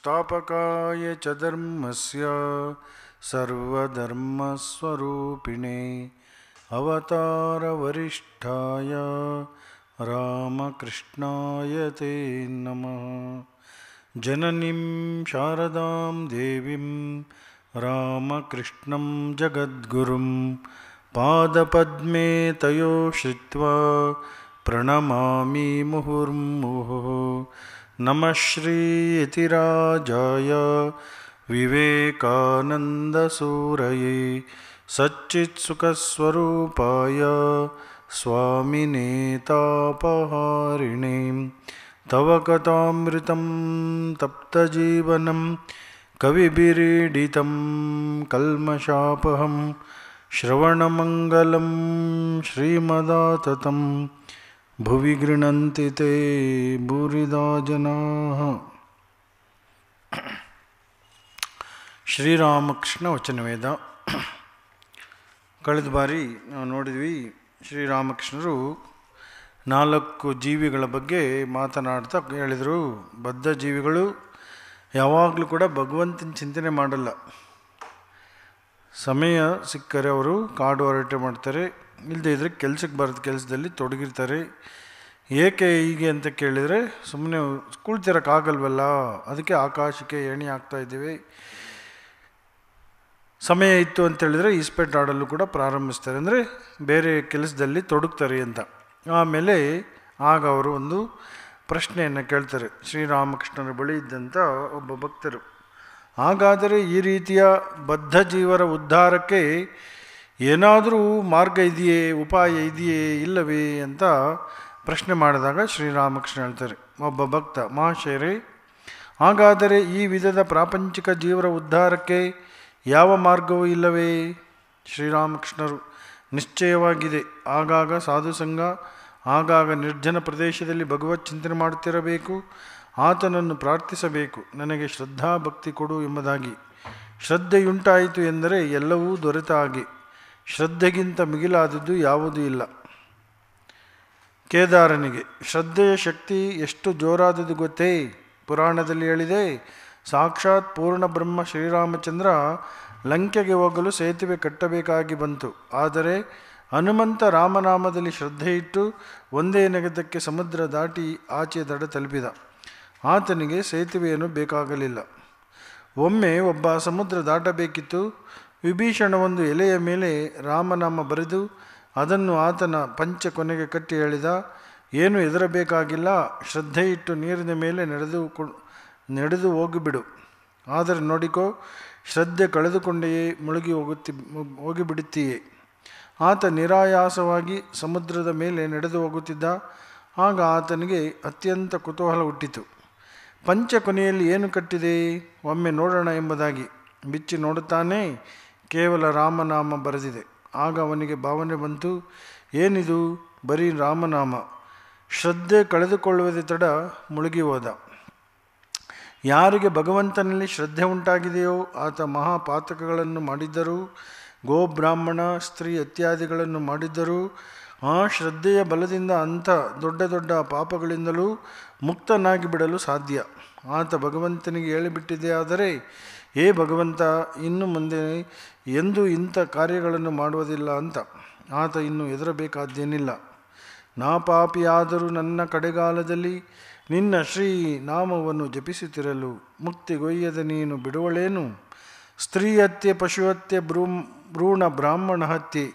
संस्थापकाय च धर्मस्य सर्वधर्मस्वरूपिणे अवतारवरिष्ठाय रामकृष्णाय ते नमः जननीं शारदां देवीं रामकृष्णं जगद्गुरुं पादपद्मे तयो श्रित्वा प्रणमामि मुहुर्मुहुः नम श्रीति राजाय विवेकानन्दसूरये सच्चित्सुखस्वरूपाय स्वामिनेतापहारिणे तव कथामृतं तप्तजीवनं कविभिरीडितं कल्मषापहं श्रवणमङ्गलं श्रीमदाततम् ಭುವಿ ಗೃಣಂತಿ ತೇ ಜನಾ ಶ್ರೀರಾಮಕೃಷ್ಣ ವಚನವೇದ ಕಳೆದ ಬಾರಿ ನಾವು ನೋಡಿದ್ವಿ ಶ್ರೀರಾಮಕೃಷ್ಣರು ನಾಲ್ಕು ಜೀವಿಗಳ ಬಗ್ಗೆ ಮಾತನಾಡ್ತಾ ಹೇಳಿದರು ಬದ್ಧ ಜೀವಿಗಳು ಯಾವಾಗಲೂ ಕೂಡ ಭಗವಂತನ ಚಿಂತನೆ ಮಾಡಲ್ಲ ಸಮಯ ಸಿಕ್ಕರೆ ಅವರು ಕಾಡು ಹರಟೆ ಮಾಡ್ತಾರೆ ಇಲ್ಲದೇ ಇದ್ದರೆ ಕೆಲಸಕ್ಕೆ ಬರೋದು ಕೆಲಸದಲ್ಲಿ ತೊಡಗಿರ್ತಾರೆ ಏಕೆ ಹೀಗೆ ಅಂತ ಕೇಳಿದರೆ ಸುಮ್ಮನೆ ಕುಳ್ತಿರೋಕ್ಕಾಗಲ್ವಲ್ಲ ಅದಕ್ಕೆ ಆಕಾಶಕ್ಕೆ ಏಣಿ ಇದ್ದೀವಿ ಸಮಯ ಇತ್ತು ಅಂತೇಳಿದರೆ ಈಸ್ಪೆಟ್ ಆಡಲು ಕೂಡ ಪ್ರಾರಂಭಿಸ್ತಾರೆ ಅಂದರೆ ಬೇರೆ ಕೆಲಸದಲ್ಲಿ ತೊಡಗ್ತಾರೆ ಅಂತ ಆಮೇಲೆ ಆಗ ಅವರು ಒಂದು ಪ್ರಶ್ನೆಯನ್ನು ಕೇಳ್ತಾರೆ ಶ್ರೀರಾಮಕೃಷ್ಣನ ಬಳಿ ಇದ್ದಂಥ ಒಬ್ಬ ಭಕ್ತರು ಹಾಗಾದರೆ ಈ ರೀತಿಯ ಬದ್ಧ ಜೀವರ ಉದ್ಧಾರಕ್ಕೆ ಏನಾದರೂ ಮಾರ್ಗ ಇದೆಯೇ ಉಪಾಯ ಇದೆಯೇ ಇಲ್ಲವೇ ಅಂತ ಪ್ರಶ್ನೆ ಮಾಡಿದಾಗ ಶ್ರೀರಾಮಕೃಷ್ಣ ಹೇಳ್ತಾರೆ ಒಬ್ಬ ಭಕ್ತ ಮಹಾಶಯರೇ ಹಾಗಾದರೆ ಈ ವಿಧದ ಪ್ರಾಪಂಚಿಕ ಜೀವರ ಉದ್ಧಾರಕ್ಕೆ ಯಾವ ಮಾರ್ಗವೂ ಇಲ್ಲವೇ ಶ್ರೀರಾಮಕೃಷ್ಣರು ನಿಶ್ಚಯವಾಗಿದೆ ಆಗಾಗ ಸಾಧುಸಂಗ ಆಗಾಗ ನಿರ್ಜನ ಪ್ರದೇಶದಲ್ಲಿ ಭಗವತ್ ಚಿಂತನೆ ಮಾಡುತ್ತಿರಬೇಕು ಆತನನ್ನು ಪ್ರಾರ್ಥಿಸಬೇಕು ನನಗೆ ಶ್ರದ್ಧಾ ಭಕ್ತಿ ಕೊಡು ಎಂಬುದಾಗಿ ಶ್ರದ್ಧೆಯುಂಟಾಯಿತು ಎಂದರೆ ಎಲ್ಲವೂ ದೊರೆತ ಹಾಗೆ ಶ್ರದ್ಧೆಗಿಂತ ಮಿಗಿಲಾದದ್ದು ಯಾವುದೂ ಇಲ್ಲ ಕೇದಾರನಿಗೆ ಶ್ರದ್ಧೆಯ ಶಕ್ತಿ ಎಷ್ಟು ಜೋರಾದದ್ದು ಗೊತ್ತೇ ಪುರಾಣದಲ್ಲಿ ಹೇಳಿದೆ ಸಾಕ್ಷಾತ್ ಪೂರ್ಣ ಬ್ರಹ್ಮ ಶ್ರೀರಾಮಚಂದ್ರ ಲಂಕೆಗೆ ಹೋಗಲು ಸೇತುವೆ ಕಟ್ಟಬೇಕಾಗಿ ಬಂತು ಆದರೆ ಹನುಮಂತ ರಾಮನಾಮದಲ್ಲಿ ಶ್ರದ್ಧೆ ಇಟ್ಟು ಒಂದೇ ನೆಗದಕ್ಕೆ ಸಮುದ್ರ ದಾಟಿ ಆಚೆ ದಡ ತಲುಪಿದ ಆತನಿಗೆ ಸೇತುವೆಯನ್ನು ಬೇಕಾಗಲಿಲ್ಲ ಒಮ್ಮೆ ಒಬ್ಬ ಸಮುದ್ರ ದಾಟಬೇಕಿತ್ತು ವಿಭೀಷಣ ಒಂದು ಎಲೆಯ ಮೇಲೆ ರಾಮನಾಮ ಬರೆದು ಅದನ್ನು ಆತನ ಪಂಚ ಕೊನೆಗೆ ಕಟ್ಟಿ ಹೇಳಿದ ಏನು ಹೆದರಬೇಕಾಗಿಲ್ಲ ಶ್ರದ್ಧೆಯಿಟ್ಟು ನೀರಿನ ಮೇಲೆ ನಡೆದು ನಡೆದು ಹೋಗಿಬಿಡು ಆದರೆ ನೋಡಿಕೋ ಶ್ರದ್ಧೆ ಕಳೆದುಕೊಂಡೆಯೇ ಮುಳುಗಿ ಹೋಗುತ್ತಿ ಹೋಗಿಬಿಡುತ್ತೀಯೇ ಆತ ನಿರಾಯಾಸವಾಗಿ ಸಮುದ್ರದ ಮೇಲೆ ನಡೆದು ಹೋಗುತ್ತಿದ್ದ ಆಗ ಆತನಿಗೆ ಅತ್ಯಂತ ಕುತೂಹಲ ಹುಟ್ಟಿತು ಪಂಚ ಕೊನೆಯಲ್ಲಿ ಏನು ಕಟ್ಟಿದೆ ಒಮ್ಮೆ ನೋಡೋಣ ಎಂಬುದಾಗಿ ಬಿಚ್ಚಿ ನೋಡುತ್ತಾನೆ ಕೇವಲ ರಾಮನಾಮ ಬರೆದಿದೆ ಆಗ ಅವನಿಗೆ ಭಾವನೆ ಬಂತು ಏನಿದು ಬರೀ ರಾಮನಾಮ ಶ್ರದ್ಧೆ ಕಳೆದುಕೊಳ್ಳುವುದೇ ತಡ ಮುಳುಗಿ ಹೋದ ಯಾರಿಗೆ ಭಗವಂತನಲ್ಲಿ ಶ್ರದ್ಧೆ ಉಂಟಾಗಿದೆಯೋ ಆತ ಮಹಾಪಾತಕಗಳನ್ನು ಮಾಡಿದ್ದರೂ ಗೋಬ್ರಾಹ್ಮಣ ಸ್ತ್ರೀ ಇತ್ಯಾದಿಗಳನ್ನು ಮಾಡಿದ್ದರೂ ಆ ಶ್ರದ್ಧೆಯ ಬಲದಿಂದ ಅಂಥ ದೊಡ್ಡ ದೊಡ್ಡ ಪಾಪಗಳಿಂದಲೂ ಮುಕ್ತನಾಗಿ ಬಿಡಲು ಸಾಧ್ಯ ಆತ ಭಗವಂತನಿಗೆ ಹೇಳಿಬಿಟ್ಟಿದೆ ಆದರೆ ಏ ಭಗವಂತ ಇನ್ನು ಮುಂದೆ ಎಂದು ಇಂಥ ಕಾರ್ಯಗಳನ್ನು ಮಾಡುವುದಿಲ್ಲ ಅಂತ ಆತ ಇನ್ನು ಹೆದರಬೇಕಾದ್ದೇನಿಲ್ಲ ಪಾಪಿಯಾದರೂ ನನ್ನ ಕಡೆಗಾಲದಲ್ಲಿ ನಿನ್ನ ಶ್ರೀ ನಾಮವನ್ನು ಜಪಿಸುತ್ತಿರಲು ಮುಕ್ತಿಗೊಯ್ಯದ ನೀನು ಬಿಡುವಳೇನು ಸ್ತ್ರೀ ಹತ್ಯೆ ಪಶು ಭ್ರೂ ಭ್ರೂಣ ಬ್ರಾಹ್ಮಣ ಹತ್ಯೆ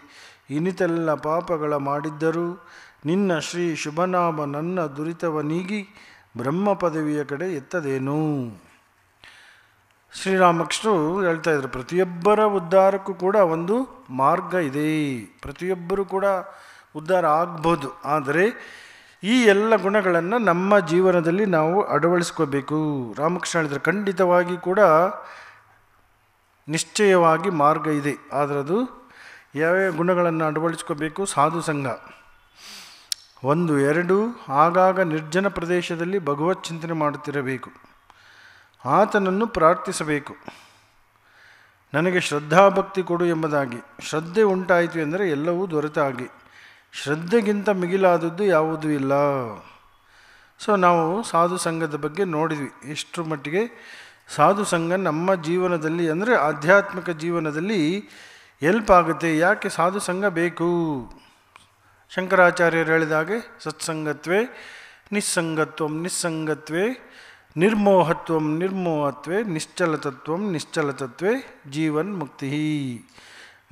ಇನ್ನಿತೆಲ್ಲ ಪಾಪಗಳ ಮಾಡಿದ್ದರೂ ನಿನ್ನ ಶ್ರೀ ಶುಭನಾಮ ನನ್ನ ದುರಿತವನೀಗಿ ಬ್ರಹ್ಮ ಪದವಿಯ ಕಡೆ ಎತ್ತದೇನು ಶ್ರೀರಾಮಕೃಷ್ಣರು ಹೇಳ್ತಾ ಇದ್ರು ಪ್ರತಿಯೊಬ್ಬರ ಉದ್ಧಾರಕ್ಕೂ ಕೂಡ ಒಂದು ಮಾರ್ಗ ಇದೆ ಪ್ರತಿಯೊಬ್ಬರು ಕೂಡ ಉದ್ಧಾರ ಆಗ್ಬೋದು ಆದರೆ ಈ ಎಲ್ಲ ಗುಣಗಳನ್ನು ನಮ್ಮ ಜೀವನದಲ್ಲಿ ನಾವು ಅಳವಡಿಸ್ಕೋಬೇಕು ರಾಮಕೃಷ್ಣ ಹೇಳಿದ್ರೆ ಖಂಡಿತವಾಗಿ ಕೂಡ ನಿಶ್ಚಯವಾಗಿ ಮಾರ್ಗ ಇದೆ ಆದರೆ ಅದು ಯಾವ್ಯಾವ ಗುಣಗಳನ್ನು ಅಳವಡಿಸ್ಕೋಬೇಕು ಸಾಧು ಸಂಘ ಒಂದು ಎರಡು ಆಗಾಗ ನಿರ್ಜನ ಪ್ರದೇಶದಲ್ಲಿ ಭಗವತ್ ಚಿಂತನೆ ಮಾಡುತ್ತಿರಬೇಕು ಆತನನ್ನು ಪ್ರಾರ್ಥಿಸಬೇಕು ನನಗೆ ಶ್ರದ್ಧಾಭಕ್ತಿ ಕೊಡು ಎಂಬುದಾಗಿ ಶ್ರದ್ಧೆ ಉಂಟಾಯಿತು ಎಂದರೆ ಎಲ್ಲವೂ ದೊರೆತಾಗಿ ಶ್ರದ್ಧೆಗಿಂತ ಮಿಗಿಲಾದದ್ದು ಯಾವುದೂ ಇಲ್ಲ ಸೊ ನಾವು ಸಾಧು ಸಂಘದ ಬಗ್ಗೆ ನೋಡಿದ್ವಿ ಎಷ್ಟು ಮಟ್ಟಿಗೆ ಸಾಧು ಸಂಘ ನಮ್ಮ ಜೀವನದಲ್ಲಿ ಅಂದರೆ ಆಧ್ಯಾತ್ಮಿಕ ಜೀವನದಲ್ಲಿ ಎಲ್ಪ್ ಆಗುತ್ತೆ ಯಾಕೆ ಸಾಧು ಸಂಘ ಬೇಕು ಶಂಕರಾಚಾರ್ಯರು ಹೇಳಿದಾಗೆ ಸತ್ಸಂಗತ್ವೇ ನಿಸ್ಸಂಗತ್ವ ನಿಸ್ಸಂಗತ್ವೇ ನಿರ್ಮೋಹತ್ವಂ ನಿರ್ಮೋಹತ್ವೇ ನಿಶ್ಚಲತತ್ವಂ ನಿಶ್ಚಲತತ್ವೇ ಜೀವನ್ ಮುಕ್ತಿ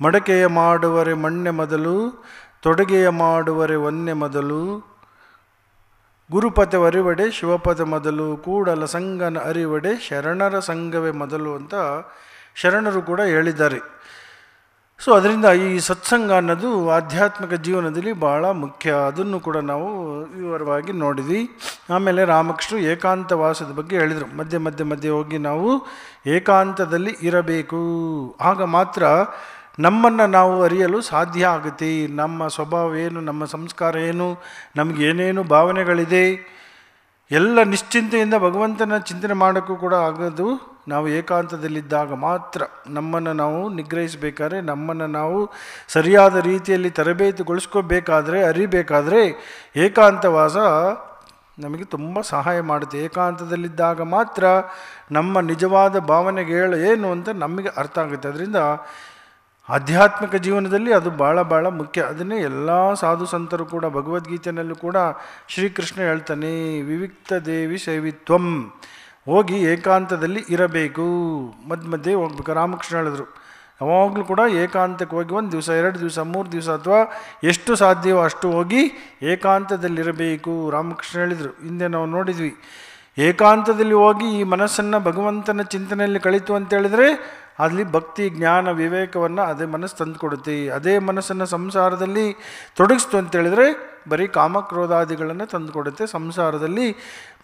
ಮಡಕೆಯ ಮಾಡುವರೆ ಮಣ್ಣೆ ಮೊದಲು ತೊಡಗೆಯ ಮಾಡುವರೆ ಒನ್ನೆ ಮೊದಲು ಗುರುಪದ ಅರಿವಡೆ ಶಿವಪದ ಮೊದಲು ಕೂಡಲ ಸಂಗನ ಅರಿವಡೆ ಶರಣರ ಸಂಘವೇ ಮೊದಲು ಅಂತ ಶರಣರು ಕೂಡ ಹೇಳಿದ್ದಾರೆ ಸೊ ಅದರಿಂದ ಈ ಸತ್ಸಂಗ ಅನ್ನೋದು ಆಧ್ಯಾತ್ಮಿಕ ಜೀವನದಲ್ಲಿ ಬಹಳ ಮುಖ್ಯ ಅದನ್ನು ಕೂಡ ನಾವು ವಿವರವಾಗಿ ನೋಡಿದ್ವಿ ಆಮೇಲೆ ರಾಮಕೃಷ್ಣರು ಏಕಾಂತವಾಸದ ಬಗ್ಗೆ ಹೇಳಿದರು ಮಧ್ಯೆ ಮಧ್ಯೆ ಮಧ್ಯೆ ಹೋಗಿ ನಾವು ಏಕಾಂತದಲ್ಲಿ ಇರಬೇಕು ಆಗ ಮಾತ್ರ ನಮ್ಮನ್ನು ನಾವು ಅರಿಯಲು ಸಾಧ್ಯ ಆಗುತ್ತೆ ನಮ್ಮ ಸ್ವಭಾವ ಏನು ನಮ್ಮ ಸಂಸ್ಕಾರ ಏನು ನಮಗೇನೇನು ಭಾವನೆಗಳಿದೆ ಎಲ್ಲ ನಿಶ್ಚಿಂತೆಯಿಂದ ಭಗವಂತನ ಚಿಂತನೆ ಮಾಡೋಕ್ಕೂ ಕೂಡ ಆಗೋದು ನಾವು ಏಕಾಂತದಲ್ಲಿದ್ದಾಗ ಮಾತ್ರ ನಮ್ಮನ್ನು ನಾವು ನಿಗ್ರಹಿಸಬೇಕಾದ್ರೆ ನಮ್ಮನ್ನು ನಾವು ಸರಿಯಾದ ರೀತಿಯಲ್ಲಿ ತರಬೇತಿಗೊಳಿಸ್ಕೋಬೇಕಾದ್ರೆ ಅರಿಬೇಕಾದರೆ ಏಕಾಂತವಾಸ ನಮಗೆ ತುಂಬ ಸಹಾಯ ಮಾಡುತ್ತೆ ಏಕಾಂತದಲ್ಲಿದ್ದಾಗ ಮಾತ್ರ ನಮ್ಮ ನಿಜವಾದ ಭಾವನೆಗೆ ಏನು ಅಂತ ನಮಗೆ ಅರ್ಥ ಆಗುತ್ತೆ ಅದರಿಂದ ಆಧ್ಯಾತ್ಮಿಕ ಜೀವನದಲ್ಲಿ ಅದು ಭಾಳ ಭಾಳ ಮುಖ್ಯ ಅದನ್ನೇ ಎಲ್ಲ ಸಾಧು ಸಂತರು ಕೂಡ ಭಗವದ್ಗೀತೆಯಲ್ಲೂ ಕೂಡ ಶ್ರೀಕೃಷ್ಣ ಹೇಳ್ತಾನೆ ವಿವಿಕ್ತ ದೇವಿ ಸೇವಿತ್ವಂ ಹೋಗಿ ಏಕಾಂತದಲ್ಲಿ ಇರಬೇಕು ಮಧ್ಯ ಮಧ್ಯೆ ಹೋಗ್ಬೇಕು ರಾಮಕೃಷ್ಣ ಹೇಳಿದ್ರು ಯಾವಾಗಲೂ ಕೂಡ ಏಕಾಂತಕ್ಕೆ ಹೋಗಿ ಒಂದು ದಿವಸ ಎರಡು ದಿವಸ ಮೂರು ದಿವಸ ಅಥವಾ ಎಷ್ಟು ಸಾಧ್ಯವೋ ಅಷ್ಟು ಹೋಗಿ ಏಕಾಂತದಲ್ಲಿರಬೇಕು ರಾಮಕೃಷ್ಣ ಹೇಳಿದರು ಹಿಂದೆ ನಾವು ನೋಡಿದ್ವಿ ಏಕಾಂತದಲ್ಲಿ ಹೋಗಿ ಈ ಮನಸ್ಸನ್ನು ಭಗವಂತನ ಚಿಂತನೆಯಲ್ಲಿ ಕಳಿತು ಅಂತೇಳಿದರೆ ಅಲ್ಲಿ ಭಕ್ತಿ ಜ್ಞಾನ ವಿವೇಕವನ್ನು ಅದೇ ಮನಸ್ಸು ತಂದುಕೊಡುತ್ತೆ ಅದೇ ಮನಸ್ಸನ್ನು ಸಂಸಾರದಲ್ಲಿ ತೊಡಗಿಸ್ತು ಅಂತೇಳಿದರೆ ಬರೀ ಕಾಮಕ್ರೋಧಾದಿಗಳನ್ನು ತಂದುಕೊಡುತ್ತೆ ಸಂಸಾರದಲ್ಲಿ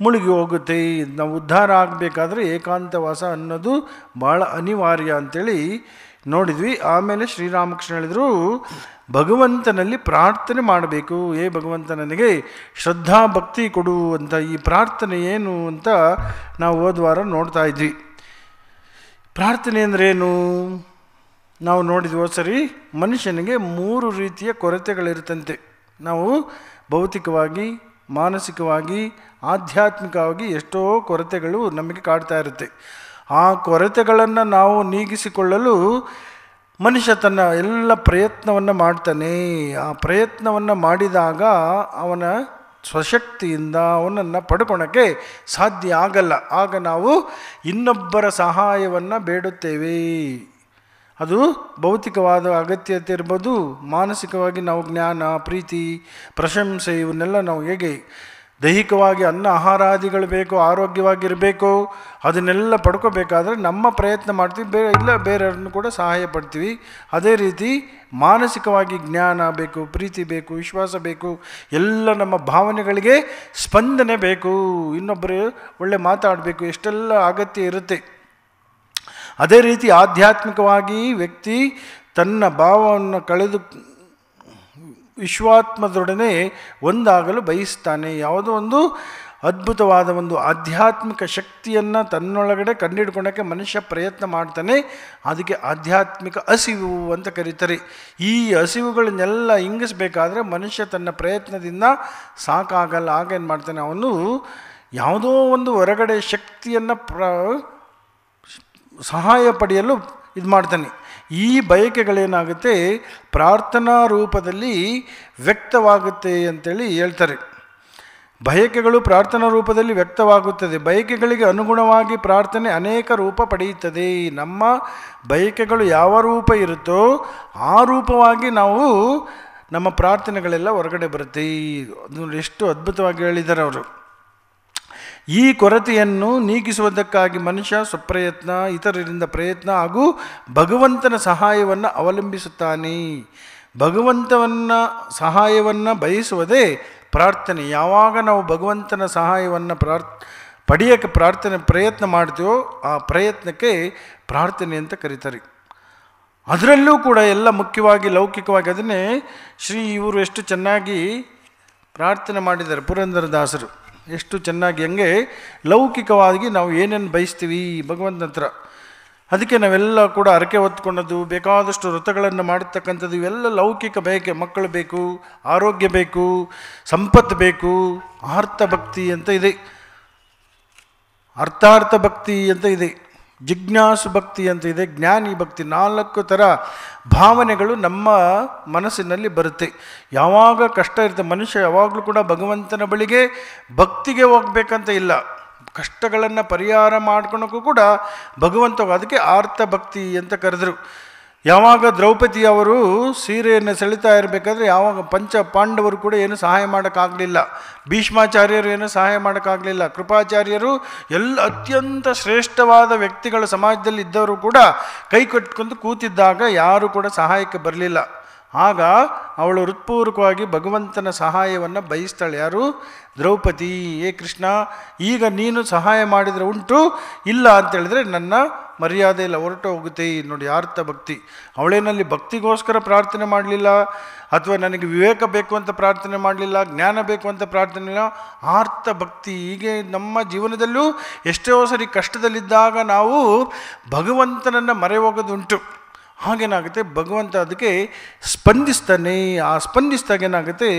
ಮುಳುಗಿ ಹೋಗುತ್ತೆ ನಾವು ಉದ್ಧಾರ ಆಗಬೇಕಾದ್ರೆ ಏಕಾಂತವಾಸ ಅನ್ನೋದು ಭಾಳ ಅನಿವಾರ್ಯ ಅಂಥೇಳಿ ನೋಡಿದ್ವಿ ಆಮೇಲೆ ಶ್ರೀರಾಮಕೃಷ್ಣ ಹೇಳಿದರು ಭಗವಂತನಲ್ಲಿ ಪ್ರಾರ್ಥನೆ ಮಾಡಬೇಕು ಏ ಭಗವಂತ ನನಗೆ ಶ್ರದ್ಧಾ ಭಕ್ತಿ ಕೊಡು ಅಂತ ಈ ಪ್ರಾರ್ಥನೆ ಏನು ಅಂತ ನಾವು ಹೋದ್ವಾರ ನೋಡ್ತಾ ಇದ್ವಿ ಪ್ರಾರ್ಥನೆ ಅಂದ್ರೇನು ನಾವು ನೋಡಿದ್ವೋ ಸರಿ ಮನುಷ್ಯನಿಗೆ ಮೂರು ರೀತಿಯ ಕೊರತೆಗಳಿರುತ್ತಂತೆ ನಾವು ಭೌತಿಕವಾಗಿ ಮಾನಸಿಕವಾಗಿ ಆಧ್ಯಾತ್ಮಿಕವಾಗಿ ಎಷ್ಟೋ ಕೊರತೆಗಳು ನಮಗೆ ಕಾಡ್ತಾ ಇರುತ್ತೆ ಆ ಕೊರತೆಗಳನ್ನು ನಾವು ನೀಗಿಸಿಕೊಳ್ಳಲು ಮನುಷ್ಯ ತನ್ನ ಎಲ್ಲ ಪ್ರಯತ್ನವನ್ನು ಮಾಡ್ತಾನೆ ಆ ಪ್ರಯತ್ನವನ್ನು ಮಾಡಿದಾಗ ಅವನ ಸ್ವಶಕ್ತಿಯಿಂದ ಅವನನ್ನು ಪಡ್ಕೊಳಕ್ಕೆ ಸಾಧ್ಯ ಆಗಲ್ಲ ಆಗ ನಾವು ಇನ್ನೊಬ್ಬರ ಸಹಾಯವನ್ನು ಬೇಡುತ್ತೇವೆ ಅದು ಭೌತಿಕವಾದ ಅಗತ್ಯತೆ ಇರ್ಬೋದು ಮಾನಸಿಕವಾಗಿ ನಾವು ಜ್ಞಾನ ಪ್ರೀತಿ ಪ್ರಶಂಸೆ ಇವನ್ನೆಲ್ಲ ನಾವು ಹೇಗೆ ದೈಹಿಕವಾಗಿ ಅನ್ನ ಆಹಾರಾದಿಗಳು ಬೇಕು ಆರೋಗ್ಯವಾಗಿರಬೇಕು ಅದನ್ನೆಲ್ಲ ಪಡ್ಕೋಬೇಕಾದ್ರೆ ನಮ್ಮ ಪ್ರಯತ್ನ ಮಾಡ್ತೀವಿ ಬೇರೆ ಇಲ್ಲ ಬೇರೆಯವ್ರನ್ನು ಕೂಡ ಸಹಾಯ ಪಡ್ತೀವಿ ಅದೇ ರೀತಿ ಮಾನಸಿಕವಾಗಿ ಜ್ಞಾನ ಬೇಕು ಪ್ರೀತಿ ಬೇಕು ವಿಶ್ವಾಸ ಬೇಕು ಎಲ್ಲ ನಮ್ಮ ಭಾವನೆಗಳಿಗೆ ಸ್ಪಂದನೆ ಬೇಕು ಇನ್ನೊಬ್ಬರು ಒಳ್ಳೆ ಮಾತಾಡಬೇಕು ಎಷ್ಟೆಲ್ಲ ಅಗತ್ಯ ಇರುತ್ತೆ ಅದೇ ರೀತಿ ಆಧ್ಯಾತ್ಮಿಕವಾಗಿ ವ್ಯಕ್ತಿ ತನ್ನ ಭಾವವನ್ನು ಕಳೆದು ವಿಶ್ವಾತ್ಮದೊಡನೆ ಒಂದಾಗಲು ಬಯಸ್ತಾನೆ ಯಾವುದೋ ಒಂದು ಅದ್ಭುತವಾದ ಒಂದು ಆಧ್ಯಾತ್ಮಿಕ ಶಕ್ತಿಯನ್ನು ತನ್ನೊಳಗಡೆ ಕಂಡುಹಿಡ್ಕೊಳಕ್ಕೆ ಮನುಷ್ಯ ಪ್ರಯತ್ನ ಮಾಡ್ತಾನೆ ಅದಕ್ಕೆ ಆಧ್ಯಾತ್ಮಿಕ ಹಸಿವು ಅಂತ ಕರೀತಾರೆ ಈ ಹಸಿವುಗಳನ್ನೆಲ್ಲ ಹಿಂಗಿಸ್ಬೇಕಾದ್ರೆ ಮನುಷ್ಯ ತನ್ನ ಪ್ರಯತ್ನದಿಂದ ಸಾಕಾಗಲ್ಲ ಆಗೇನು ಮಾಡ್ತಾನೆ ಅವನು ಯಾವುದೋ ಒಂದು ಹೊರಗಡೆ ಶಕ್ತಿಯನ್ನು ಪ್ರ ಸಹಾಯ ಪಡೆಯಲು ಇದು ಮಾಡ್ತಾನೆ ಈ ಬಯಕೆಗಳೇನಾಗುತ್ತೆ ಪ್ರಾರ್ಥನಾ ರೂಪದಲ್ಲಿ ವ್ಯಕ್ತವಾಗುತ್ತೆ ಅಂತೇಳಿ ಹೇಳ್ತಾರೆ ಬಯಕೆಗಳು ಪ್ರಾರ್ಥನಾ ರೂಪದಲ್ಲಿ ವ್ಯಕ್ತವಾಗುತ್ತದೆ ಬಯಕೆಗಳಿಗೆ ಅನುಗುಣವಾಗಿ ಪ್ರಾರ್ಥನೆ ಅನೇಕ ರೂಪ ಪಡೆಯುತ್ತದೆ ನಮ್ಮ ಬಯಕೆಗಳು ಯಾವ ರೂಪ ಇರುತ್ತೋ ಆ ರೂಪವಾಗಿ ನಾವು ನಮ್ಮ ಪ್ರಾರ್ಥನೆಗಳೆಲ್ಲ ಹೊರಗಡೆ ಬರುತ್ತೆ ಅದನ್ನು ಎಷ್ಟು ಅದ್ಭುತವಾಗಿ ಹೇಳಿದ್ದಾರೆ ಅವರು ಈ ಕೊರತೆಯನ್ನು ನೀಗಿಸುವುದಕ್ಕಾಗಿ ಮನುಷ್ಯ ಸ್ವಪ್ರಯತ್ನ ಇತರರಿಂದ ಪ್ರಯತ್ನ ಹಾಗೂ ಭಗವಂತನ ಸಹಾಯವನ್ನು ಅವಲಂಬಿಸುತ್ತಾನೆ ಭಗವಂತವನ್ನು ಸಹಾಯವನ್ನು ಬಯಸುವುದೇ ಪ್ರಾರ್ಥನೆ ಯಾವಾಗ ನಾವು ಭಗವಂತನ ಸಹಾಯವನ್ನು ಪ್ರಾರ್ಥ ಪಡೆಯೋಕ್ಕೆ ಪ್ರಾರ್ಥನೆ ಪ್ರಯತ್ನ ಮಾಡ್ತೀವೋ ಆ ಪ್ರಯತ್ನಕ್ಕೆ ಪ್ರಾರ್ಥನೆ ಅಂತ ಕರೀತಾರೆ ಅದರಲ್ಲೂ ಕೂಡ ಎಲ್ಲ ಮುಖ್ಯವಾಗಿ ಲೌಕಿಕವಾಗಿ ಅದನ್ನೇ ಶ್ರೀ ಇವರು ಎಷ್ಟು ಚೆನ್ನಾಗಿ ಪ್ರಾರ್ಥನೆ ಮಾಡಿದ್ದಾರೆ ಪುರಂದರದಾಸರು ಎಷ್ಟು ಚೆನ್ನಾಗಿ ಹಂಗೆ ಲೌಕಿಕವಾಗಿ ನಾವು ಏನೇನು ಬಯಸ್ತೀವಿ ಭಗವಂತನ ಹತ್ರ ಅದಕ್ಕೆ ನಾವೆಲ್ಲ ಕೂಡ ಅರಕೆ ಹೊತ್ಕೊಂಡದ್ದು ಬೇಕಾದಷ್ಟು ವ್ರತಗಳನ್ನು ಮಾಡತಕ್ಕಂಥದ್ದು ಇವೆಲ್ಲ ಲೌಕಿಕ ಬಯಕೆ ಮಕ್ಕಳು ಬೇಕು ಆರೋಗ್ಯ ಬೇಕು ಸಂಪತ್ತು ಬೇಕು ಆರ್ಥ ಭಕ್ತಿ ಅಂತ ಇದೆ ಅರ್ಥಾರ್ಥ ಭಕ್ತಿ ಅಂತ ಇದೆ ಜಿಜ್ಞಾಸು ಭಕ್ತಿ ಅಂತ ಇದೆ ಜ್ಞಾನಿ ಭಕ್ತಿ ನಾಲ್ಕು ಥರ ಭಾವನೆಗಳು ನಮ್ಮ ಮನಸ್ಸಿನಲ್ಲಿ ಬರುತ್ತೆ ಯಾವಾಗ ಕಷ್ಟ ಇರುತ್ತೆ ಮನುಷ್ಯ ಯಾವಾಗಲೂ ಕೂಡ ಭಗವಂತನ ಬಳಿಗೆ ಭಕ್ತಿಗೆ ಹೋಗ್ಬೇಕಂತ ಇಲ್ಲ ಕಷ್ಟಗಳನ್ನು ಪರಿಹಾರ ಮಾಡ್ಕೊಳೋಕ್ಕೂ ಕೂಡ ಭಗವಂತ ಅದಕ್ಕೆ ಆರ್ಥ ಭಕ್ತಿ ಅಂತ ಕರೆದರು ಯಾವಾಗ ದ್ರೌಪದಿಯವರು ಸೀರೆಯನ್ನು ಸೆಳಿತಾ ಇರಬೇಕಾದ್ರೆ ಯಾವಾಗ ಪಂಚ ಪಾಂಡವರು ಕೂಡ ಏನು ಸಹಾಯ ಮಾಡೋಕ್ಕಾಗಲಿಲ್ಲ ಭೀಷ್ಮಾಚಾರ್ಯರು ಏನು ಸಹಾಯ ಮಾಡೋಕ್ಕಾಗಲಿಲ್ಲ ಕೃಪಾಚಾರ್ಯರು ಎಲ್ಲ ಅತ್ಯಂತ ಶ್ರೇಷ್ಠವಾದ ವ್ಯಕ್ತಿಗಳ ಸಮಾಜದಲ್ಲಿ ಇದ್ದವರು ಕೂಡ ಕೈ ಕಟ್ಕೊಂಡು ಕೂತಿದ್ದಾಗ ಯಾರೂ ಕೂಡ ಸಹಾಯಕ್ಕೆ ಬರಲಿಲ್ಲ ಆಗ ಅವಳು ಹೃತ್ಪೂರ್ವಕವಾಗಿ ಭಗವಂತನ ಸಹಾಯವನ್ನು ಬಯಸ್ತಾಳೆ ಯಾರು ದ್ರೌಪದಿ ಏ ಕೃಷ್ಣ ಈಗ ನೀನು ಸಹಾಯ ಮಾಡಿದರೆ ಉಂಟು ಇಲ್ಲ ಅಂತೇಳಿದರೆ ನನ್ನ ಮರ್ಯಾದೆ ಇಲ್ಲ ಹೊರಟು ಹೋಗುತ್ತೆ ನೋಡಿ ಆರ್ಥ ಭಕ್ತಿ ಅವಳೇನಲ್ಲಿ ಭಕ್ತಿಗೋಸ್ಕರ ಪ್ರಾರ್ಥನೆ ಮಾಡಲಿಲ್ಲ ಅಥವಾ ನನಗೆ ವಿವೇಕ ಬೇಕು ಅಂತ ಪ್ರಾರ್ಥನೆ ಮಾಡಲಿಲ್ಲ ಜ್ಞಾನ ಬೇಕು ಅಂತ ಪ್ರಾರ್ಥನೆ ಇಲ್ಲ ಆರ್ಥ ಭಕ್ತಿ ಹೀಗೆ ನಮ್ಮ ಜೀವನದಲ್ಲೂ ಎಷ್ಟೋ ಸರಿ ಕಷ್ಟದಲ್ಲಿದ್ದಾಗ ನಾವು ಭಗವಂತನನ್ನು ಮರೆ ಹೋಗೋದುಂಟು ಹಾಗೇನಾಗುತ್ತೆ ಭಗವಂತ ಅದಕ್ಕೆ ಸ್ಪಂದಿಸ್ತಾನೆ ಆ ಸ್ಪಂದಿಸಿದಾಗ ಏನಾಗುತ್ತೆ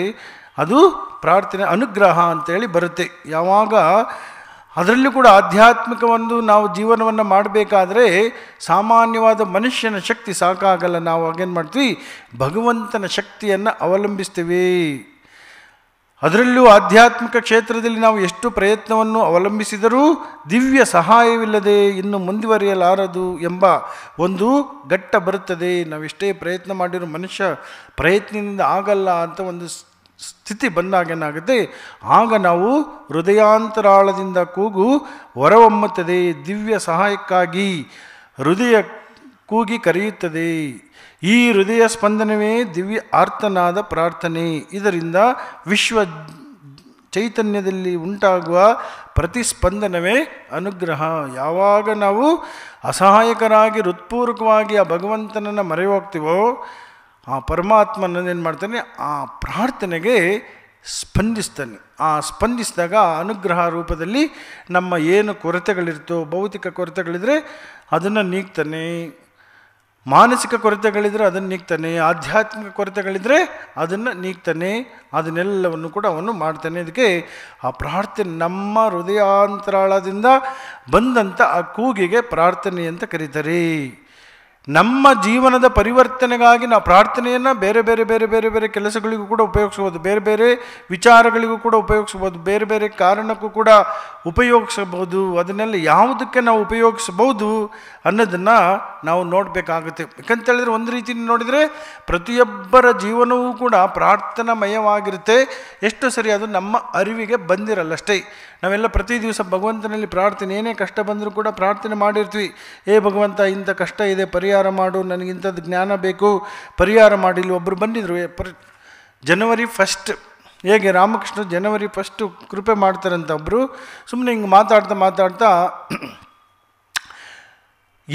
ಅದು ಪ್ರಾರ್ಥನೆ ಅನುಗ್ರಹ ಅಂತೇಳಿ ಬರುತ್ತೆ ಯಾವಾಗ ಅದರಲ್ಲೂ ಕೂಡ ಆಧ್ಯಾತ್ಮಿಕ ಒಂದು ನಾವು ಜೀವನವನ್ನು ಮಾಡಬೇಕಾದ್ರೆ ಸಾಮಾನ್ಯವಾದ ಮನುಷ್ಯನ ಶಕ್ತಿ ಸಾಕಾಗಲ್ಲ ನಾವು ಹಾಗೇನು ಮಾಡ್ತೀವಿ ಭಗವಂತನ ಶಕ್ತಿಯನ್ನು ಅವಲಂಬಿಸ್ತೀವಿ ಅದರಲ್ಲೂ ಆಧ್ಯಾತ್ಮಿಕ ಕ್ಷೇತ್ರದಲ್ಲಿ ನಾವು ಎಷ್ಟು ಪ್ರಯತ್ನವನ್ನು ಅವಲಂಬಿಸಿದರೂ ದಿವ್ಯ ಸಹಾಯವಿಲ್ಲದೆ ಇನ್ನು ಮುಂದುವರಿಯಲಾರದು ಎಂಬ ಒಂದು ಘಟ್ಟ ಬರುತ್ತದೆ ನಾವೆಷ್ಟೇ ಪ್ರಯತ್ನ ಮಾಡಿರೋ ಮನುಷ್ಯ ಪ್ರಯತ್ನದಿಂದ ಆಗಲ್ಲ ಅಂತ ಒಂದು ಸ್ಥಿತಿ ಏನಾಗುತ್ತೆ ಆಗ ನಾವು ಹೃದಯಾಂತರಾಳದಿಂದ ಕೂಗು ಹೊರಹೊಮ್ಮುತ್ತದೆ ದಿವ್ಯ ಸಹಾಯಕ್ಕಾಗಿ ಹೃದಯ ಕೂಗಿ ಕರೆಯುತ್ತದೆ ಈ ಹೃದಯ ಸ್ಪಂದನವೇ ದಿವ್ಯ ಆರ್ತನಾದ ಪ್ರಾರ್ಥನೆ ಇದರಿಂದ ವಿಶ್ವ ಚೈತನ್ಯದಲ್ಲಿ ಉಂಟಾಗುವ ಪ್ರತಿಸ್ಪಂದನವೇ ಅನುಗ್ರಹ ಯಾವಾಗ ನಾವು ಅಸಹಾಯಕರಾಗಿ ಹೃತ್ಪೂರ್ವಕವಾಗಿ ಆ ಭಗವಂತನನ್ನು ಮರೆ ಹೋಗ್ತೀವೋ ಆ ಪರಮಾತ್ಮನೇನು ಮಾಡ್ತಾನೆ ಆ ಪ್ರಾರ್ಥನೆಗೆ ಸ್ಪಂದಿಸ್ತಾನೆ ಆ ಸ್ಪಂದಿಸಿದಾಗ ಆ ಅನುಗ್ರಹ ರೂಪದಲ್ಲಿ ನಮ್ಮ ಏನು ಕೊರತೆಗಳಿರ್ತೋ ಭೌತಿಕ ಕೊರತೆಗಳಿದ್ರೆ ಅದನ್ನು ನೀಗ್ತಾನೆ ಮಾನಸಿಕ ಕೊರತೆಗಳಿದ್ದರೆ ಅದನ್ನು ನೀಗ್ತಾನೆ ಆಧ್ಯಾತ್ಮಿಕ ಕೊರತೆಗಳಿದ್ದರೆ ಅದನ್ನು ನೀಗ್ತಾನೆ ಅದನ್ನೆಲ್ಲವನ್ನು ಕೂಡ ಅವನು ಮಾಡ್ತಾನೆ ಅದಕ್ಕೆ ಆ ಪ್ರಾರ್ಥನೆ ನಮ್ಮ ಹೃದಯಾಂತರಾಳದಿಂದ ಬಂದಂಥ ಆ ಕೂಗಿಗೆ ಪ್ರಾರ್ಥನೆ ಅಂತ ಕರೀತಾರೆ ನಮ್ಮ ಜೀವನದ ಪರಿವರ್ತನೆಗಾಗಿ ನಾವು ಪ್ರಾರ್ಥನೆಯನ್ನು ಬೇರೆ ಬೇರೆ ಬೇರೆ ಬೇರೆ ಬೇರೆ ಕೆಲಸಗಳಿಗೂ ಕೂಡ ಉಪಯೋಗಿಸ್ಬೋದು ಬೇರೆ ಬೇರೆ ವಿಚಾರಗಳಿಗೂ ಕೂಡ ಉಪಯೋಗಿಸ್ಬೋದು ಬೇರೆ ಬೇರೆ ಕಾರಣಕ್ಕೂ ಕೂಡ ಉಪಯೋಗಿಸಬಹುದು ಅದನ್ನೆಲ್ಲ ಯಾವುದಕ್ಕೆ ನಾವು ಉಪಯೋಗಿಸ್ಬೋದು ಅನ್ನೋದನ್ನು ನಾವು ನೋಡಬೇಕಾಗುತ್ತೆ ಯಾಕಂತೇಳಿದ್ರೆ ಒಂದು ರೀತಿ ನೋಡಿದರೆ ಪ್ರತಿಯೊಬ್ಬರ ಜೀವನವೂ ಕೂಡ ಪ್ರಾರ್ಥನಾಮಯವಾಗಿರುತ್ತೆ ಎಷ್ಟು ಸರಿ ಅದು ನಮ್ಮ ಅರಿವಿಗೆ ಬಂದಿರಲ್ಲ ಅಷ್ಟೇ ನಾವೆಲ್ಲ ಪ್ರತಿ ದಿವಸ ಭಗವಂತನಲ್ಲಿ ಪ್ರಾರ್ಥನೆ ಏನೇ ಕಷ್ಟ ಬಂದರೂ ಕೂಡ ಪ್ರಾರ್ಥನೆ ಮಾಡಿರ್ತೀವಿ ಏ ಭಗವಂತ ಇಂಥ ಕಷ್ಟ ಇದೆ ಪರಿಹಾರ ಮಾಡು ನನಗಿಂಥದ್ದು ಜ್ಞಾನ ಬೇಕು ಪರಿಹಾರ ಮಾಡಿಲ್ಲ ಒಬ್ಬರು ಬಂದಿದ್ರು ಪರ್ ಜನವರಿ ಫಸ್ಟ್ ಹೇಗೆ ರಾಮಕೃಷ್ಣ ಜನವರಿ ಫಸ್ಟು ಕೃಪೆ ಮಾಡ್ತಾರಂತ ಒಬ್ಬರು ಸುಮ್ಮನೆ ಹಿಂಗೆ ಮಾತಾಡ್ತಾ ಮಾತಾಡ್ತಾ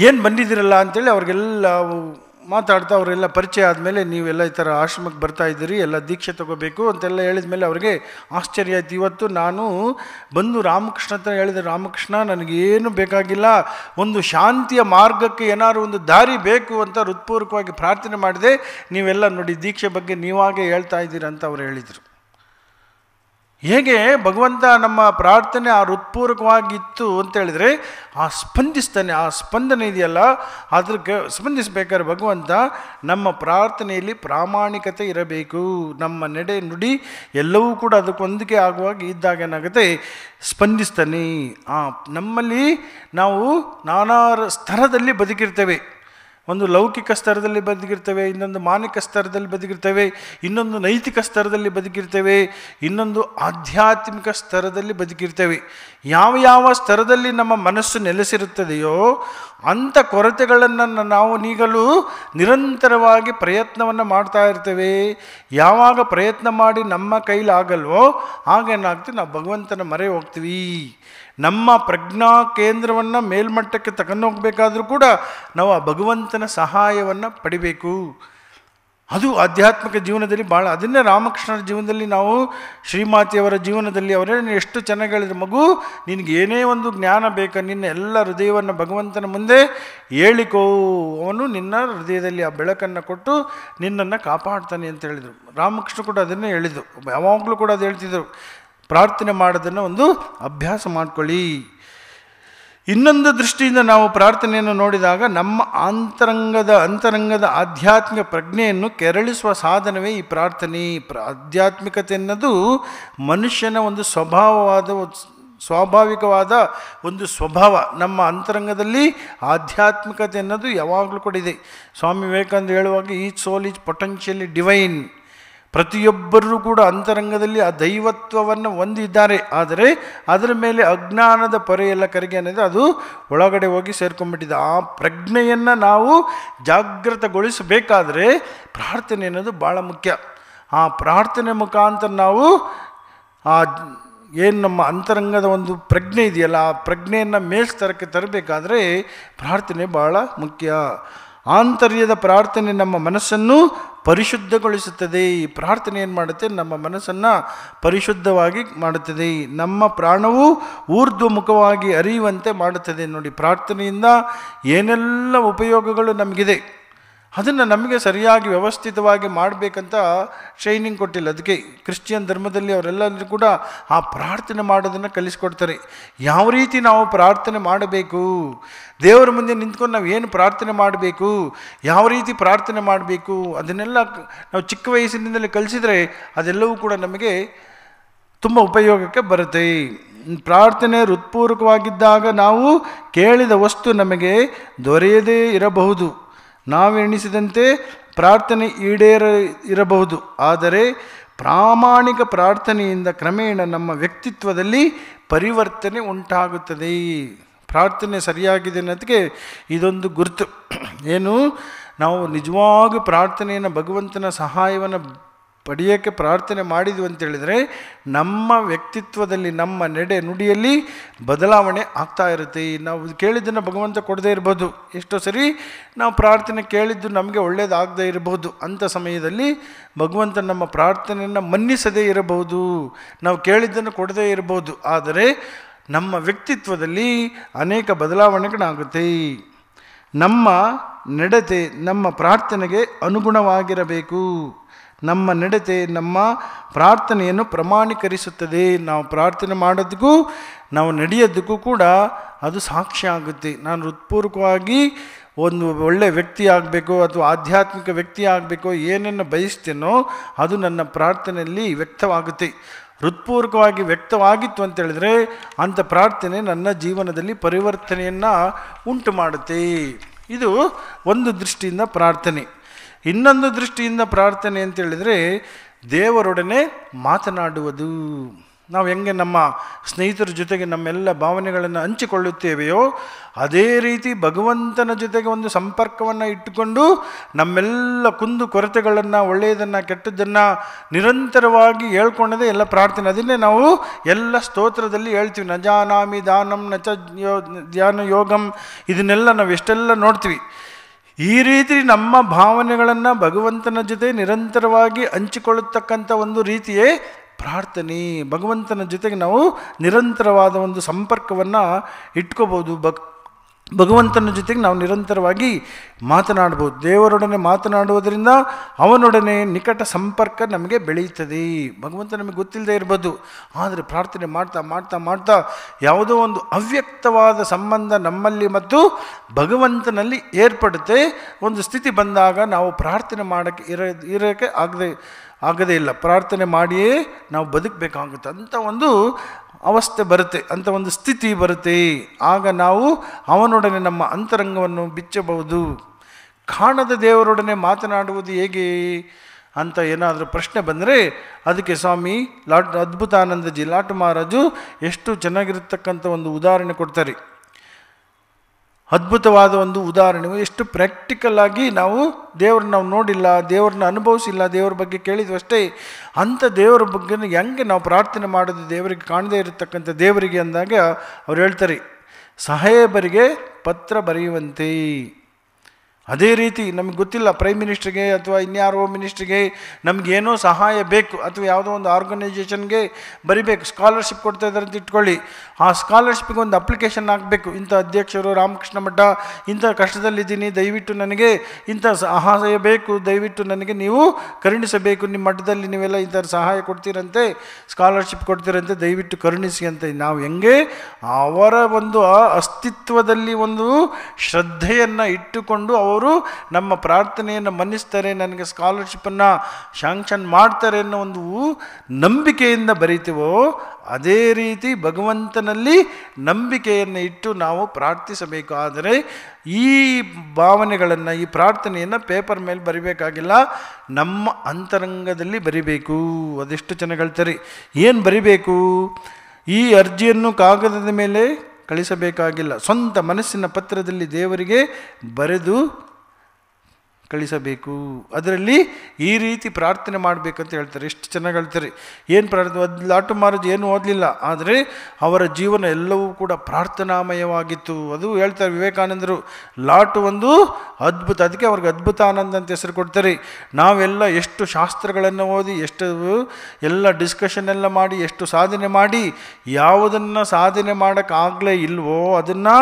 ಏನು ಬಂದಿದ್ದೀರಲ್ಲ ಅಂಥೇಳಿ ಅವ್ರಿಗೆಲ್ಲ ಮಾತಾಡ್ತಾ ಅವರೆಲ್ಲ ಪರಿಚಯ ಆದಮೇಲೆ ನೀವೆಲ್ಲ ಈ ಥರ ಆಶ್ರಮಕ್ಕೆ ಬರ್ತಾ ಇದ್ದೀರಿ ಎಲ್ಲ ದೀಕ್ಷೆ ತೊಗೋಬೇಕು ಅಂತೆಲ್ಲ ಹೇಳಿದ ಮೇಲೆ ಅವರಿಗೆ ಆಶ್ಚರ್ಯ ಆಯ್ತು ಇವತ್ತು ನಾನು ಬಂದು ರಾಮಕೃಷ್ಣ ಹತ್ರ ಹೇಳಿದೆ ರಾಮಕೃಷ್ಣ ನನಗೇನು ಬೇಕಾಗಿಲ್ಲ ಒಂದು ಶಾಂತಿಯ ಮಾರ್ಗಕ್ಕೆ ಏನಾದರೂ ಒಂದು ದಾರಿ ಬೇಕು ಅಂತ ಹೃತ್ಪೂರ್ವಕವಾಗಿ ಪ್ರಾರ್ಥನೆ ಮಾಡಿದೆ ನೀವೆಲ್ಲ ನೋಡಿ ದೀಕ್ಷೆ ಬಗ್ಗೆ ನೀವಾಗೇ ಹೇಳ್ತಾ ಅಂತ ಅವರು ಹೇಳಿದರು ಹೇಗೆ ಭಗವಂತ ನಮ್ಮ ಪ್ರಾರ್ಥನೆ ಆ ಹೃತ್ಪೂರ್ವಕವಾಗಿತ್ತು ಅಂತೇಳಿದರೆ ಆ ಸ್ಪಂದಿಸ್ತಾನೆ ಆ ಸ್ಪಂದನೆ ಇದೆಯಲ್ಲ ಅದಕ್ಕೆ ಸ್ಪಂದಿಸಬೇಕಾದ್ರೆ ಭಗವಂತ ನಮ್ಮ ಪ್ರಾರ್ಥನೆಯಲ್ಲಿ ಪ್ರಾಮಾಣಿಕತೆ ಇರಬೇಕು ನಮ್ಮ ನೆಡೆ ನುಡಿ ಎಲ್ಲವೂ ಕೂಡ ಅದಕ್ಕೆ ಹೊಂದಿಕೆ ಆಗುವಾಗ ಇದ್ದಾಗ ಏನಾಗುತ್ತೆ ಸ್ಪಂದಿಸ್ತಾನೆ ಆ ನಮ್ಮಲ್ಲಿ ನಾವು ನಾನಾ ಸ್ತರದಲ್ಲಿ ಬದುಕಿರ್ತೇವೆ ಒಂದು ಲೌಕಿಕ ಸ್ತರದಲ್ಲಿ ಬದುಕಿರ್ತೇವೆ ಇನ್ನೊಂದು ಮಾನಿಕ ಸ್ತರದಲ್ಲಿ ಬದುಕಿರ್ತೇವೆ ಇನ್ನೊಂದು ನೈತಿಕ ಸ್ತರದಲ್ಲಿ ಬದುಕಿರ್ತೇವೆ ಇನ್ನೊಂದು ಆಧ್ಯಾತ್ಮಿಕ ಸ್ತರದಲ್ಲಿ ಬದುಕಿರ್ತೇವೆ ಯಾವ ಯಾವ ಸ್ತರದಲ್ಲಿ ನಮ್ಮ ಮನಸ್ಸು ನೆಲೆಸಿರುತ್ತದೆಯೋ ಅಂಥ ಕೊರತೆಗಳನ್ನು ನಾವು ನೀಗಲು ನಿರಂತರವಾಗಿ ಪ್ರಯತ್ನವನ್ನು ಮಾಡ್ತಾ ಇರ್ತೇವೆ ಯಾವಾಗ ಪ್ರಯತ್ನ ಮಾಡಿ ನಮ್ಮ ಕೈಲಾಗಲ್ವೋ ಆಗೇನಾಗ್ತೀವಿ ನಾವು ಭಗವಂತನ ಮರೆ ಹೋಗ್ತೀವಿ ನಮ್ಮ ಪ್ರಜ್ಞಾ ಕೇಂದ್ರವನ್ನು ಮೇಲ್ಮಟ್ಟಕ್ಕೆ ಹೋಗಬೇಕಾದರೂ ಕೂಡ ನಾವು ಆ ಭಗವಂತನ ಸಹಾಯವನ್ನು ಪಡಿಬೇಕು ಅದು ಆಧ್ಯಾತ್ಮಿಕ ಜೀವನದಲ್ಲಿ ಭಾಳ ಅದನ್ನೇ ರಾಮಕೃಷ್ಣರ ಜೀವನದಲ್ಲಿ ನಾವು ಶ್ರೀಮಾತಿಯವರ ಜೀವನದಲ್ಲಿ ಅವರೇ ಎಷ್ಟು ಚೆನ್ನಾಗಿ ಹೇಳಿದ್ರು ಮಗು ನಿನಗೆ ಏನೇ ಒಂದು ಜ್ಞಾನ ಬೇಕಾ ನಿನ್ನ ಎಲ್ಲ ಹೃದಯವನ್ನು ಭಗವಂತನ ಮುಂದೆ ಹೇಳಿಕೋ ಅವನು ನಿನ್ನ ಹೃದಯದಲ್ಲಿ ಆ ಬೆಳಕನ್ನು ಕೊಟ್ಟು ನಿನ್ನನ್ನು ಕಾಪಾಡ್ತಾನೆ ಅಂತ ಹೇಳಿದರು ರಾಮಕೃಷ್ಣ ಕೂಡ ಅದನ್ನೇ ಹೇಳಿದರು ಯಾವಾಗಲೂ ಕೂಡ ಅದು ಹೇಳ್ತಿದ್ದರು ಪ್ರಾರ್ಥನೆ ಮಾಡೋದನ್ನು ಒಂದು ಅಭ್ಯಾಸ ಮಾಡಿಕೊಳ್ಳಿ ಇನ್ನೊಂದು ದೃಷ್ಟಿಯಿಂದ ನಾವು ಪ್ರಾರ್ಥನೆಯನ್ನು ನೋಡಿದಾಗ ನಮ್ಮ ಅಂತರಂಗದ ಅಂತರಂಗದ ಆಧ್ಯಾತ್ಮಿಕ ಪ್ರಜ್ಞೆಯನ್ನು ಕೆರಳಿಸುವ ಸಾಧನವೇ ಈ ಪ್ರಾರ್ಥನೆ ಪ್ರ ಆಧ್ಯಾತ್ಮಿಕತೆ ಅನ್ನೋದು ಮನುಷ್ಯನ ಒಂದು ಸ್ವಭಾವವಾದ ಸ್ವಾಭಾವಿಕವಾದ ಒಂದು ಸ್ವಭಾವ ನಮ್ಮ ಅಂತರಂಗದಲ್ಲಿ ಆಧ್ಯಾತ್ಮಿಕತೆ ಅನ್ನೋದು ಯಾವಾಗಲೂ ಕೂಡ ಇದೆ ಸ್ವಾಮಿ ವಿವೇಕಾನಂದ ಹೇಳುವಾಗ ಈ ಸೋಲ್ ಈಸ್ ಪೊಟೆನ್ಷಿಯಲಿ ಡಿವೈನ್ ಪ್ರತಿಯೊಬ್ಬರೂ ಕೂಡ ಅಂತರಂಗದಲ್ಲಿ ಆ ದೈವತ್ವವನ್ನು ಹೊಂದಿದ್ದಾರೆ ಆದರೆ ಅದರ ಮೇಲೆ ಅಜ್ಞಾನದ ಪೊರೆ ಎಲ್ಲ ಕರೆಗೆ ಅನ್ನೋದು ಅದು ಒಳಗಡೆ ಹೋಗಿ ಸೇರ್ಕೊಂಡ್ಬಿಟ್ಟಿದೆ ಆ ಪ್ರಜ್ಞೆಯನ್ನು ನಾವು ಜಾಗೃತಗೊಳಿಸಬೇಕಾದರೆ ಪ್ರಾರ್ಥನೆ ಅನ್ನೋದು ಭಾಳ ಮುಖ್ಯ ಆ ಪ್ರಾರ್ಥನೆ ಮುಖಾಂತರ ನಾವು ಆ ಏನು ನಮ್ಮ ಅಂತರಂಗದ ಒಂದು ಪ್ರಜ್ಞೆ ಇದೆಯಲ್ಲ ಆ ಪ್ರಜ್ಞೆಯನ್ನು ಮೇಲ್ಸ್ತರಕ್ಕೆ ತರಬೇಕಾದ್ರೆ ಪ್ರಾರ್ಥನೆ ಭಾಳ ಮುಖ್ಯ ಆಂತರ್ಯದ ಪ್ರಾರ್ಥನೆ ನಮ್ಮ ಮನಸ್ಸನ್ನು ಪರಿಶುದ್ಧಗೊಳಿಸುತ್ತದೆ ಈ ಪ್ರಾರ್ಥನೆ ಏನು ಮಾಡುತ್ತೆ ನಮ್ಮ ಮನಸ್ಸನ್ನು ಪರಿಶುದ್ಧವಾಗಿ ಮಾಡುತ್ತದೆ ನಮ್ಮ ಪ್ರಾಣವು ಊರ್ಧ್ವಮುಖವಾಗಿ ಅರಿಯುವಂತೆ ಮಾಡುತ್ತದೆ ನೋಡಿ ಪ್ರಾರ್ಥನೆಯಿಂದ ಏನೆಲ್ಲ ಉಪಯೋಗಗಳು ನಮಗಿದೆ ಅದನ್ನು ನಮಗೆ ಸರಿಯಾಗಿ ವ್ಯವಸ್ಥಿತವಾಗಿ ಮಾಡಬೇಕಂತ ಟ್ರೈನಿಂಗ್ ಕೊಟ್ಟಿಲ್ಲ ಅದಕ್ಕೆ ಕ್ರಿಶ್ಚಿಯನ್ ಧರ್ಮದಲ್ಲಿ ಅವರೆಲ್ಲರೂ ಕೂಡ ಆ ಪ್ರಾರ್ಥನೆ ಮಾಡೋದನ್ನು ಕಲಿಸ್ಕೊಡ್ತಾರೆ ಯಾವ ರೀತಿ ನಾವು ಪ್ರಾರ್ಥನೆ ಮಾಡಬೇಕು ದೇವರ ಮುಂದೆ ನಿಂತ್ಕೊಂಡು ನಾವು ಏನು ಪ್ರಾರ್ಥನೆ ಮಾಡಬೇಕು ಯಾವ ರೀತಿ ಪ್ರಾರ್ಥನೆ ಮಾಡಬೇಕು ಅದನ್ನೆಲ್ಲ ನಾವು ಚಿಕ್ಕ ವಯಸ್ಸಿನಿಂದಲೇ ಕಲಿಸಿದರೆ ಅದೆಲ್ಲವೂ ಕೂಡ ನಮಗೆ ತುಂಬ ಉಪಯೋಗಕ್ಕೆ ಬರುತ್ತೆ ಪ್ರಾರ್ಥನೆ ಹೃತ್ಪೂರ್ವಕವಾಗಿದ್ದಾಗ ನಾವು ಕೇಳಿದ ವಸ್ತು ನಮಗೆ ದೊರೆಯದೇ ಇರಬಹುದು ನಾವೆಣಿಸಿದಂತೆ ಪ್ರಾರ್ಥನೆ ಈಡೇರ ಇರಬಹುದು ಆದರೆ ಪ್ರಾಮಾಣಿಕ ಪ್ರಾರ್ಥನೆಯಿಂದ ಕ್ರಮೇಣ ನಮ್ಮ ವ್ಯಕ್ತಿತ್ವದಲ್ಲಿ ಪರಿವರ್ತನೆ ಉಂಟಾಗುತ್ತದೆ ಪ್ರಾರ್ಥನೆ ಸರಿಯಾಗಿದೆ ಅನ್ನೋದಕ್ಕೆ ಇದೊಂದು ಗುರುತು ಏನು ನಾವು ನಿಜವಾಗಿ ಪ್ರಾರ್ಥನೆಯನ್ನು ಭಗವಂತನ ಸಹಾಯವನ್ನು ಪಡೆಯೋಕ್ಕೆ ಪ್ರಾರ್ಥನೆ ಮಾಡಿದ್ವಿ ಅಂತೇಳಿದರೆ ನಮ್ಮ ವ್ಯಕ್ತಿತ್ವದಲ್ಲಿ ನಮ್ಮ ನಡೆ ನುಡಿಯಲ್ಲಿ ಬದಲಾವಣೆ ಆಗ್ತಾ ಇರುತ್ತೆ ನಾವು ಕೇಳಿದ್ದನ್ನು ಭಗವಂತ ಕೊಡದೇ ಇರ್ಬೋದು ಎಷ್ಟೋ ಸರಿ ನಾವು ಪ್ರಾರ್ಥನೆ ಕೇಳಿದ್ದು ನಮಗೆ ಒಳ್ಳೇದಾಗದೇ ಇರಬಹುದು ಅಂಥ ಸಮಯದಲ್ಲಿ ಭಗವಂತ ನಮ್ಮ ಪ್ರಾರ್ಥನೆಯನ್ನು ಮನ್ನಿಸದೇ ಇರಬಹುದು ನಾವು ಕೇಳಿದ್ದನ್ನು ಕೊಡದೇ ಇರಬಹುದು ಆದರೆ ನಮ್ಮ ವ್ಯಕ್ತಿತ್ವದಲ್ಲಿ ಅನೇಕ ಬದಲಾವಣೆಗಳಾಗುತ್ತೆ ನಮ್ಮ ನಡತೆ ನಮ್ಮ ಪ್ರಾರ್ಥನೆಗೆ ಅನುಗುಣವಾಗಿರಬೇಕು ನಮ್ಮ ನಡತೆ ನಮ್ಮ ಪ್ರಾರ್ಥನೆಯನ್ನು ಪ್ರಮಾಣೀಕರಿಸುತ್ತದೆ ನಾವು ಪ್ರಾರ್ಥನೆ ಮಾಡೋದಕ್ಕೂ ನಾವು ನಡೆಯೋದಕ್ಕೂ ಕೂಡ ಅದು ಸಾಕ್ಷಿ ಆಗುತ್ತೆ ನಾನು ಹೃತ್ಪೂರ್ವಕವಾಗಿ ಒಂದು ಒಳ್ಳೆಯ ವ್ಯಕ್ತಿ ಆಗಬೇಕು ಅಥವಾ ಆಧ್ಯಾತ್ಮಿಕ ವ್ಯಕ್ತಿ ಆಗಬೇಕು ಏನನ್ನು ಬಯಸ್ತೇನೋ ಅದು ನನ್ನ ಪ್ರಾರ್ಥನೆಯಲ್ಲಿ ವ್ಯಕ್ತವಾಗುತ್ತೆ ಹೃತ್ಪೂರ್ವಕವಾಗಿ ವ್ಯಕ್ತವಾಗಿತ್ತು ಅಂತ ಹೇಳಿದ್ರೆ ಅಂಥ ಪ್ರಾರ್ಥನೆ ನನ್ನ ಜೀವನದಲ್ಲಿ ಪರಿವರ್ತನೆಯನ್ನು ಉಂಟು ಮಾಡುತ್ತೆ ಇದು ಒಂದು ದೃಷ್ಟಿಯಿಂದ ಪ್ರಾರ್ಥನೆ ಇನ್ನೊಂದು ದೃಷ್ಟಿಯಿಂದ ಪ್ರಾರ್ಥನೆ ಅಂತೇಳಿದರೆ ದೇವರೊಡನೆ ಮಾತನಾಡುವುದು ನಾವು ಹೆಂಗೆ ನಮ್ಮ ಸ್ನೇಹಿತರ ಜೊತೆಗೆ ನಮ್ಮೆಲ್ಲ ಭಾವನೆಗಳನ್ನು ಹಂಚಿಕೊಳ್ಳುತ್ತೇವೆಯೋ ಅದೇ ರೀತಿ ಭಗವಂತನ ಜೊತೆಗೆ ಒಂದು ಸಂಪರ್ಕವನ್ನು ಇಟ್ಟುಕೊಂಡು ನಮ್ಮೆಲ್ಲ ಕುಂದು ಕೊರತೆಗಳನ್ನು ಒಳ್ಳೆಯದನ್ನು ಕೆಟ್ಟದ್ದನ್ನು ನಿರಂತರವಾಗಿ ಹೇಳ್ಕೊಂಡದೇ ಎಲ್ಲ ಪ್ರಾರ್ಥನೆ ಅದನ್ನೇ ನಾವು ಎಲ್ಲ ಸ್ತೋತ್ರದಲ್ಲಿ ಹೇಳ್ತೀವಿ ನಜಾನಾಮಿ ದಾನಂ ನಚ ಯೋ ಧ್ಯಾನ ಯೋಗಂ ಇದನ್ನೆಲ್ಲ ನಾವು ಎಷ್ಟೆಲ್ಲ ನೋಡ್ತೀವಿ ಈ ರೀತಿ ನಮ್ಮ ಭಾವನೆಗಳನ್ನು ಭಗವಂತನ ಜೊತೆ ನಿರಂತರವಾಗಿ ಹಂಚಿಕೊಳ್ಳತಕ್ಕಂಥ ಒಂದು ರೀತಿಯೇ ಪ್ರಾರ್ಥನೆ ಭಗವಂತನ ಜೊತೆಗೆ ನಾವು ನಿರಂತರವಾದ ಒಂದು ಸಂಪರ್ಕವನ್ನು ಇಟ್ಕೋಬೋದು ಭಕ್ ಭಗವಂತನ ಜೊತೆಗೆ ನಾವು ನಿರಂತರವಾಗಿ ಮಾತನಾಡ್ಬೋದು ದೇವರೊಡನೆ ಮಾತನಾಡುವುದರಿಂದ ಅವನೊಡನೆ ನಿಕಟ ಸಂಪರ್ಕ ನಮಗೆ ಬೆಳೆಯುತ್ತದೆ ಭಗವಂತ ನಮಗೆ ಗೊತ್ತಿಲ್ಲದೆ ಇರ್ಬೋದು ಆದರೆ ಪ್ರಾರ್ಥನೆ ಮಾಡ್ತಾ ಮಾಡ್ತಾ ಮಾಡ್ತಾ ಯಾವುದೋ ಒಂದು ಅವ್ಯಕ್ತವಾದ ಸಂಬಂಧ ನಮ್ಮಲ್ಲಿ ಮತ್ತು ಭಗವಂತನಲ್ಲಿ ಏರ್ಪಡುತ್ತೆ ಒಂದು ಸ್ಥಿತಿ ಬಂದಾಗ ನಾವು ಪ್ರಾರ್ಥನೆ ಮಾಡೋಕ್ಕೆ ಇರ ಇರೋಕ್ಕೆ ಆಗದೆ ಆಗದೇ ಇಲ್ಲ ಪ್ರಾರ್ಥನೆ ಮಾಡಿಯೇ ನಾವು ಬದುಕಬೇಕಾಗುತ್ತೆ ಅಂತ ಒಂದು ಅವಸ್ಥೆ ಬರುತ್ತೆ ಅಂತ ಒಂದು ಸ್ಥಿತಿ ಬರುತ್ತೆ ಆಗ ನಾವು ಅವನೊಡನೆ ನಮ್ಮ ಅಂತರಂಗವನ್ನು ಬಿಚ್ಚಬಹುದು ಕಾಣದ ದೇವರೊಡನೆ ಮಾತನಾಡುವುದು ಹೇಗೆ ಅಂತ ಏನಾದರೂ ಪ್ರಶ್ನೆ ಬಂದರೆ ಅದಕ್ಕೆ ಸ್ವಾಮಿ ಲಾಟ್ ಅದ್ಭುತಾನಂದಜಿ ಲಾಟು ಮಹಾರಾಜು ಎಷ್ಟು ಚೆನ್ನಾಗಿರತಕ್ಕಂಥ ಒಂದು ಉದಾಹರಣೆ ಕೊಡ್ತಾರೆ ಅದ್ಭುತವಾದ ಒಂದು ಉದಾಹರಣೆ ಎಷ್ಟು ಪ್ರಾಕ್ಟಿಕಲ್ ಆಗಿ ನಾವು ದೇವ್ರನ್ನ ನಾವು ನೋಡಿಲ್ಲ ದೇವ್ರನ್ನ ಅನುಭವಿಸಿಲ್ಲ ದೇವ್ರ ಬಗ್ಗೆ ಕೇಳಿದ್ವಿ ಅಷ್ಟೇ ಅಂಥ ದೇವರ ಬಗ್ಗೆ ಹೆಂಗೆ ನಾವು ಪ್ರಾರ್ಥನೆ ಮಾಡೋದು ದೇವರಿಗೆ ಕಾಣದೇ ಇರತಕ್ಕಂಥ ದೇವರಿಗೆ ಅಂದಾಗ ಅವ್ರು ಹೇಳ್ತಾರೆ ಸಹೇಬರಿಗೆ ಪತ್ರ ಬರೆಯುವಂತೆ ಅದೇ ರೀತಿ ನಮಗೆ ಗೊತ್ತಿಲ್ಲ ಪ್ರೈಮ್ ಮಿನಿಸ್ಟ್ರಿಗೆ ಅಥವಾ ಇನ್ಯಾರೋ ಮಿನಿಸ್ಟ್ರಿಗೆ ನಮಗೇನೋ ಸಹಾಯ ಬೇಕು ಅಥವಾ ಯಾವುದೋ ಒಂದು ಆರ್ಗನೈಜೇಷನ್ಗೆ ಬರಿಬೇಕು ಸ್ಕಾಲರ್ಶಿಪ್ ಕೊಡ್ತಾ ಇದ್ದಾರೆ ಅಂತ ಇಟ್ಕೊಳ್ಳಿ ಆ ಸ್ಕಾಲರ್ಶಿಪ್ಗೆ ಒಂದು ಅಪ್ಲಿಕೇಶನ್ ಹಾಕಬೇಕು ಇಂಥ ಅಧ್ಯಕ್ಷರು ರಾಮಕೃಷ್ಣ ಮಠ ಇಂಥ ಕಷ್ಟದಲ್ಲಿದ್ದೀನಿ ದಯವಿಟ್ಟು ನನಗೆ ಇಂಥ ಸಹಾಯ ಬೇಕು ದಯವಿಟ್ಟು ನನಗೆ ನೀವು ಕರುಣಿಸಬೇಕು ನಿಮ್ಮ ಮಠದಲ್ಲಿ ನೀವೆಲ್ಲ ಇಂಥ ಸಹಾಯ ಕೊಡ್ತೀರಂತೆ ಸ್ಕಾಲರ್ಶಿಪ್ ಕೊಡ್ತೀರಂತೆ ದಯವಿಟ್ಟು ಕರುಣಿಸಿ ಅಂತ ನಾವು ಹೆಂಗೆ ಅವರ ಒಂದು ಅಸ್ತಿತ್ವದಲ್ಲಿ ಒಂದು ಶ್ರದ್ಧೆಯನ್ನು ಇಟ್ಟುಕೊಂಡು ಅವರು ಅವರು ನಮ್ಮ ಪ್ರಾರ್ಥನೆಯನ್ನು ಮನ್ನಿಸ್ತಾರೆ ನನಗೆ ಸ್ಕಾಲರ್ಶಿಪ್ಪನ್ನು ಶಾಂಕ್ಷನ್ ಮಾಡ್ತಾರೆ ಅನ್ನೋ ಒಂದು ನಂಬಿಕೆಯಿಂದ ಬರೀತೀವೋ ಅದೇ ರೀತಿ ಭಗವಂತನಲ್ಲಿ ನಂಬಿಕೆಯನ್ನು ಇಟ್ಟು ನಾವು ಪ್ರಾರ್ಥಿಸಬೇಕು ಆದರೆ ಈ ಭಾವನೆಗಳನ್ನು ಈ ಪ್ರಾರ್ಥನೆಯನ್ನು ಪೇಪರ್ ಮೇಲೆ ಬರಿಬೇಕಾಗಿಲ್ಲ ನಮ್ಮ ಅಂತರಂಗದಲ್ಲಿ ಬರಿಬೇಕು ಅದೆಷ್ಟು ಜನ ಹೇಳ್ತಾರೆ ಏನು ಬರಿಬೇಕು ಈ ಅರ್ಜಿಯನ್ನು ಕಾಗದದ ಮೇಲೆ ಕಳಿಸಬೇಕಾಗಿಲ್ಲ ಸ್ವಂತ ಮನಸ್ಸಿನ ಪತ್ರದಲ್ಲಿ ದೇವರಿಗೆ ಬರೆದು ಕಳಿಸಬೇಕು ಅದರಲ್ಲಿ ಈ ರೀತಿ ಪ್ರಾರ್ಥನೆ ಮಾಡಬೇಕಂತ ಹೇಳ್ತಾರೆ ಎಷ್ಟು ಚೆನ್ನಾಗಿ ಹೇಳ್ತಾರೆ ಏನು ಪ್ರಾರ್ಥನೆ ಅದು ಲಾಟು ಮಹಾರಾಜ್ ಏನು ಓದಲಿಲ್ಲ ಆದರೆ ಅವರ ಜೀವನ ಎಲ್ಲವೂ ಕೂಡ ಪ್ರಾರ್ಥನಾಮಯವಾಗಿತ್ತು ಅದು ಹೇಳ್ತಾರೆ ವಿವೇಕಾನಂದರು ಲಾಟು ಒಂದು ಅದ್ಭುತ ಅದಕ್ಕೆ ಅವ್ರಿಗೆ ಅದ್ಭುತ ಆನಂದ ಅಂತ ಹೆಸರು ಕೊಡ್ತಾರೆ ನಾವೆಲ್ಲ ಎಷ್ಟು ಶಾಸ್ತ್ರಗಳನ್ನು ಓದಿ ಎಷ್ಟು ಎಲ್ಲ ಡಿಸ್ಕಷನ್ ಎಲ್ಲ ಮಾಡಿ ಎಷ್ಟು ಸಾಧನೆ ಮಾಡಿ ಯಾವುದನ್ನು ಸಾಧನೆ ಮಾಡೋಕ್ಕಾಗಲೇ ಇಲ್ವೋ ಅದನ್ನು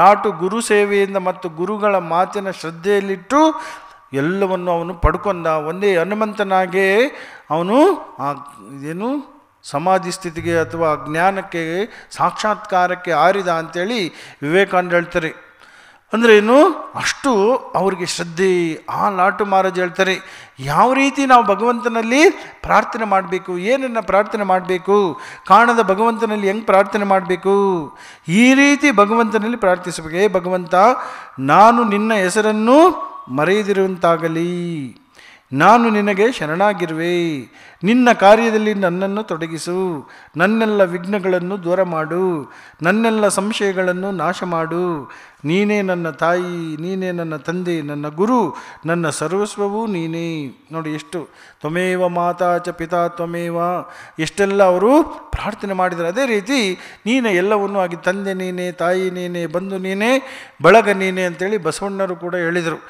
ಲಾಟು ಗುರು ಸೇವೆಯಿಂದ ಮತ್ತು ಗುರುಗಳ ಮಾತಿನ ಶ್ರದ್ಧೆಯಲ್ಲಿಟ್ಟು ಎಲ್ಲವನ್ನು ಅವನು ಪಡ್ಕೊಂಡ ಒಂದೇ ಹನುಮಂತನಾಗೇ ಅವನು ಆ ಏನು ಸಮಾಧಿ ಸ್ಥಿತಿಗೆ ಅಥವಾ ಜ್ಞಾನಕ್ಕೆ ಸಾಕ್ಷಾತ್ಕಾರಕ್ಕೆ ಆರಿದ ಅಂಥೇಳಿ ವಿವೇಕಾನಂದ ಹೇಳ್ತಾರೆ ಅಂದರೆ ಏನು ಅಷ್ಟು ಅವರಿಗೆ ಶ್ರದ್ಧೆ ಆ ಲಾಟು ಮಹಾರಾಜ್ ಹೇಳ್ತಾರೆ ಯಾವ ರೀತಿ ನಾವು ಭಗವಂತನಲ್ಲಿ ಪ್ರಾರ್ಥನೆ ಮಾಡಬೇಕು ಏನನ್ನು ಪ್ರಾರ್ಥನೆ ಮಾಡಬೇಕು ಕಾಣದ ಭಗವಂತನಲ್ಲಿ ಹೆಂಗೆ ಪ್ರಾರ್ಥನೆ ಮಾಡಬೇಕು ಈ ರೀತಿ ಭಗವಂತನಲ್ಲಿ ಪ್ರಾರ್ಥಿಸಬೇಕು ಏ ಭಗವಂತ ನಾನು ನಿನ್ನ ಹೆಸರನ್ನು ಮರೆಯದಿರುವಂತಾಗಲಿ ನಾನು ನಿನಗೆ ಶರಣಾಗಿರುವೆ ನಿನ್ನ ಕಾರ್ಯದಲ್ಲಿ ನನ್ನನ್ನು ತೊಡಗಿಸು ನನ್ನೆಲ್ಲ ವಿಘ್ನಗಳನ್ನು ದೂರ ಮಾಡು ನನ್ನೆಲ್ಲ ಸಂಶಯಗಳನ್ನು ನಾಶ ಮಾಡು ನೀನೇ ನನ್ನ ತಾಯಿ ನೀನೇ ನನ್ನ ತಂದೆ ನನ್ನ ಗುರು ನನ್ನ ಸರ್ವಸ್ವವೂ ನೀನೇ ನೋಡಿ ಎಷ್ಟು ತ್ವಮೇವ ಮಾತಾ ಚ ಪಿತಾ ತ್ವಮೇವ ಎಷ್ಟೆಲ್ಲ ಅವರು ಪ್ರಾರ್ಥನೆ ಮಾಡಿದರೆ ಅದೇ ರೀತಿ ನೀನೇ ಎಲ್ಲವನ್ನೂ ಆಗಿ ತಂದೆ ನೀನೇ ತಾಯಿ ನೀನೇ ಬಂದು ನೀನೇ ಬಳಗ ನೀನೇ ಅಂತೇಳಿ ಬಸವಣ್ಣರು ಕೂಡ ಹೇಳಿದರು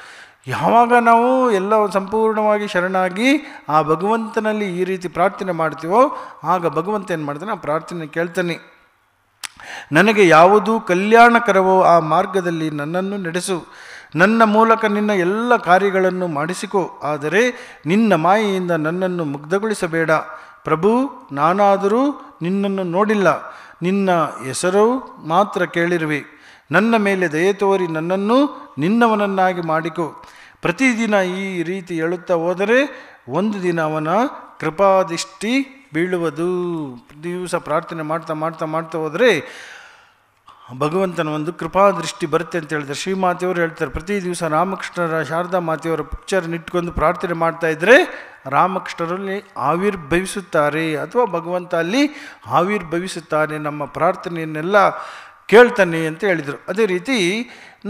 ಯಾವಾಗ ನಾವು ಎಲ್ಲ ಸಂಪೂರ್ಣವಾಗಿ ಶರಣಾಗಿ ಆ ಭಗವಂತನಲ್ಲಿ ಈ ರೀತಿ ಪ್ರಾರ್ಥನೆ ಮಾಡ್ತೀವೋ ಆಗ ಭಗವಂತ ಏನು ಮಾಡ್ತಾನೆ ಆ ಪ್ರಾರ್ಥನೆ ಕೇಳ್ತಾನೆ ನನಗೆ ಯಾವುದೂ ಕಲ್ಯಾಣಕರವೋ ಆ ಮಾರ್ಗದಲ್ಲಿ ನನ್ನನ್ನು ನಡೆಸು ನನ್ನ ಮೂಲಕ ನಿನ್ನ ಎಲ್ಲ ಕಾರ್ಯಗಳನ್ನು ಮಾಡಿಸಿಕೊ ಆದರೆ ನಿನ್ನ ಮಾಯೆಯಿಂದ ನನ್ನನ್ನು ಮುಗ್ಧಗೊಳಿಸಬೇಡ ಪ್ರಭು ನಾನಾದರೂ ನಿನ್ನನ್ನು ನೋಡಿಲ್ಲ ನಿನ್ನ ಹೆಸರು ಮಾತ್ರ ಕೇಳಿರುವೆ ನನ್ನ ಮೇಲೆ ದಯೆ ತೋರಿ ನನ್ನನ್ನು ನಿನ್ನವನನ್ನಾಗಿ ಮಾಡಿಕೊ ಪ್ರತಿದಿನ ಈ ರೀತಿ ಹೇಳುತ್ತಾ ಹೋದರೆ ಒಂದು ದಿನ ಅವನ ಕೃಪಾದಿಷ್ಟಿ ಬೀಳುವುದು ದಿವಸ ಪ್ರಾರ್ಥನೆ ಮಾಡ್ತಾ ಮಾಡ್ತಾ ಮಾಡ್ತಾ ಹೋದರೆ ಭಗವಂತನ ಒಂದು ಕೃಪಾದೃಷ್ಟಿ ಬರುತ್ತೆ ಅಂತ ಹೇಳಿದ್ರೆ ಶ್ರೀಮಾತೆಯವರು ಹೇಳ್ತಾರೆ ಪ್ರತಿ ದಿವಸ ರಾಮಕೃಷ್ಣರ ಶಾರದಾ ಮಾತೆಯವರ ಪಿಕ್ಚರ್ ಇಟ್ಕೊಂಡು ಪ್ರಾರ್ಥನೆ ಮಾಡ್ತಾ ಇದ್ದರೆ ರಾಮಕೃಷ್ಣರಲ್ಲಿ ಆವಿರ್ಭವಿಸುತ್ತಾರೆ ಅಥವಾ ಭಗವಂತ ಅಲ್ಲಿ ಆವಿರ್ಭವಿಸುತ್ತಾರೆ ನಮ್ಮ ಪ್ರಾರ್ಥನೆಯನ್ನೆಲ್ಲ ಕೇಳ್ತಾನೆ ಅಂತ ಹೇಳಿದರು ಅದೇ ರೀತಿ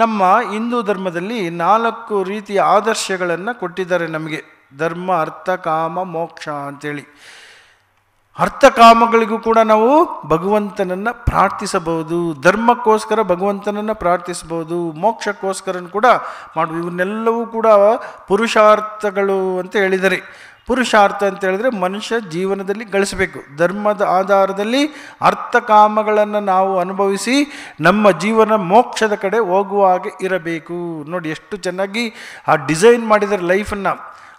ನಮ್ಮ ಹಿಂದೂ ಧರ್ಮದಲ್ಲಿ ನಾಲ್ಕು ರೀತಿಯ ಆದರ್ಶಗಳನ್ನು ಕೊಟ್ಟಿದ್ದಾರೆ ನಮಗೆ ಧರ್ಮ ಅರ್ಥ ಕಾಮ ಮೋಕ್ಷ ಅಂಥೇಳಿ ಅರ್ಥ ಕಾಮಗಳಿಗೂ ಕೂಡ ನಾವು ಭಗವಂತನನ್ನು ಪ್ರಾರ್ಥಿಸಬಹುದು ಧರ್ಮಕ್ಕೋಸ್ಕರ ಭಗವಂತನನ್ನು ಪ್ರಾರ್ಥಿಸಬಹುದು ಮೋಕ್ಷಕ್ಕೋಸ್ಕರನೂ ಕೂಡ ಮಾಡ್ಬೋದು ಇವನ್ನೆಲ್ಲವೂ ಕೂಡ ಪುರುಷಾರ್ಥಗಳು ಅಂತ ಹೇಳಿದರೆ ಪುರುಷಾರ್ಥ ಅಂತ ಹೇಳಿದ್ರೆ ಮನುಷ್ಯ ಜೀವನದಲ್ಲಿ ಗಳಿಸಬೇಕು ಧರ್ಮದ ಆಧಾರದಲ್ಲಿ ಅರ್ಥ ಕಾಮಗಳನ್ನು ನಾವು ಅನುಭವಿಸಿ ನಮ್ಮ ಜೀವನ ಮೋಕ್ಷದ ಕಡೆ ಹೋಗುವ ಹಾಗೆ ಇರಬೇಕು ನೋಡಿ ಎಷ್ಟು ಚೆನ್ನಾಗಿ ಆ ಡಿಸೈನ್ ಮಾಡಿದರೆ ಲೈಫನ್ನು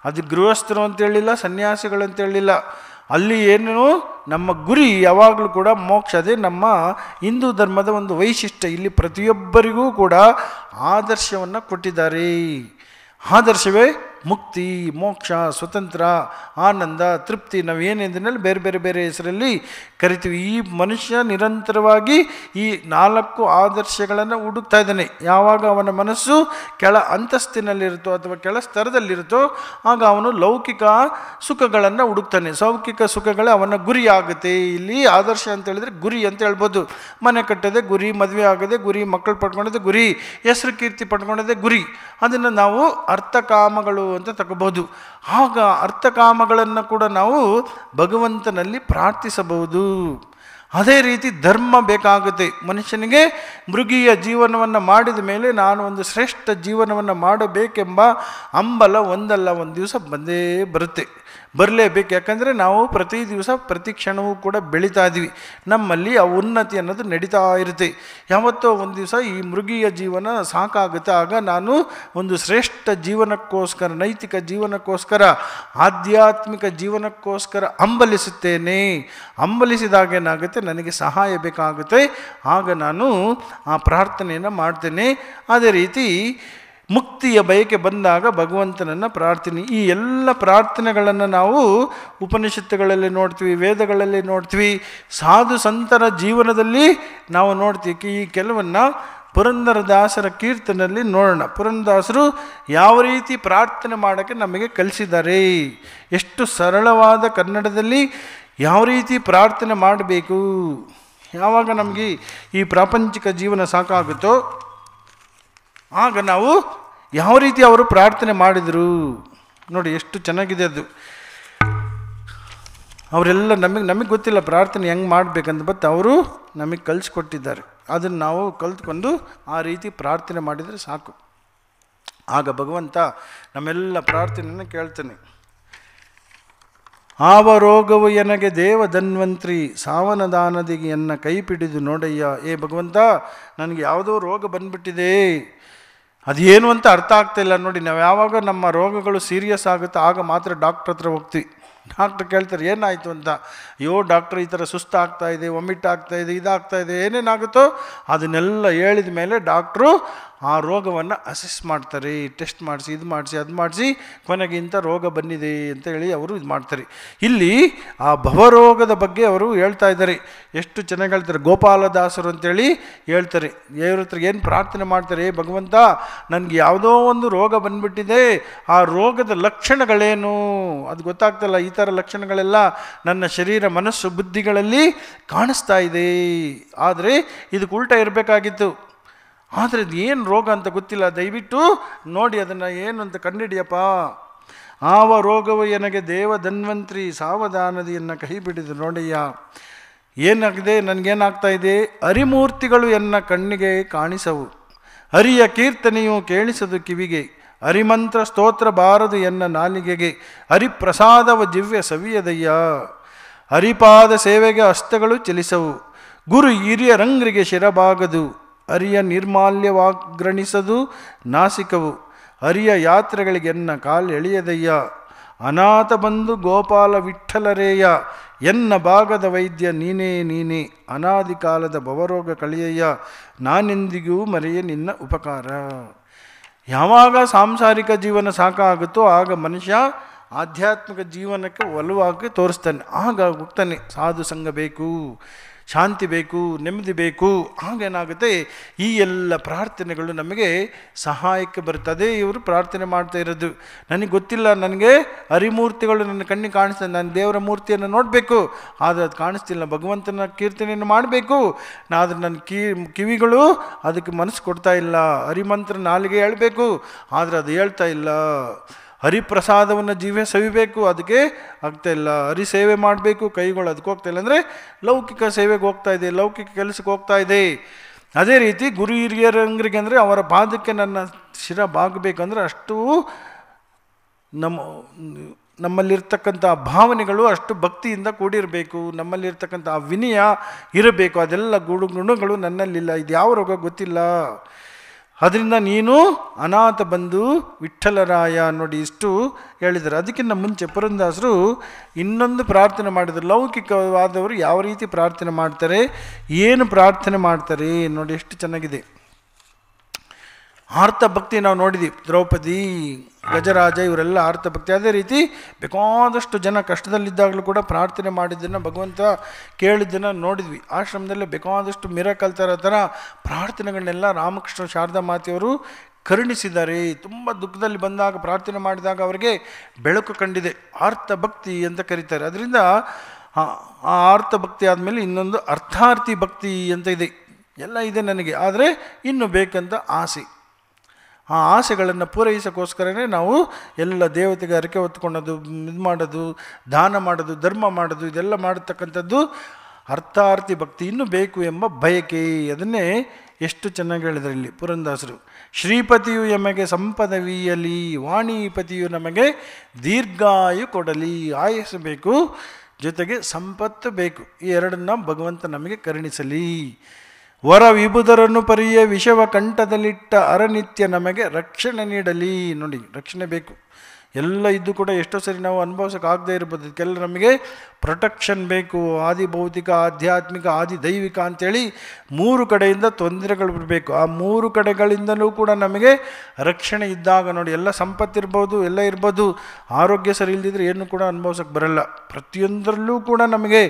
ಅದು ಗೃಹಸ್ಥರು ಅಂತೇಳಿಲ್ಲ ಸನ್ಯಾಸಿಗಳು ಅಂತೇಳಿಲ್ಲ ಅಲ್ಲಿ ಏನು ನಮ್ಮ ಗುರಿ ಯಾವಾಗಲೂ ಕೂಡ ಮೋಕ್ಷ ಅದೇ ನಮ್ಮ ಹಿಂದೂ ಧರ್ಮದ ಒಂದು ವೈಶಿಷ್ಟ್ಯ ಇಲ್ಲಿ ಪ್ರತಿಯೊಬ್ಬರಿಗೂ ಕೂಡ ಆದರ್ಶವನ್ನು ಕೊಟ್ಟಿದ್ದಾರೆ ಆದರ್ಶವೇ ಮುಕ್ತಿ ಮೋಕ್ಷ ಸ್ವತಂತ್ರ ಆನಂದ ತೃಪ್ತಿ ನಾವು ಏನಿದ್ರಲ್ಲಿ ಬೇರೆ ಬೇರೆ ಬೇರೆ ಹೆಸರಲ್ಲಿ ಕರಿತೀವಿ ಈ ಮನುಷ್ಯ ನಿರಂತರವಾಗಿ ಈ ನಾಲ್ಕು ಆದರ್ಶಗಳನ್ನು ಹುಡುಕ್ತಾ ಇದ್ದಾನೆ ಯಾವಾಗ ಅವನ ಮನಸ್ಸು ಕೆಳ ಅಂತಸ್ತಿನಲ್ಲಿರುತ್ತೋ ಅಥವಾ ಕೆಳ ಸ್ತರದಲ್ಲಿರುತ್ತೋ ಆಗ ಅವನು ಲೌಕಿಕ ಸುಖಗಳನ್ನು ಹುಡುಕ್ತಾನೆ ಸೌಖಿಕ ಸುಖಗಳೇ ಅವನ ಗುರಿ ಆಗುತ್ತೆ ಇಲ್ಲಿ ಆದರ್ಶ ಅಂತ ಹೇಳಿದ್ರೆ ಗುರಿ ಅಂತ ಹೇಳ್ಬೋದು ಮನೆ ಕಟ್ಟದೆ ಗುರಿ ಮದುವೆ ಆಗದೆ ಗುರಿ ಮಕ್ಕಳು ಪಡ್ಕೊಳೋದೇ ಗುರಿ ಹೆಸರು ಕೀರ್ತಿ ಪಡ್ಕೊಳೋದೇ ಗುರಿ ಅದನ್ನು ನಾವು ಅರ್ಥಕಾಮಗಳು ಅಂತ ತಗೋಬಹುದು ಆಗ ಅರ್ಥಕಾಮಗಳನ್ನು ಕೂಡ ನಾವು ಭಗವಂತನಲ್ಲಿ ಪ್ರಾರ್ಥಿಸಬಹುದು ಅದೇ ರೀತಿ ಧರ್ಮ ಬೇಕಾಗುತ್ತೆ ಮನುಷ್ಯನಿಗೆ ಮೃಗಿಯ ಜೀವನವನ್ನು ಮಾಡಿದ ಮೇಲೆ ನಾನು ಒಂದು ಶ್ರೇಷ್ಠ ಜೀವನವನ್ನು ಮಾಡಬೇಕೆಂಬ ಅಂಬಲ ಒಂದಲ್ಲ ಒಂದು ದಿವಸ ಬಂದೇ ಬರುತ್ತೆ ಬರಲೇಬೇಕು ಯಾಕಂದರೆ ನಾವು ಪ್ರತಿ ದಿವಸ ಪ್ರತಿ ಕ್ಷಣವೂ ಕೂಡ ಬೆಳೀತಾ ಇದ್ದೀವಿ ನಮ್ಮಲ್ಲಿ ಆ ಉನ್ನತಿ ಅನ್ನೋದು ನಡೀತಾ ಇರುತ್ತೆ ಯಾವತ್ತೋ ಒಂದು ದಿವಸ ಈ ಮೃಗಿಯ ಜೀವನ ಸಾಕಾಗುತ್ತೆ ಆಗ ನಾನು ಒಂದು ಶ್ರೇಷ್ಠ ಜೀವನಕ್ಕೋಸ್ಕರ ನೈತಿಕ ಜೀವನಕ್ಕೋಸ್ಕರ ಆಧ್ಯಾತ್ಮಿಕ ಜೀವನಕ್ಕೋಸ್ಕರ ಹಂಬಲಿಸುತ್ತೇನೆ ಹಂಬಲಿಸಿದಾಗ ಏನಾಗುತ್ತೆ ನನಗೆ ಸಹಾಯ ಬೇಕಾಗುತ್ತೆ ಆಗ ನಾನು ಆ ಪ್ರಾರ್ಥನೆಯನ್ನು ಮಾಡ್ತೇನೆ ಅದೇ ರೀತಿ ಮುಕ್ತಿಯ ಬಯಕೆ ಬಂದಾಗ ಭಗವಂತನನ್ನು ಪ್ರಾರ್ಥನೆ ಈ ಎಲ್ಲ ಪ್ರಾರ್ಥನೆಗಳನ್ನು ನಾವು ಉಪನಿಷತ್ತುಗಳಲ್ಲಿ ನೋಡ್ತೀವಿ ವೇದಗಳಲ್ಲಿ ನೋಡ್ತೀವಿ ಸಾಧು ಸಂತರ ಜೀವನದಲ್ಲಿ ನಾವು ನೋಡ್ತೀವಿ ಈ ಕೆಲವನ್ನು ಪುರಂದರದಾಸರ ಕೀರ್ತನಲ್ಲಿ ನೋಡೋಣ ಪುರಂದರದಾಸರು ಯಾವ ರೀತಿ ಪ್ರಾರ್ಥನೆ ಮಾಡೋಕ್ಕೆ ನಮಗೆ ಕಲಿಸಿದ್ದಾರೆ ಎಷ್ಟು ಸರಳವಾದ ಕನ್ನಡದಲ್ಲಿ ಯಾವ ರೀತಿ ಪ್ರಾರ್ಥನೆ ಮಾಡಬೇಕು ಯಾವಾಗ ನಮಗೆ ಈ ಪ್ರಾಪಂಚಿಕ ಜೀವನ ಸಾಕಾಗುತ್ತೋ ಆಗ ನಾವು ಯಾವ ರೀತಿ ಅವರು ಪ್ರಾರ್ಥನೆ ಮಾಡಿದರು ನೋಡಿ ಎಷ್ಟು ಚೆನ್ನಾಗಿದೆ ಅದು ಅವರೆಲ್ಲ ನಮಗೆ ನಮಗೆ ಗೊತ್ತಿಲ್ಲ ಪ್ರಾರ್ಥನೆ ಹೆಂಗೆ ಮಾಡಬೇಕಂತ ಬಟ್ ಅವರು ನಮಗೆ ಕಲಿಸ್ಕೊಟ್ಟಿದ್ದಾರೆ ಅದನ್ನು ನಾವು ಕಲ್ತ್ಕೊಂಡು ಆ ರೀತಿ ಪ್ರಾರ್ಥನೆ ಮಾಡಿದರೆ ಸಾಕು ಆಗ ಭಗವಂತ ನಮ್ಮೆಲ್ಲ ಪ್ರಾರ್ಥನೆಯನ್ನು ಕೇಳ್ತೇನೆ ಆವ ರೋಗವು ಎನಗೆ ದೇವ ಧನ್ವಂತ್ರಿ ಸಾವನದಾನದಿಗೆ ಎನ್ನ ಕೈ ಪಿಡಿದು ನೋಡಯ್ಯ ಏ ಭಗವಂತ ನನಗೆ ಯಾವುದೋ ರೋಗ ಬಂದ್ಬಿಟ್ಟಿದೆ ಅದೇನು ಅಂತ ಅರ್ಥ ಆಗ್ತಾಯಿಲ್ಲ ನೋಡಿ ನಾವು ಯಾವಾಗ ನಮ್ಮ ರೋಗಗಳು ಸೀರಿಯಸ್ ಆಗುತ್ತೆ ಆಗ ಮಾತ್ರ ಡಾಕ್ಟ್ರ್ ಹತ್ರ ಹೋಗ್ತೀವಿ ಡಾಕ್ಟ್ರ್ ಕೇಳ್ತಾರೆ ಏನಾಯಿತು ಅಂತ ಅಯ್ಯೋ ಡಾಕ್ಟ್ರ್ ಈ ಥರ ಸುಸ್ತು ಆಗ್ತಾಯಿದೆ ಒಮಿಟ್ ಆಗ್ತಾಯಿದೆ ಇದಾಗ್ತಾಯಿದೆ ಏನೇನಾಗುತ್ತೋ ಅದನ್ನೆಲ್ಲ ಹೇಳಿದ ಮೇಲೆ ಡಾಕ್ಟ್ರು ಆ ರೋಗವನ್ನು ಅಸೆಸ್ ಮಾಡ್ತಾರೆ ಟೆಸ್ಟ್ ಮಾಡಿಸಿ ಇದು ಮಾಡಿಸಿ ಅದು ಮಾಡಿಸಿ ಕೊನೆಗಿಂತ ರೋಗ ಬಂದಿದೆ ಅಂತ ಹೇಳಿ ಅವರು ಇದು ಮಾಡ್ತಾರೆ ಇಲ್ಲಿ ಆ ಭವರೋಗದ ಬಗ್ಗೆ ಅವರು ಹೇಳ್ತಾ ಇದ್ದಾರೆ ಎಷ್ಟು ಚೆನ್ನಾಗಿ ಹೇಳ್ತಾರೆ ಗೋಪಾಲದಾಸರು ಅಂತೇಳಿ ಹೇಳ್ತಾರೆ ದೇವ್ರ ಹತ್ರ ಏನು ಪ್ರಾರ್ಥನೆ ಮಾಡ್ತಾರೆ ಭಗವಂತ ನನಗೆ ಯಾವುದೋ ಒಂದು ರೋಗ ಬಂದ್ಬಿಟ್ಟಿದೆ ಆ ರೋಗದ ಲಕ್ಷಣಗಳೇನು ಅದು ಗೊತ್ತಾಗ್ತಲ್ಲ ಈ ಥರ ಲಕ್ಷಣಗಳೆಲ್ಲ ನನ್ನ ಶರೀರ ಮನಸ್ಸು ಬುದ್ಧಿಗಳಲ್ಲಿ ಕಾಣಿಸ್ತಾ ಇದೆ ಆದರೆ ಇದಕ್ಕೆ ಉಲ್ಟ ಇರಬೇಕಾಗಿತ್ತು ಆದರೆ ಅದು ಏನು ರೋಗ ಅಂತ ಗೊತ್ತಿಲ್ಲ ದಯವಿಟ್ಟು ನೋಡಿ ಅದನ್ನು ಏನು ಅಂತ ಕಂಡುಹಿಡಿಯಪ್ಪ ಆವ ರೋಗವು ನನಗೆ ದೇವ ಧನ್ವಂತ್ರಿ ಸಾವಧಾನದಿಯನ್ನು ಕೈ ಬಿಡಿದು ನೋಡಯ್ಯ ಏನಾಗಿದೆ ನನಗೇನಾಗ್ತಾ ಇದೆ ಅರಿಮೂರ್ತಿಗಳು ಎನ್ನ ಕಣ್ಣಿಗೆ ಕಾಣಿಸವು ಹರಿಯ ಕೀರ್ತನೆಯು ಕೇಳಿಸದು ಕಿವಿಗೆ ಹರಿಮಂತ್ರ ಸ್ತೋತ್ರ ಬಾರದು ಎನ್ನ ನಾಲಿಗೆಗೆ ಹರಿಪ್ರಸಾದವ ದಿವ್ಯ ಸವಿಯದಯ್ಯ ಹರಿಪಾದ ಸೇವೆಗೆ ಹಸ್ತಗಳು ಚಲಿಸವು ಗುರು ಹಿರಿಯರಂಗ್ರಿಗೆ ಶಿರಬಾಗದು ಅರಿಯ ನಿರ್ಮಾಲ್ಯವಾಗ್ರಣಿಸದು ನಾಸಿಕವು ಅರಿಯ ಯಾತ್ರೆಗಳಿಗೆ ಎನ್ನ ಕಾಲು ಎಳೆಯದಯ್ಯ ಅನಾಥ ಬಂದು ಗೋಪಾಲ ವಿಠಲರೇಯ ಎನ್ನ ಭಾಗದ ವೈದ್ಯ ನೀನೇ ನೀನೇ ಅನಾದಿ ಕಾಲದ ಭವರೋಗ ಕಳೆಯಯ್ಯ ನಾನೆಂದಿಗೂ ಮರೆಯ ನಿನ್ನ ಉಪಕಾರ ಯಾವಾಗ ಸಾಂಸಾರಿಕ ಜೀವನ ಸಾಕಾಗುತ್ತೋ ಆಗ ಮನುಷ್ಯ ಆಧ್ಯಾತ್ಮಿಕ ಜೀವನಕ್ಕೆ ಒಲವಾಗಿ ತೋರಿಸ್ತಾನೆ ಆಗ ಹೋಗ್ತಾನೆ ಸಾಧು ಸಂಘ ಬೇಕು ಶಾಂತಿ ಬೇಕು ನೆಮ್ಮದಿ ಬೇಕು ಹಾಗೇನಾಗುತ್ತೆ ಈ ಎಲ್ಲ ಪ್ರಾರ್ಥನೆಗಳು ನಮಗೆ ಸಹಾಯಕ್ಕೆ ಬರುತ್ತದೆ ಇವರು ಪ್ರಾರ್ಥನೆ ಮಾಡ್ತಾ ಇರೋದು ನನಗೆ ಗೊತ್ತಿಲ್ಲ ನನಗೆ ಹರಿಮೂರ್ತಿಗಳು ನನ್ನ ಕಣ್ಣಿಗೆ ಕಾಣಿಸ್ತದೆ ನಾನು ದೇವರ ಮೂರ್ತಿಯನ್ನು ನೋಡಬೇಕು ಆದರೆ ಅದು ಕಾಣಿಸ್ತಿಲ್ಲ ಭಗವಂತನ ಕೀರ್ತನೆಯನ್ನು ಮಾಡಬೇಕು ಆದರೆ ನನ್ನ ಕೀ ಕಿವಿಗಳು ಅದಕ್ಕೆ ಮನಸ್ಸು ಕೊಡ್ತಾ ಇಲ್ಲ ಹರಿಮಂತ್ರ ನಾಲಿಗೆ ಹೇಳಬೇಕು ಆದರೆ ಅದು ಹೇಳ್ತಾ ಇಲ್ಲ ಹರಿಪ್ರಸಾದವನ್ನು ಜೀವೇ ಸವಿಬೇಕು ಅದಕ್ಕೆ ಆಗ್ತಾ ಇಲ್ಲ ಹರಿ ಸೇವೆ ಮಾಡಬೇಕು ಕೈಗಳು ಅದಕ್ಕೆ ಹೋಗ್ತಾ ಇಲ್ಲ ಅಂದರೆ ಲೌಕಿಕ ಸೇವೆಗೆ ಹೋಗ್ತಾ ಇದೆ ಲೌಕಿಕ ಕೆಲಸಕ್ಕೆ ಹೋಗ್ತಾ ಇದೆ ಅದೇ ರೀತಿ ಗುರು ಹಿರಿಯರಂಗರಿಗೆ ಅಂದರೆ ಅವರ ಬಾಧಕ್ಕೆ ನನ್ನ ಶಿರ ಬಾಗಬೇಕಂದ್ರೆ ಅಷ್ಟು ನಮ್ಮ ನಮ್ಮಲ್ಲಿರ್ತಕ್ಕಂಥ ಭಾವನೆಗಳು ಅಷ್ಟು ಭಕ್ತಿಯಿಂದ ಕೂಡಿರಬೇಕು ನಮ್ಮಲ್ಲಿರ್ತಕ್ಕಂಥ ವಿನಯ ಇರಬೇಕು ಅದೆಲ್ಲ ಗುಣ ನನ್ನಲ್ಲಿಲ್ಲ ಇದು ಯಾವ ರೋಗ ಗೊತ್ತಿಲ್ಲ ಅದರಿಂದ ನೀನು ಅನಾಥ ಬಂದು ವಿಠಲರಾಯ ನೋಡಿ ಇಷ್ಟು ಹೇಳಿದರು ಅದಕ್ಕಿಂತ ಮುಂಚೆ ಪುರಂದಾಸರು ಇನ್ನೊಂದು ಪ್ರಾರ್ಥನೆ ಮಾಡಿದರು ಲೌಕಿಕವಾದವರು ಯಾವ ರೀತಿ ಪ್ರಾರ್ಥನೆ ಮಾಡ್ತಾರೆ ಏನು ಪ್ರಾರ್ಥನೆ ಮಾಡ್ತಾರೆ ನೋಡಿ ಎಷ್ಟು ಚೆನ್ನಾಗಿದೆ ಆರ್ಥ ಭಕ್ತಿ ನಾವು ನೋಡಿದ್ವಿ ದ್ರೌಪದಿ ಗಜರಾಜ ಇವರೆಲ್ಲ ಆರ್ತ ಭಕ್ತಿ ಅದೇ ರೀತಿ ಬೇಕಾದಷ್ಟು ಜನ ಕಷ್ಟದಲ್ಲಿದ್ದಾಗಲೂ ಕೂಡ ಪ್ರಾರ್ಥನೆ ಮಾಡಿದ್ದನ್ನು ಭಗವಂತ ಕೇಳಿದ್ದನ್ನು ನೋಡಿದ್ವಿ ಆಶ್ರಮದಲ್ಲಿ ಬೇಕಾದಷ್ಟು ಮಿರಕಲ್ ಥರ ಥರ ಪ್ರಾರ್ಥನೆಗಳನ್ನೆಲ್ಲ ರಾಮಕೃಷ್ಣ ಶಾರದಾ ಮಾತೆಯವರು ಕರುಣಿಸಿದ್ದಾರೆ ತುಂಬ ದುಃಖದಲ್ಲಿ ಬಂದಾಗ ಪ್ರಾರ್ಥನೆ ಮಾಡಿದಾಗ ಅವರಿಗೆ ಬೆಳಕು ಕಂಡಿದೆ ಆರ್ತ ಭಕ್ತಿ ಅಂತ ಕರೀತಾರೆ ಅದರಿಂದ ಆ ಆರ್ತ ಭಕ್ತಿ ಆದಮೇಲೆ ಇನ್ನೊಂದು ಅರ್ಥಾರ್ಥಿ ಭಕ್ತಿ ಅಂತ ಇದೆ ಎಲ್ಲ ಇದೆ ನನಗೆ ಆದರೆ ಇನ್ನು ಬೇಕಂತ ಆಸೆ ಆ ಆಸೆಗಳನ್ನು ಪೂರೈಸೋಕ್ಕೋಸ್ಕರನೇ ನಾವು ಎಲ್ಲ ದೇವತೆಗೆ ಅರಕೆ ಹೊತ್ಕೊಳ್ಳೋದು ಇದು ಮಾಡೋದು ದಾನ ಮಾಡೋದು ಧರ್ಮ ಮಾಡೋದು ಇದೆಲ್ಲ ಮಾಡತಕ್ಕಂಥದ್ದು ಅರ್ಥಾರ್ಥಿ ಭಕ್ತಿ ಬೇಕು ಎಂಬ ಬಯಕೆ ಅದನ್ನೇ ಎಷ್ಟು ಚೆನ್ನಾಗಿ ಹೇಳಿದ್ರು ಇಲ್ಲಿ ಪುರಂದಾಸರು ಶ್ರೀಪತಿಯು ಎಮಗೆ ಸಂಪದವೀಯಲಿ ವಾಣಿಪತಿಯು ನಮಗೆ ದೀರ್ಘಾಯು ಕೊಡಲಿ ಆಯಸ್ಸು ಬೇಕು ಜೊತೆಗೆ ಸಂಪತ್ತು ಬೇಕು ಈ ಎರಡನ್ನ ಭಗವಂತ ನಮಗೆ ಕರುಣಿಸಲಿ ವರ ವಿಭುದರನ್ನು ಪರಿಯ ವಿಷವ ಕಂಠದಲ್ಲಿಟ್ಟ ಅರನಿತ್ಯ ನಮಗೆ ರಕ್ಷಣೆ ನೀಡಲಿ ನೋಡಿ ರಕ್ಷಣೆ ಬೇಕು ಎಲ್ಲ ಇದ್ದು ಕೂಡ ಎಷ್ಟೋ ಸರಿ ನಾವು ಅನುಭವಿಸೋಕ್ಕಾಗದೇ ಇರ್ಬೋದು ಕೆಲ ನಮಗೆ ಪ್ರೊಟೆಕ್ಷನ್ ಬೇಕು ಆದಿ ಭೌತಿಕ ಆಧ್ಯಾತ್ಮಿಕ ಆದಿ ದೈವಿಕ ಅಂಥೇಳಿ ಮೂರು ಕಡೆಯಿಂದ ತೊಂದರೆಗಳು ಬಿಡಬೇಕು ಆ ಮೂರು ಕಡೆಗಳಿಂದಲೂ ಕೂಡ ನಮಗೆ ರಕ್ಷಣೆ ಇದ್ದಾಗ ನೋಡಿ ಎಲ್ಲ ಸಂಪತ್ತಿರ್ಬೋದು ಎಲ್ಲ ಇರ್ಬೋದು ಆರೋಗ್ಯ ಸರಿ ಇಲ್ಲದಿದ್ದರೆ ಏನು ಕೂಡ ಅನುಭವಿಸೋಕ್ಕೆ ಬರಲ್ಲ ಪ್ರತಿಯೊಂದರಲ್ಲೂ ಕೂಡ ನಮಗೆ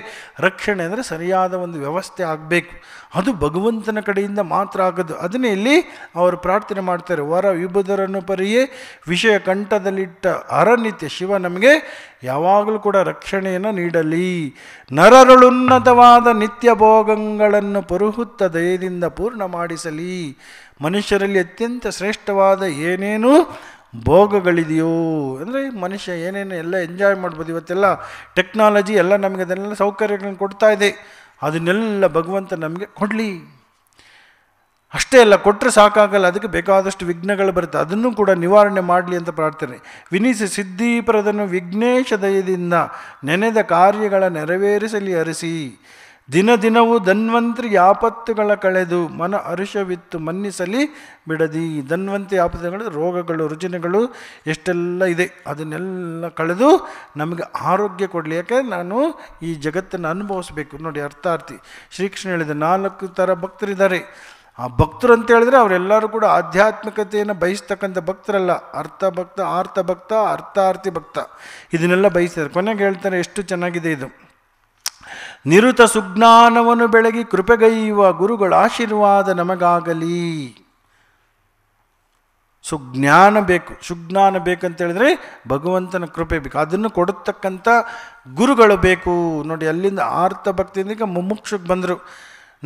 ರಕ್ಷಣೆ ಅಂದರೆ ಸರಿಯಾದ ಒಂದು ವ್ಯವಸ್ಥೆ ಆಗಬೇಕು ಅದು ಭಗವಂತನ ಕಡೆಯಿಂದ ಮಾತ್ರ ಆಗೋದು ಅದನ್ನೇ ಇಲ್ಲಿ ಅವರು ಪ್ರಾರ್ಥನೆ ಮಾಡ್ತಾರೆ ವರ ವಿಭುದರನ್ನು ಪರಿಯೇ ವಿಷಯ ಕಂಠದಲ್ಲಿಟ್ಟ ಅರನಿತ್ಯ ಶಿವ ನಮಗೆ ಯಾವಾಗಲೂ ಕೂಡ ರಕ್ಷಣೆಯನ್ನು ನೀಡಲಿ ನರರುಳುನ್ನತವಾದ ನಿತ್ಯ ಭೋಗಗಳನ್ನು ಪರುಹುತ್ತ ದಯದಿಂದ ಪೂರ್ಣ ಮಾಡಿಸಲಿ ಮನುಷ್ಯರಲ್ಲಿ ಅತ್ಯಂತ ಶ್ರೇಷ್ಠವಾದ ಏನೇನು ಭೋಗಗಳಿದೆಯೋ ಅಂದರೆ ಮನುಷ್ಯ ಏನೇನು ಎಲ್ಲ ಎಂಜಾಯ್ ಮಾಡ್ಬೋದು ಇವತ್ತೆಲ್ಲ ಟೆಕ್ನಾಲಜಿ ಎಲ್ಲ ನಮಗೆ ಅದನ್ನೆಲ್ಲ ಸೌಕರ್ಯಗಳನ್ನು ಕೊಡ್ತಾ ಇದೆ ಅದನ್ನೆಲ್ಲ ಭಗವಂತ ನಮಗೆ ಕೊಡಲಿ ಅಷ್ಟೇ ಅಲ್ಲ ಕೊಟ್ಟರೆ ಸಾಕಾಗಲ್ಲ ಅದಕ್ಕೆ ಬೇಕಾದಷ್ಟು ವಿಘ್ನಗಳು ಬರುತ್ತೆ ಅದನ್ನು ಕೂಡ ನಿವಾರಣೆ ಮಾಡಲಿ ಅಂತ ಪ್ರಾರ್ಥನೆ ವಿನಿಸಿ ಸಿದ್ಧೀಪರದನ್ನು ವಿಘ್ನೇಶ ದಯದಿಂದ ನೆನೆದ ಕಾರ್ಯಗಳ ನೆರವೇರಿಸಲಿ ಅರಸಿ ದಿನ ದಿನವೂ ಧನ್ವಂತ್ರಿ ಆಪತ್ತುಗಳ ಕಳೆದು ಮನ ಅರುಷವಿತ್ತು ಮನ್ನಿಸಲಿ ಬಿಡದಿ ಧನ್ವಂತ್ರಿ ಆಪತ್ತುಗಳು ರೋಗಗಳು ರುಜಿನಗಳು ಎಷ್ಟೆಲ್ಲ ಇದೆ ಅದನ್ನೆಲ್ಲ ಕಳೆದು ನಮಗೆ ಆರೋಗ್ಯ ಕೊಡಲಿ ಯಾಕೆ ನಾನು ಈ ಜಗತ್ತನ್ನು ಅನುಭವಿಸ್ಬೇಕು ನೋಡಿ ಅರ್ಥಾರ್ಥಿ ಶ್ರೀಕೃಷ್ಣ ಹೇಳಿದ ನಾಲ್ಕು ಥರ ಭಕ್ತರಿದ್ದಾರೆ ಆ ಭಕ್ತರು ಅಂತ ಹೇಳಿದ್ರೆ ಅವರೆಲ್ಲರೂ ಕೂಡ ಆಧ್ಯಾತ್ಮಿಕತೆಯನ್ನು ಬಯಸ್ತಕ್ಕಂಥ ಭಕ್ತರಲ್ಲ ಅರ್ಥ ಭಕ್ತ ಆರ್ಥ ಭಕ್ತ ಅರ್ಥಾರ್ಥಿ ಭಕ್ತ ಇದನ್ನೆಲ್ಲ ಬಯಸ್ತಾರೆ ಕೊನೆಗೆ ಹೇಳ್ತಾರೆ ಎಷ್ಟು ಚೆನ್ನಾಗಿದೆ ಇದು ನಿರುತ ಸುಜ್ಞಾನವನ್ನು ಬೆಳಗಿ ಕೃಪೆಗೈಯುವ ಗುರುಗಳ ಆಶೀರ್ವಾದ ನಮಗಾಗಲಿ ಸುಜ್ಞಾನ ಬೇಕು ಸುಜ್ಞಾನ ಬೇಕಂತೇಳಿದ್ರೆ ಹೇಳಿದ್ರೆ ಭಗವಂತನ ಕೃಪೆ ಬೇಕು ಅದನ್ನು ಕೊಡತಕ್ಕಂಥ ಗುರುಗಳು ಬೇಕು ನೋಡಿ ಅಲ್ಲಿಂದ ಆರ್ಥ ಭಕ್ತಿಯಿಂದ ಮುಮುಕ್ಷಕ್ಕೆ ಬಂದರು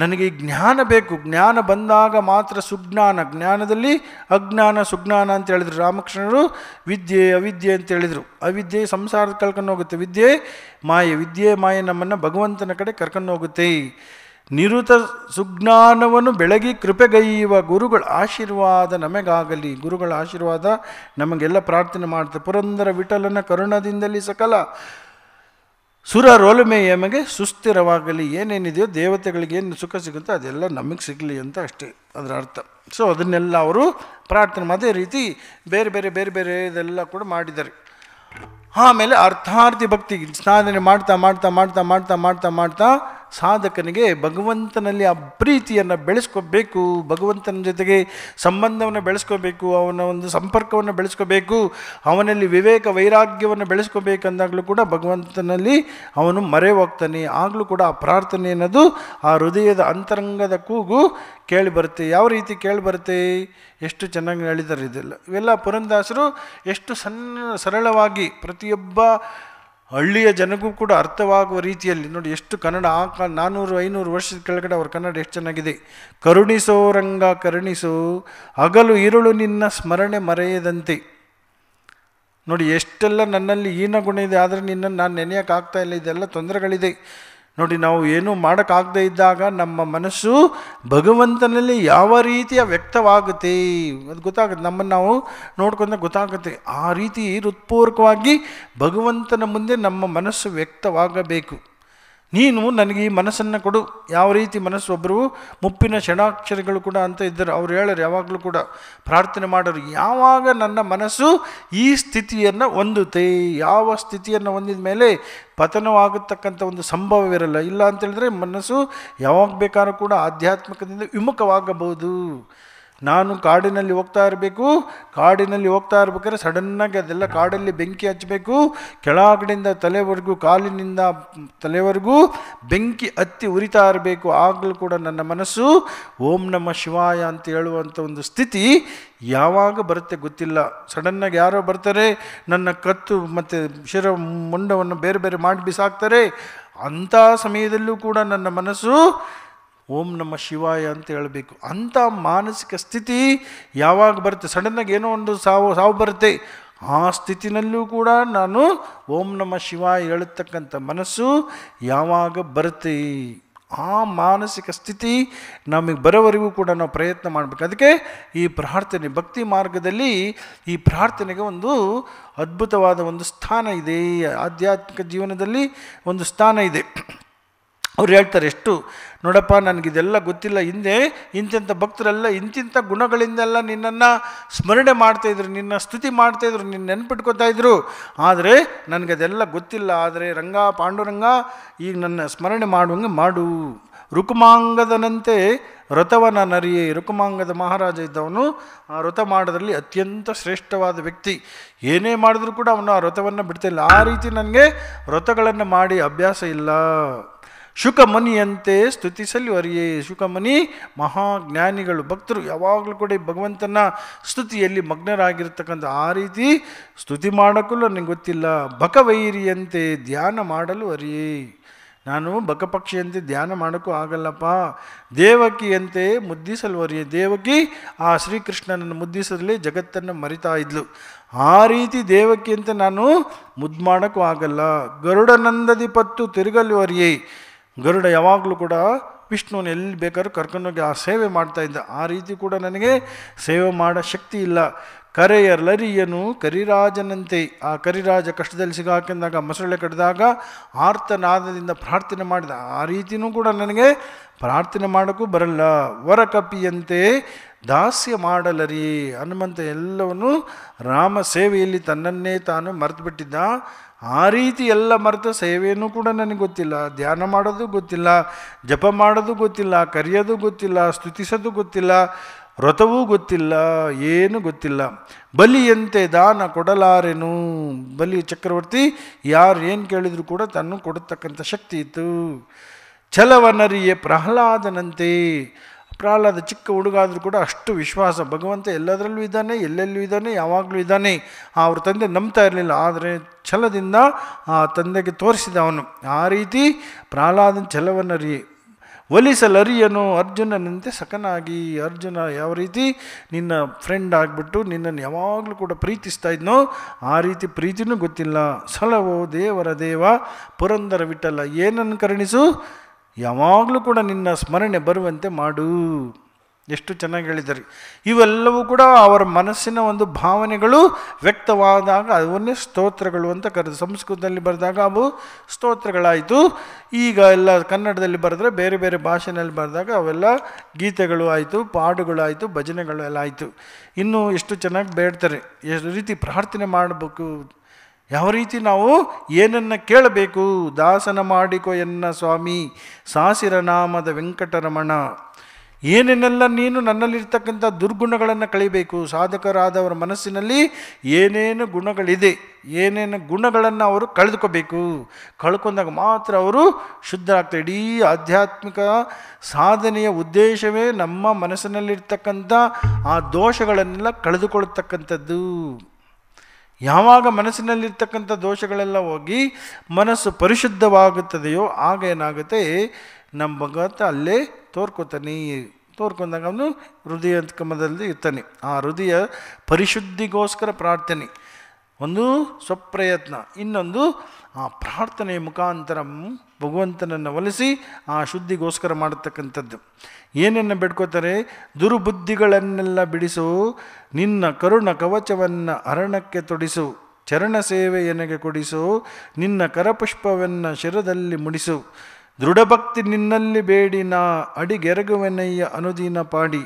ನನಗೆ ಜ್ಞಾನ ಬೇಕು ಜ್ಞಾನ ಬಂದಾಗ ಮಾತ್ರ ಸುಜ್ಞಾನ ಜ್ಞಾನದಲ್ಲಿ ಅಜ್ಞಾನ ಸುಜ್ಞಾನ ಅಂತ ಹೇಳಿದರು ರಾಮಕೃಷ್ಣರು ವಿದ್ಯೆ ಅವಿದ್ಯೆ ಅಂತ ಹೇಳಿದರು ಅವಿದ್ಯೆ ಸಂಸಾರದ ಕಳ್ಕೊಂಡು ಹೋಗುತ್ತೆ ವಿದ್ಯೆ ಮಾಯೆ ವಿದ್ಯೆ ಮಾಯೆ ನಮ್ಮನ್ನು ಭಗವಂತನ ಕಡೆ ಕರ್ಕೊಂಡು ಹೋಗುತ್ತೆ ನಿರುತ ಸುಜ್ಞಾನವನ್ನು ಬೆಳಗಿ ಕೃಪೆಗೈಯುವ ಗುರುಗಳ ಆಶೀರ್ವಾದ ನಮಗಾಗಲಿ ಗುರುಗಳ ಆಶೀರ್ವಾದ ನಮಗೆಲ್ಲ ಪ್ರಾರ್ಥನೆ ಮಾಡ್ತಾರೆ ಪುರಂದರ ವಿಠಲನ ಕರುಣದಿಂದಲೇ ಸಕಲ ಸುರ ರೋಲುಮೆ ಸುಸ್ಥಿರವಾಗಲಿ ಏನೇನಿದೆಯೋ ದೇವತೆಗಳಿಗೆ ಏನು ಸುಖ ಸಿಗುತ್ತೋ ಅದೆಲ್ಲ ನಮಗೆ ಸಿಗಲಿ ಅಂತ ಅಷ್ಟೇ ಅದರ ಅರ್ಥ ಸೊ ಅದನ್ನೆಲ್ಲ ಅವರು ಪ್ರಾರ್ಥನೆ ಅದೇ ರೀತಿ ಬೇರೆ ಬೇರೆ ಬೇರೆ ಬೇರೆ ಇದೆಲ್ಲ ಕೂಡ ಮಾಡಿದ್ದಾರೆ ಆಮೇಲೆ ಅರ್ಥಾರ್ಥಿ ಭಕ್ತಿ ಸ್ನಾದನೆ ಮಾಡ್ತಾ ಮಾಡ್ತಾ ಮಾಡ್ತಾ ಮಾಡ್ತಾ ಮಾಡ್ತಾ ಮಾಡ್ತಾ ಸಾಧಕನಿಗೆ ಭಗವಂತನಲ್ಲಿ ಆ ಪ್ರೀತಿಯನ್ನು ಬೆಳೆಸ್ಕೋಬೇಕು ಭಗವಂತನ ಜೊತೆಗೆ ಸಂಬಂಧವನ್ನು ಬೆಳೆಸ್ಕೋಬೇಕು ಅವನ ಒಂದು ಸಂಪರ್ಕವನ್ನು ಬೆಳೆಸ್ಕೋಬೇಕು ಅವನಲ್ಲಿ ವಿವೇಕ ವೈರಾಗ್ಯವನ್ನು ಬೆಳೆಸ್ಕೋಬೇಕಂದಾಗಲೂ ಕೂಡ ಭಗವಂತನಲ್ಲಿ ಅವನು ಮರೆ ಹೋಗ್ತಾನೆ ಆಗಲೂ ಕೂಡ ಆ ಪ್ರಾರ್ಥನೆ ಅನ್ನೋದು ಆ ಹೃದಯದ ಅಂತರಂಗದ ಕೂಗು ಕೇಳಿಬರುತ್ತೆ ಯಾವ ರೀತಿ ಕೇಳಿಬರುತ್ತೆ ಎಷ್ಟು ಚೆನ್ನಾಗಿ ಹೇಳಿದ್ದಾರೆ ಇದೆಲ್ಲ ಇವೆಲ್ಲ ಪುರಂದಾಸರು ಎಷ್ಟು ಸಣ್ಣ ಸರಳವಾಗಿ ಪ್ರತಿಯೊಬ್ಬ ಹಳ್ಳಿಯ ಜನಗೂ ಕೂಡ ಅರ್ಥವಾಗುವ ರೀತಿಯಲ್ಲಿ ನೋಡಿ ಎಷ್ಟು ಕನ್ನಡ ಆ ಕ ನಾನ್ನೂರು ಐನೂರು ವರ್ಷದ ಕೆಳಗಡೆ ಅವ್ರ ಕನ್ನಡ ಎಷ್ಟು ಚೆನ್ನಾಗಿದೆ ಕರುಣಿಸೋ ರಂಗ ಕರುಣಿಸೋ ಹಗಲು ಇರುಳು ನಿನ್ನ ಸ್ಮರಣೆ ಮರೆಯದಂತೆ ನೋಡಿ ಎಷ್ಟೆಲ್ಲ ನನ್ನಲ್ಲಿ ಈನ ಗುಣ ಇದೆ ಆದರೆ ನಿನ್ನನ್ನು ನಾನು ನೆನೆಯೋಕ್ಕಾಗ್ತಾ ಇಲ್ಲ ಇದೆಲ್ಲ ತೊಂದರೆಗಳಿದೆ ನೋಡಿ ನಾವು ಏನೂ ಮಾಡೋಕ್ಕಾಗದೇ ಇದ್ದಾಗ ನಮ್ಮ ಮನಸ್ಸು ಭಗವಂತನಲ್ಲಿ ಯಾವ ರೀತಿಯ ವ್ಯಕ್ತವಾಗುತ್ತೆ ಅದು ಗೊತ್ತಾಗುತ್ತೆ ನಮ್ಮನ್ನು ನಾವು ನೋಡ್ಕೊಂಡ್ರೆ ಗೊತ್ತಾಗುತ್ತೆ ಆ ರೀತಿ ಹೃತ್ಪೂರ್ವಕವಾಗಿ ಭಗವಂತನ ಮುಂದೆ ನಮ್ಮ ಮನಸ್ಸು ವ್ಯಕ್ತವಾಗಬೇಕು ನೀನು ನನಗೆ ಈ ಮನಸ್ಸನ್ನು ಕೊಡು ಯಾವ ರೀತಿ ಮನಸ್ಸು ಒಬ್ಬರು ಮುಪ್ಪಿನ ಷಣಾಕ್ಷರಗಳು ಕೂಡ ಅಂತ ಇದ್ದರು ಅವ್ರು ಹೇಳರು ಯಾವಾಗಲೂ ಕೂಡ ಪ್ರಾರ್ಥನೆ ಮಾಡೋರು ಯಾವಾಗ ನನ್ನ ಮನಸ್ಸು ಈ ಸ್ಥಿತಿಯನ್ನು ಹೊಂದುತ್ತೆ ಯಾವ ಸ್ಥಿತಿಯನ್ನು ಹೊಂದಿದ ಮೇಲೆ ಪತನವಾಗತಕ್ಕಂಥ ಒಂದು ಸಂಭವವಿರಲ್ಲ ಇಲ್ಲ ಅಂತೇಳಿದ್ರೆ ಮನಸ್ಸು ಯಾವಾಗ ಬೇಕಾದ್ರೂ ಕೂಡ ಆಧ್ಯಾತ್ಮಿಕದಿಂದ ವಿಮುಖವಾಗಬಹುದು ನಾನು ಕಾಡಿನಲ್ಲಿ ಹೋಗ್ತಾ ಇರಬೇಕು ಕಾಡಿನಲ್ಲಿ ಹೋಗ್ತಾ ಇರ್ಬೇಕಾದ್ರೆ ಸಡನ್ನಾಗಿ ಅದೆಲ್ಲ ಕಾಡಲ್ಲಿ ಬೆಂಕಿ ಹಚ್ಚಬೇಕು ಕೆಳಗಡೆಯಿಂದ ತಲೆವರೆಗೂ ಕಾಲಿನಿಂದ ತಲೆವರೆಗೂ ಬೆಂಕಿ ಹತ್ತಿ ಉರಿತಾ ಇರಬೇಕು ಆಗಲೂ ಕೂಡ ನನ್ನ ಮನಸ್ಸು ಓಂ ನಮ ಶಿವಾಯ ಅಂತ ಹೇಳುವಂಥ ಒಂದು ಸ್ಥಿತಿ ಯಾವಾಗ ಬರುತ್ತೆ ಗೊತ್ತಿಲ್ಲ ಸಡನ್ನಾಗಿ ಯಾರೋ ಬರ್ತಾರೆ ನನ್ನ ಕತ್ತು ಮತ್ತು ಶಿರ ಮುಂಡವನ್ನು ಬೇರೆ ಬೇರೆ ಮಾಡಿ ಬಿಸಾಕ್ತಾರೆ ಅಂಥ ಸಮಯದಲ್ಲೂ ಕೂಡ ನನ್ನ ಮನಸ್ಸು ಓಂ ನಮ್ಮ ಶಿವಾಯ ಅಂತ ಹೇಳಬೇಕು ಅಂಥ ಮಾನಸಿಕ ಸ್ಥಿತಿ ಯಾವಾಗ ಬರುತ್ತೆ ಸಡನ್ನಾಗಿ ಏನೋ ಒಂದು ಸಾವು ಸಾವು ಬರುತ್ತೆ ಆ ಸ್ಥಿತಿನಲ್ಲೂ ಕೂಡ ನಾನು ಓಂ ನಮ್ಮ ಶಿವಾಯ ಹೇಳತಕ್ಕಂಥ ಮನಸ್ಸು ಯಾವಾಗ ಬರುತ್ತೆ ಆ ಮಾನಸಿಕ ಸ್ಥಿತಿ ನಮಗೆ ಬರೋವರೆಗೂ ಕೂಡ ನಾವು ಪ್ರಯತ್ನ ಮಾಡಬೇಕು ಅದಕ್ಕೆ ಈ ಪ್ರಾರ್ಥನೆ ಭಕ್ತಿ ಮಾರ್ಗದಲ್ಲಿ ಈ ಪ್ರಾರ್ಥನೆಗೆ ಒಂದು ಅದ್ಭುತವಾದ ಒಂದು ಸ್ಥಾನ ಇದೆ ಆಧ್ಯಾತ್ಮಿಕ ಜೀವನದಲ್ಲಿ ಒಂದು ಸ್ಥಾನ ಇದೆ ಅವ್ರು ಹೇಳ್ತಾರೆ ಎಷ್ಟು ನೋಡಪ್ಪ ನನಗಿದೆಲ್ಲ ಗೊತ್ತಿಲ್ಲ ಹಿಂದೆ ಇಂತಿಂಥ ಭಕ್ತರೆಲ್ಲ ಇಂತಿಂಥ ಗುಣಗಳಿಂದೆಲ್ಲ ನಿನ್ನನ್ನು ಸ್ಮರಣೆ ಮಾಡ್ತಾಯಿದ್ರು ನಿನ್ನ ಸ್ತುತಿ ಮಾಡ್ತಾಯಿದ್ರು ನಿನ್ನ ನೆನ್ಪಿಟ್ಕೊತಾಯಿದ್ರು ಆದರೆ ನನಗದೆಲ್ಲ ಗೊತ್ತಿಲ್ಲ ಆದರೆ ರಂಗ ಪಾಂಡುರಂಗ ಈಗ ನನ್ನ ಸ್ಮರಣೆ ಮಾಡುವಂಗೆ ಮಾಡು ರುಕುಮಾಂಗದನಂತೆ ವ್ರತವನ ನರಿಯೇ ರುಕುಮಾಂಗದ ಮಹಾರಾಜ ಇದ್ದವನು ಆ ವ್ರತ ಮಾಡೋದ್ರಲ್ಲಿ ಅತ್ಯಂತ ಶ್ರೇಷ್ಠವಾದ ವ್ಯಕ್ತಿ ಏನೇ ಮಾಡಿದ್ರು ಕೂಡ ಅವನು ಆ ವ್ರತವನ್ನು ಇಲ್ಲ ಆ ರೀತಿ ನನಗೆ ವ್ರತಗಳನ್ನು ಮಾಡಿ ಅಭ್ಯಾಸ ಇಲ್ಲ ಶುಕಮನಿಯಂತೆ ಅರಿಯೇ ಶುಕಮನಿ ಮಹಾಜ್ಞಾನಿಗಳು ಭಕ್ತರು ಯಾವಾಗಲೂ ಕೂಡ ಭಗವಂತನ ಸ್ತುತಿಯಲ್ಲಿ ಮಗ್ನರಾಗಿರ್ತಕ್ಕಂಥ ಆ ರೀತಿ ಸ್ತುತಿ ಮಾಡೋಕ್ಕೂ ನನಗೆ ಗೊತ್ತಿಲ್ಲ ಬಕವೈರಿಯಂತೆ ಧ್ಯಾನ ಮಾಡಲು ಅರಿಯೇ ನಾನು ಬಕಪಕ್ಷಿಯಂತೆ ಧ್ಯಾನ ಮಾಡೋಕ್ಕೂ ಆಗಲ್ಲಪ್ಪ ದೇವಕಿಯಂತೆ ಮುದ್ದಿಸಲು ಅರಿಯೇ ದೇವಕಿ ಆ ಶ್ರೀಕೃಷ್ಣನನ್ನು ಮುದ್ದಿಸಲೇ ಜಗತ್ತನ್ನು ಮರಿತಾ ಇದ್ಲು ಆ ರೀತಿ ದೇವಕಿಯಂತೆ ನಾನು ಮುದ್ದು ಮಾಡೋಕ್ಕೂ ಆಗಲ್ಲ ಗರುಡನಂದದಿ ಪತ್ತು ತಿರುಗಲ್ವರಿಯೇ ಗರುಡ ಯಾವಾಗಲೂ ಕೂಡ ವಿಷ್ಣುವನ್ನು ಎಲ್ಲಿ ಬೇಕಾದ್ರೂ ಕರ್ಕೊಂಡೋಗಿ ಆ ಸೇವೆ ಮಾಡ್ತಾ ಇದ್ದ ಆ ರೀತಿ ಕೂಡ ನನಗೆ ಸೇವೆ ಮಾಡೋ ಶಕ್ತಿ ಇಲ್ಲ ಕರೆಯಲರಿಯನು ಕರಿರಾಜನಂತೆ ಆ ಕರಿರಾಜ ಕಷ್ಟದಲ್ಲಿ ಸಿಗಾಕಿದಾಗ ಮೊಸಳೆ ಕಡಿದಾಗ ಆರ್ತನಾದದಿಂದ ಪ್ರಾರ್ಥನೆ ಮಾಡಿದ ಆ ರೀತಿಯೂ ಕೂಡ ನನಗೆ ಪ್ರಾರ್ಥನೆ ಮಾಡೋಕ್ಕೂ ಬರಲ್ಲ ವರಕಪಿಯಂತೆ ದಾಸ್ಯ ಮಾಡಲರಿ ಹನುಮಂತ ಎಲ್ಲವನು ರಾಮ ಸೇವೆಯಲ್ಲಿ ತನ್ನನ್ನೇ ತಾನು ಮರೆತು ಬಿಟ್ಟಿದ್ದ ಆ ರೀತಿ ಎಲ್ಲ ಮರೆತ ಸೇವೆಯನ್ನು ಕೂಡ ನನಗೆ ಗೊತ್ತಿಲ್ಲ ಧ್ಯಾನ ಮಾಡೋದು ಗೊತ್ತಿಲ್ಲ ಜಪ ಮಾಡೋದು ಗೊತ್ತಿಲ್ಲ ಕರೆಯೋದು ಗೊತ್ತಿಲ್ಲ ಸ್ತುತಿಸೋದು ಗೊತ್ತಿಲ್ಲ ವ್ರತವೂ ಗೊತ್ತಿಲ್ಲ ಏನು ಗೊತ್ತಿಲ್ಲ ಬಲಿಯಂತೆ ದಾನ ಕೊಡಲಾರೆನು ಬಲಿ ಚಕ್ರವರ್ತಿ ಯಾರು ಏನು ಕೇಳಿದರೂ ಕೂಡ ತನ್ನ ಕೊಡತಕ್ಕಂಥ ಶಕ್ತಿ ಇತ್ತು ಛಲವನರಿಯೇ ಪ್ರಹ್ಲಾದನಂತೆ ಪ್ರಹ್ಲಾದ ಚಿಕ್ಕ ಹುಡುಗಾದರೂ ಕೂಡ ಅಷ್ಟು ವಿಶ್ವಾಸ ಭಗವಂತ ಎಲ್ಲದರಲ್ಲೂ ಇದ್ದಾನೆ ಎಲ್ಲೆಲ್ಲೂ ಇದ್ದಾನೆ ಯಾವಾಗಲೂ ಇದ್ದಾನೆ ಅವ್ರ ತಂದೆ ನಂಬ್ತಾ ಇರಲಿಲ್ಲ ಆದರೆ ಛಲದಿಂದ ಆ ತಂದೆಗೆ ತೋರಿಸಿದ ಅವನು ಆ ರೀತಿ ಪ್ರಹ್ಲಾದನ ಛಲವನ್ನರಿಯೇ ಒಲಿಸಲರಿಯನು ಅರ್ಜುನನಂತೆ ಸಕನಾಗಿ ಅರ್ಜುನ ಯಾವ ರೀತಿ ನಿನ್ನ ಫ್ರೆಂಡ್ ಆಗಿಬಿಟ್ಟು ನಿನ್ನನ್ನು ಯಾವಾಗಲೂ ಕೂಡ ಪ್ರೀತಿಸ್ತಾ ಇದ್ನೋ ಆ ರೀತಿ ಪ್ರೀತಿನೂ ಗೊತ್ತಿಲ್ಲ ಸಲವು ದೇವರ ದೇವ ಪುರಂದರ ವಿಠಲ ಏನನ್ನು ಕರುಣಿಸು ಯಾವಾಗಲೂ ಕೂಡ ನಿನ್ನ ಸ್ಮರಣೆ ಬರುವಂತೆ ಮಾಡು ಎಷ್ಟು ಚೆನ್ನಾಗಿ ಹೇಳಿದ್ದಾರೆ ಇವೆಲ್ಲವೂ ಕೂಡ ಅವರ ಮನಸ್ಸಿನ ಒಂದು ಭಾವನೆಗಳು ವ್ಯಕ್ತವಾದಾಗ ಅವನ್ನೇ ಸ್ತೋತ್ರಗಳು ಅಂತ ಕರೆದು ಸಂಸ್ಕೃತದಲ್ಲಿ ಬರೆದಾಗ ಅವು ಸ್ತೋತ್ರಗಳಾಯಿತು ಈಗ ಎಲ್ಲ ಕನ್ನಡದಲ್ಲಿ ಬರೆದ್ರೆ ಬೇರೆ ಬೇರೆ ಭಾಷೆನಲ್ಲಿ ಬರೆದಾಗ ಅವೆಲ್ಲ ಗೀತೆಗಳು ಆಯಿತು ಪಾಡುಗಳಾಯಿತು ಭಜನೆಗಳು ಎಲ್ಲ ಆಯಿತು ಇನ್ನೂ ಎಷ್ಟು ಚೆನ್ನಾಗಿ ಬೇಡ್ತಾರೆ ಎಷ್ಟು ರೀತಿ ಪ್ರಾರ್ಥನೆ ಮಾಡಬೇಕು ಯಾವ ರೀತಿ ನಾವು ಏನನ್ನು ಕೇಳಬೇಕು ದಾಸನ ಮಾಡಿಕೊ ಎನ್ನ ಸ್ವಾಮಿ ಸಾಸಿರನಾಮದ ನಾಮದ ವೆಂಕಟರಮಣ ಏನೇನೆಲ್ಲ ನೀನು ನನ್ನಲ್ಲಿರ್ತಕ್ಕಂಥ ದುರ್ಗುಣಗಳನ್ನು ಕಳಿಬೇಕು ಸಾಧಕರಾದವರ ಮನಸ್ಸಿನಲ್ಲಿ ಏನೇನು ಗುಣಗಳಿದೆ ಏನೇನು ಗುಣಗಳನ್ನು ಅವರು ಕಳೆದುಕೋಬೇಕು ಕಳ್ಕೊಂಡಾಗ ಮಾತ್ರ ಅವರು ಆಗ್ತಾರೆ ಇಡೀ ಆಧ್ಯಾತ್ಮಿಕ ಸಾಧನೆಯ ಉದ್ದೇಶವೇ ನಮ್ಮ ಮನಸ್ಸಿನಲ್ಲಿರ್ತಕ್ಕಂಥ ಆ ದೋಷಗಳನ್ನೆಲ್ಲ ಕಳೆದುಕೊಳ್ಳತಕ್ಕಂಥದ್ದು ಯಾವಾಗ ಮನಸ್ಸಿನಲ್ಲಿರ್ತಕ್ಕಂಥ ದೋಷಗಳೆಲ್ಲ ಹೋಗಿ ಮನಸ್ಸು ಪರಿಶುದ್ಧವಾಗುತ್ತದೆಯೋ ಆಗ ಏನಾಗುತ್ತೆ ನಮ್ಮ ಭಗವಂತ ಅಲ್ಲೇ ತೋರ್ಕೋತಾನೆ ತೋರ್ಕೊಂಡಾಗ ಅವನು ಹೃದಯ ಕಮದಲ್ಲಿ ಇರ್ತಾನೆ ಆ ಹೃದಯ ಪರಿಶುದ್ಧಿಗೋಸ್ಕರ ಪ್ರಾರ್ಥನೆ ಒಂದು ಸ್ವಪ್ರಯತ್ನ ಇನ್ನೊಂದು ಆ ಪ್ರಾರ್ಥನೆಯ ಮುಖಾಂತರ ಭಗವಂತನನ್ನು ಒಲಿಸಿ ಆ ಶುದ್ಧಿಗೋಸ್ಕರ ಮಾಡತಕ್ಕಂಥದ್ದು ಏನನ್ನು ಬೇಡ್ಕೋತಾರೆ ದುರ್ಬುದ್ಧಿಗಳನ್ನೆಲ್ಲ ಬಿಡಿಸು ನಿನ್ನ ಕರುಣ ಕವಚವನ್ನು ಅರಣಕ್ಕೆ ತೊಡಿಸು ಚರಣ ಸೇವೆ ಕೊಡಿಸು ನಿನ್ನ ಕರಪುಷ್ಪವನ್ನು ಶಿರದಲ್ಲಿ ಮುಡಿಸು ದೃಢಭಕ್ತಿ ನಿನ್ನಲ್ಲಿ ಬೇಡಿ ನಾ ಅಡಿಗೆರಗುವೆನಯ್ಯ ಅನುದೀನ ಪಾಡಿ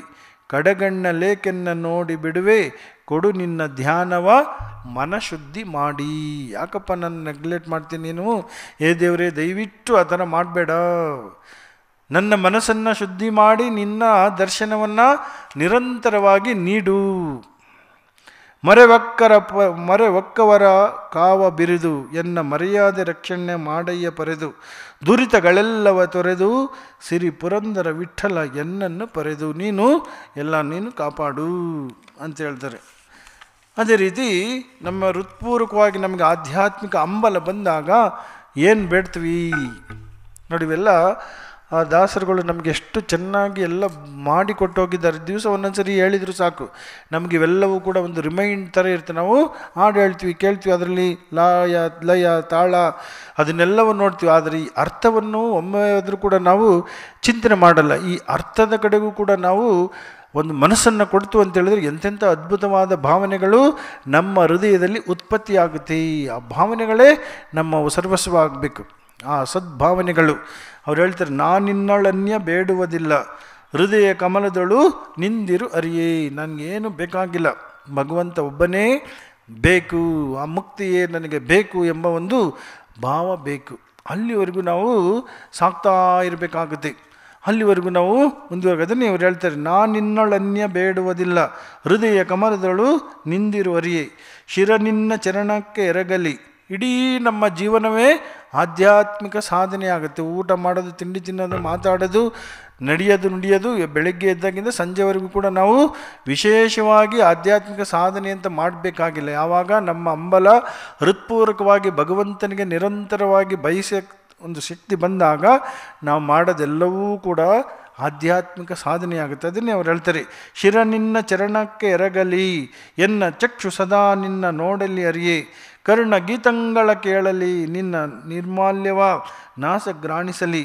ಕಡಗಣ್ಣ ಲೇಖೆನ್ನ ನೋಡಿ ಬಿಡುವೆ ಕೊಡು ನಿನ್ನ ಧ್ಯಾನವ ಮನಶುದ್ಧಿ ಮಾಡಿ ಯಾಕಪ್ಪ ನನ್ನ ನೆಗ್ಲೆಕ್ಟ್ ಮಾಡ್ತೀನಿ ನೀನು ಏ ದೇವರೇ ದಯವಿಟ್ಟು ಆ ಥರ ಮಾಡಬೇಡ ನನ್ನ ಮನಸ್ಸನ್ನು ಶುದ್ಧಿ ಮಾಡಿ ನಿನ್ನ ದರ್ಶನವನ್ನು ನಿರಂತರವಾಗಿ ನೀಡು ಮರೆವಕ್ಕರ ಪ ಮರೆವಕ್ಕವರ ಕಾವ ಬಿರಿದು ಎನ್ನ ಮರ್ಯಾದೆ ರಕ್ಷಣೆ ಮಾಡಯ್ಯ ಪರೆದು ದುರಿತಗಳೆಲ್ಲವ ತೊರೆದು ಸಿರಿ ಪುರಂದರ ವಿಠಲ ಎನ್ನನ್ನು ಪರೆದು ನೀನು ಎಲ್ಲ ನೀನು ಕಾಪಾಡು ಅಂತ ಹೇಳ್ತಾರೆ ಅದೇ ರೀತಿ ನಮ್ಮ ಹೃತ್ಪೂರ್ವಕವಾಗಿ ನಮಗೆ ಆಧ್ಯಾತ್ಮಿಕ ಅಂಬಲ ಬಂದಾಗ ಏನು ಬೇಡ್ತೀವಿ ನಡುವೆಲ್ಲ ಆ ದಾಸರುಗಳು ನಮಗೆ ಎಷ್ಟು ಚೆನ್ನಾಗಿ ಎಲ್ಲ ಮಾಡಿ ಕೊಟ್ಟೋಗಿದ್ದಾರೆ ದಿವಸ ಒಂದೊಂದ್ಸರಿ ಹೇಳಿದ್ರು ಸಾಕು ನಮಗೆ ಇವೆಲ್ಲವೂ ಕೂಡ ಒಂದು ರಿಮೈಂಡ್ ಥರ ಇರುತ್ತೆ ನಾವು ಹಾಡು ಹೇಳ್ತೀವಿ ಕೇಳ್ತೀವಿ ಅದರಲ್ಲಿ ಲಯ ಲಯ ತಾಳ ಅದನ್ನೆಲ್ಲವೂ ನೋಡ್ತೀವಿ ಆದರೆ ಈ ಅರ್ಥವನ್ನು ಒಮ್ಮೆ ಆದರೂ ಕೂಡ ನಾವು ಚಿಂತನೆ ಮಾಡಲ್ಲ ಈ ಅರ್ಥದ ಕಡೆಗೂ ಕೂಡ ನಾವು ಒಂದು ಮನಸ್ಸನ್ನು ಕೊಡ್ತು ಅಂತ ಹೇಳಿದ್ರೆ ಎಂತೆಂಥ ಅದ್ಭುತವಾದ ಭಾವನೆಗಳು ನಮ್ಮ ಹೃದಯದಲ್ಲಿ ಉತ್ಪತ್ತಿಯಾಗುತ್ತೆ ಆ ಭಾವನೆಗಳೇ ನಮ್ಮ ಸರ್ವಸ್ವ ಆಗಬೇಕು ಆ ಸದ್ಭಾವನೆಗಳು ಅವ್ರು ಹೇಳ್ತಾರೆ ನಾನು ನಿನ್ನಳನ್ಯ ಬೇಡುವುದಿಲ್ಲ ಹೃದಯ ಕಮಲದಳು ನಿಂದಿರು ಅರಿಯೇ ನನಗೇನು ಬೇಕಾಗಿಲ್ಲ ಭಗವಂತ ಒಬ್ಬನೇ ಬೇಕು ಆ ಮುಕ್ತಿಯೇ ನನಗೆ ಬೇಕು ಎಂಬ ಒಂದು ಭಾವ ಬೇಕು ಅಲ್ಲಿವರೆಗೂ ನಾವು ಸಾಕ್ತಾ ಇರಬೇಕಾಗುತ್ತೆ ಅಲ್ಲಿವರೆಗೂ ನಾವು ಮುಂದುವರೆಗೆ ಅದನ್ನೇ ಇವರು ಹೇಳ್ತಾರೆ ನಾನು ನಿನ್ನಳನ್ಯ ಬೇಡುವುದಿಲ್ಲ ಹೃದಯ ಕಮಲದಳು ನಿಂದಿರುವರಿಯೇ ಶಿರ ನಿನ್ನ ಚರಣಕ್ಕೆ ಎರಗಲಿ ಇಡೀ ನಮ್ಮ ಜೀವನವೇ ಆಧ್ಯಾತ್ಮಿಕ ಸಾಧನೆ ಆಗುತ್ತೆ ಊಟ ಮಾಡೋದು ತಿಂಡಿ ತಿನ್ನೋದು ಮಾತಾಡೋದು ನಡೆಯೋದು ನುಡಿಯೋದು ಬೆಳಗ್ಗೆ ಎದ್ದಾಗಿಂದ ಸಂಜೆವರೆಗೂ ಕೂಡ ನಾವು ವಿಶೇಷವಾಗಿ ಆಧ್ಯಾತ್ಮಿಕ ಸಾಧನೆ ಅಂತ ಮಾಡಬೇಕಾಗಿಲ್ಲ ಯಾವಾಗ ನಮ್ಮ ಹಂಬಲ ಹೃತ್ಪೂರ್ವಕವಾಗಿ ಭಗವಂತನಿಗೆ ನಿರಂತರವಾಗಿ ಬಯಸ ಒಂದು ಶಕ್ತಿ ಬಂದಾಗ ನಾವು ಮಾಡೋದೆಲ್ಲವೂ ಕೂಡ ಆಧ್ಯಾತ್ಮಿಕ ಸಾಧನೆಯಾಗುತ್ತೆ ಅದನ್ನೇ ಅವ್ರು ಹೇಳ್ತಾರೆ ಶಿರ ನಿನ್ನ ಚರಣಕ್ಕೆ ಎರಗಲಿ ಎನ್ನ ಚಕ್ಷು ಸದಾ ನಿನ್ನ ನೋಡಲಿ ಅರಿಯೇ ಕರ್ಣ ಗೀತಂಗಳ ಕೇಳಲಿ ನಿನ್ನ ನಿರ್ಮಾಲ್ಯವ ಗ್ರಾಣಿಸಲಿ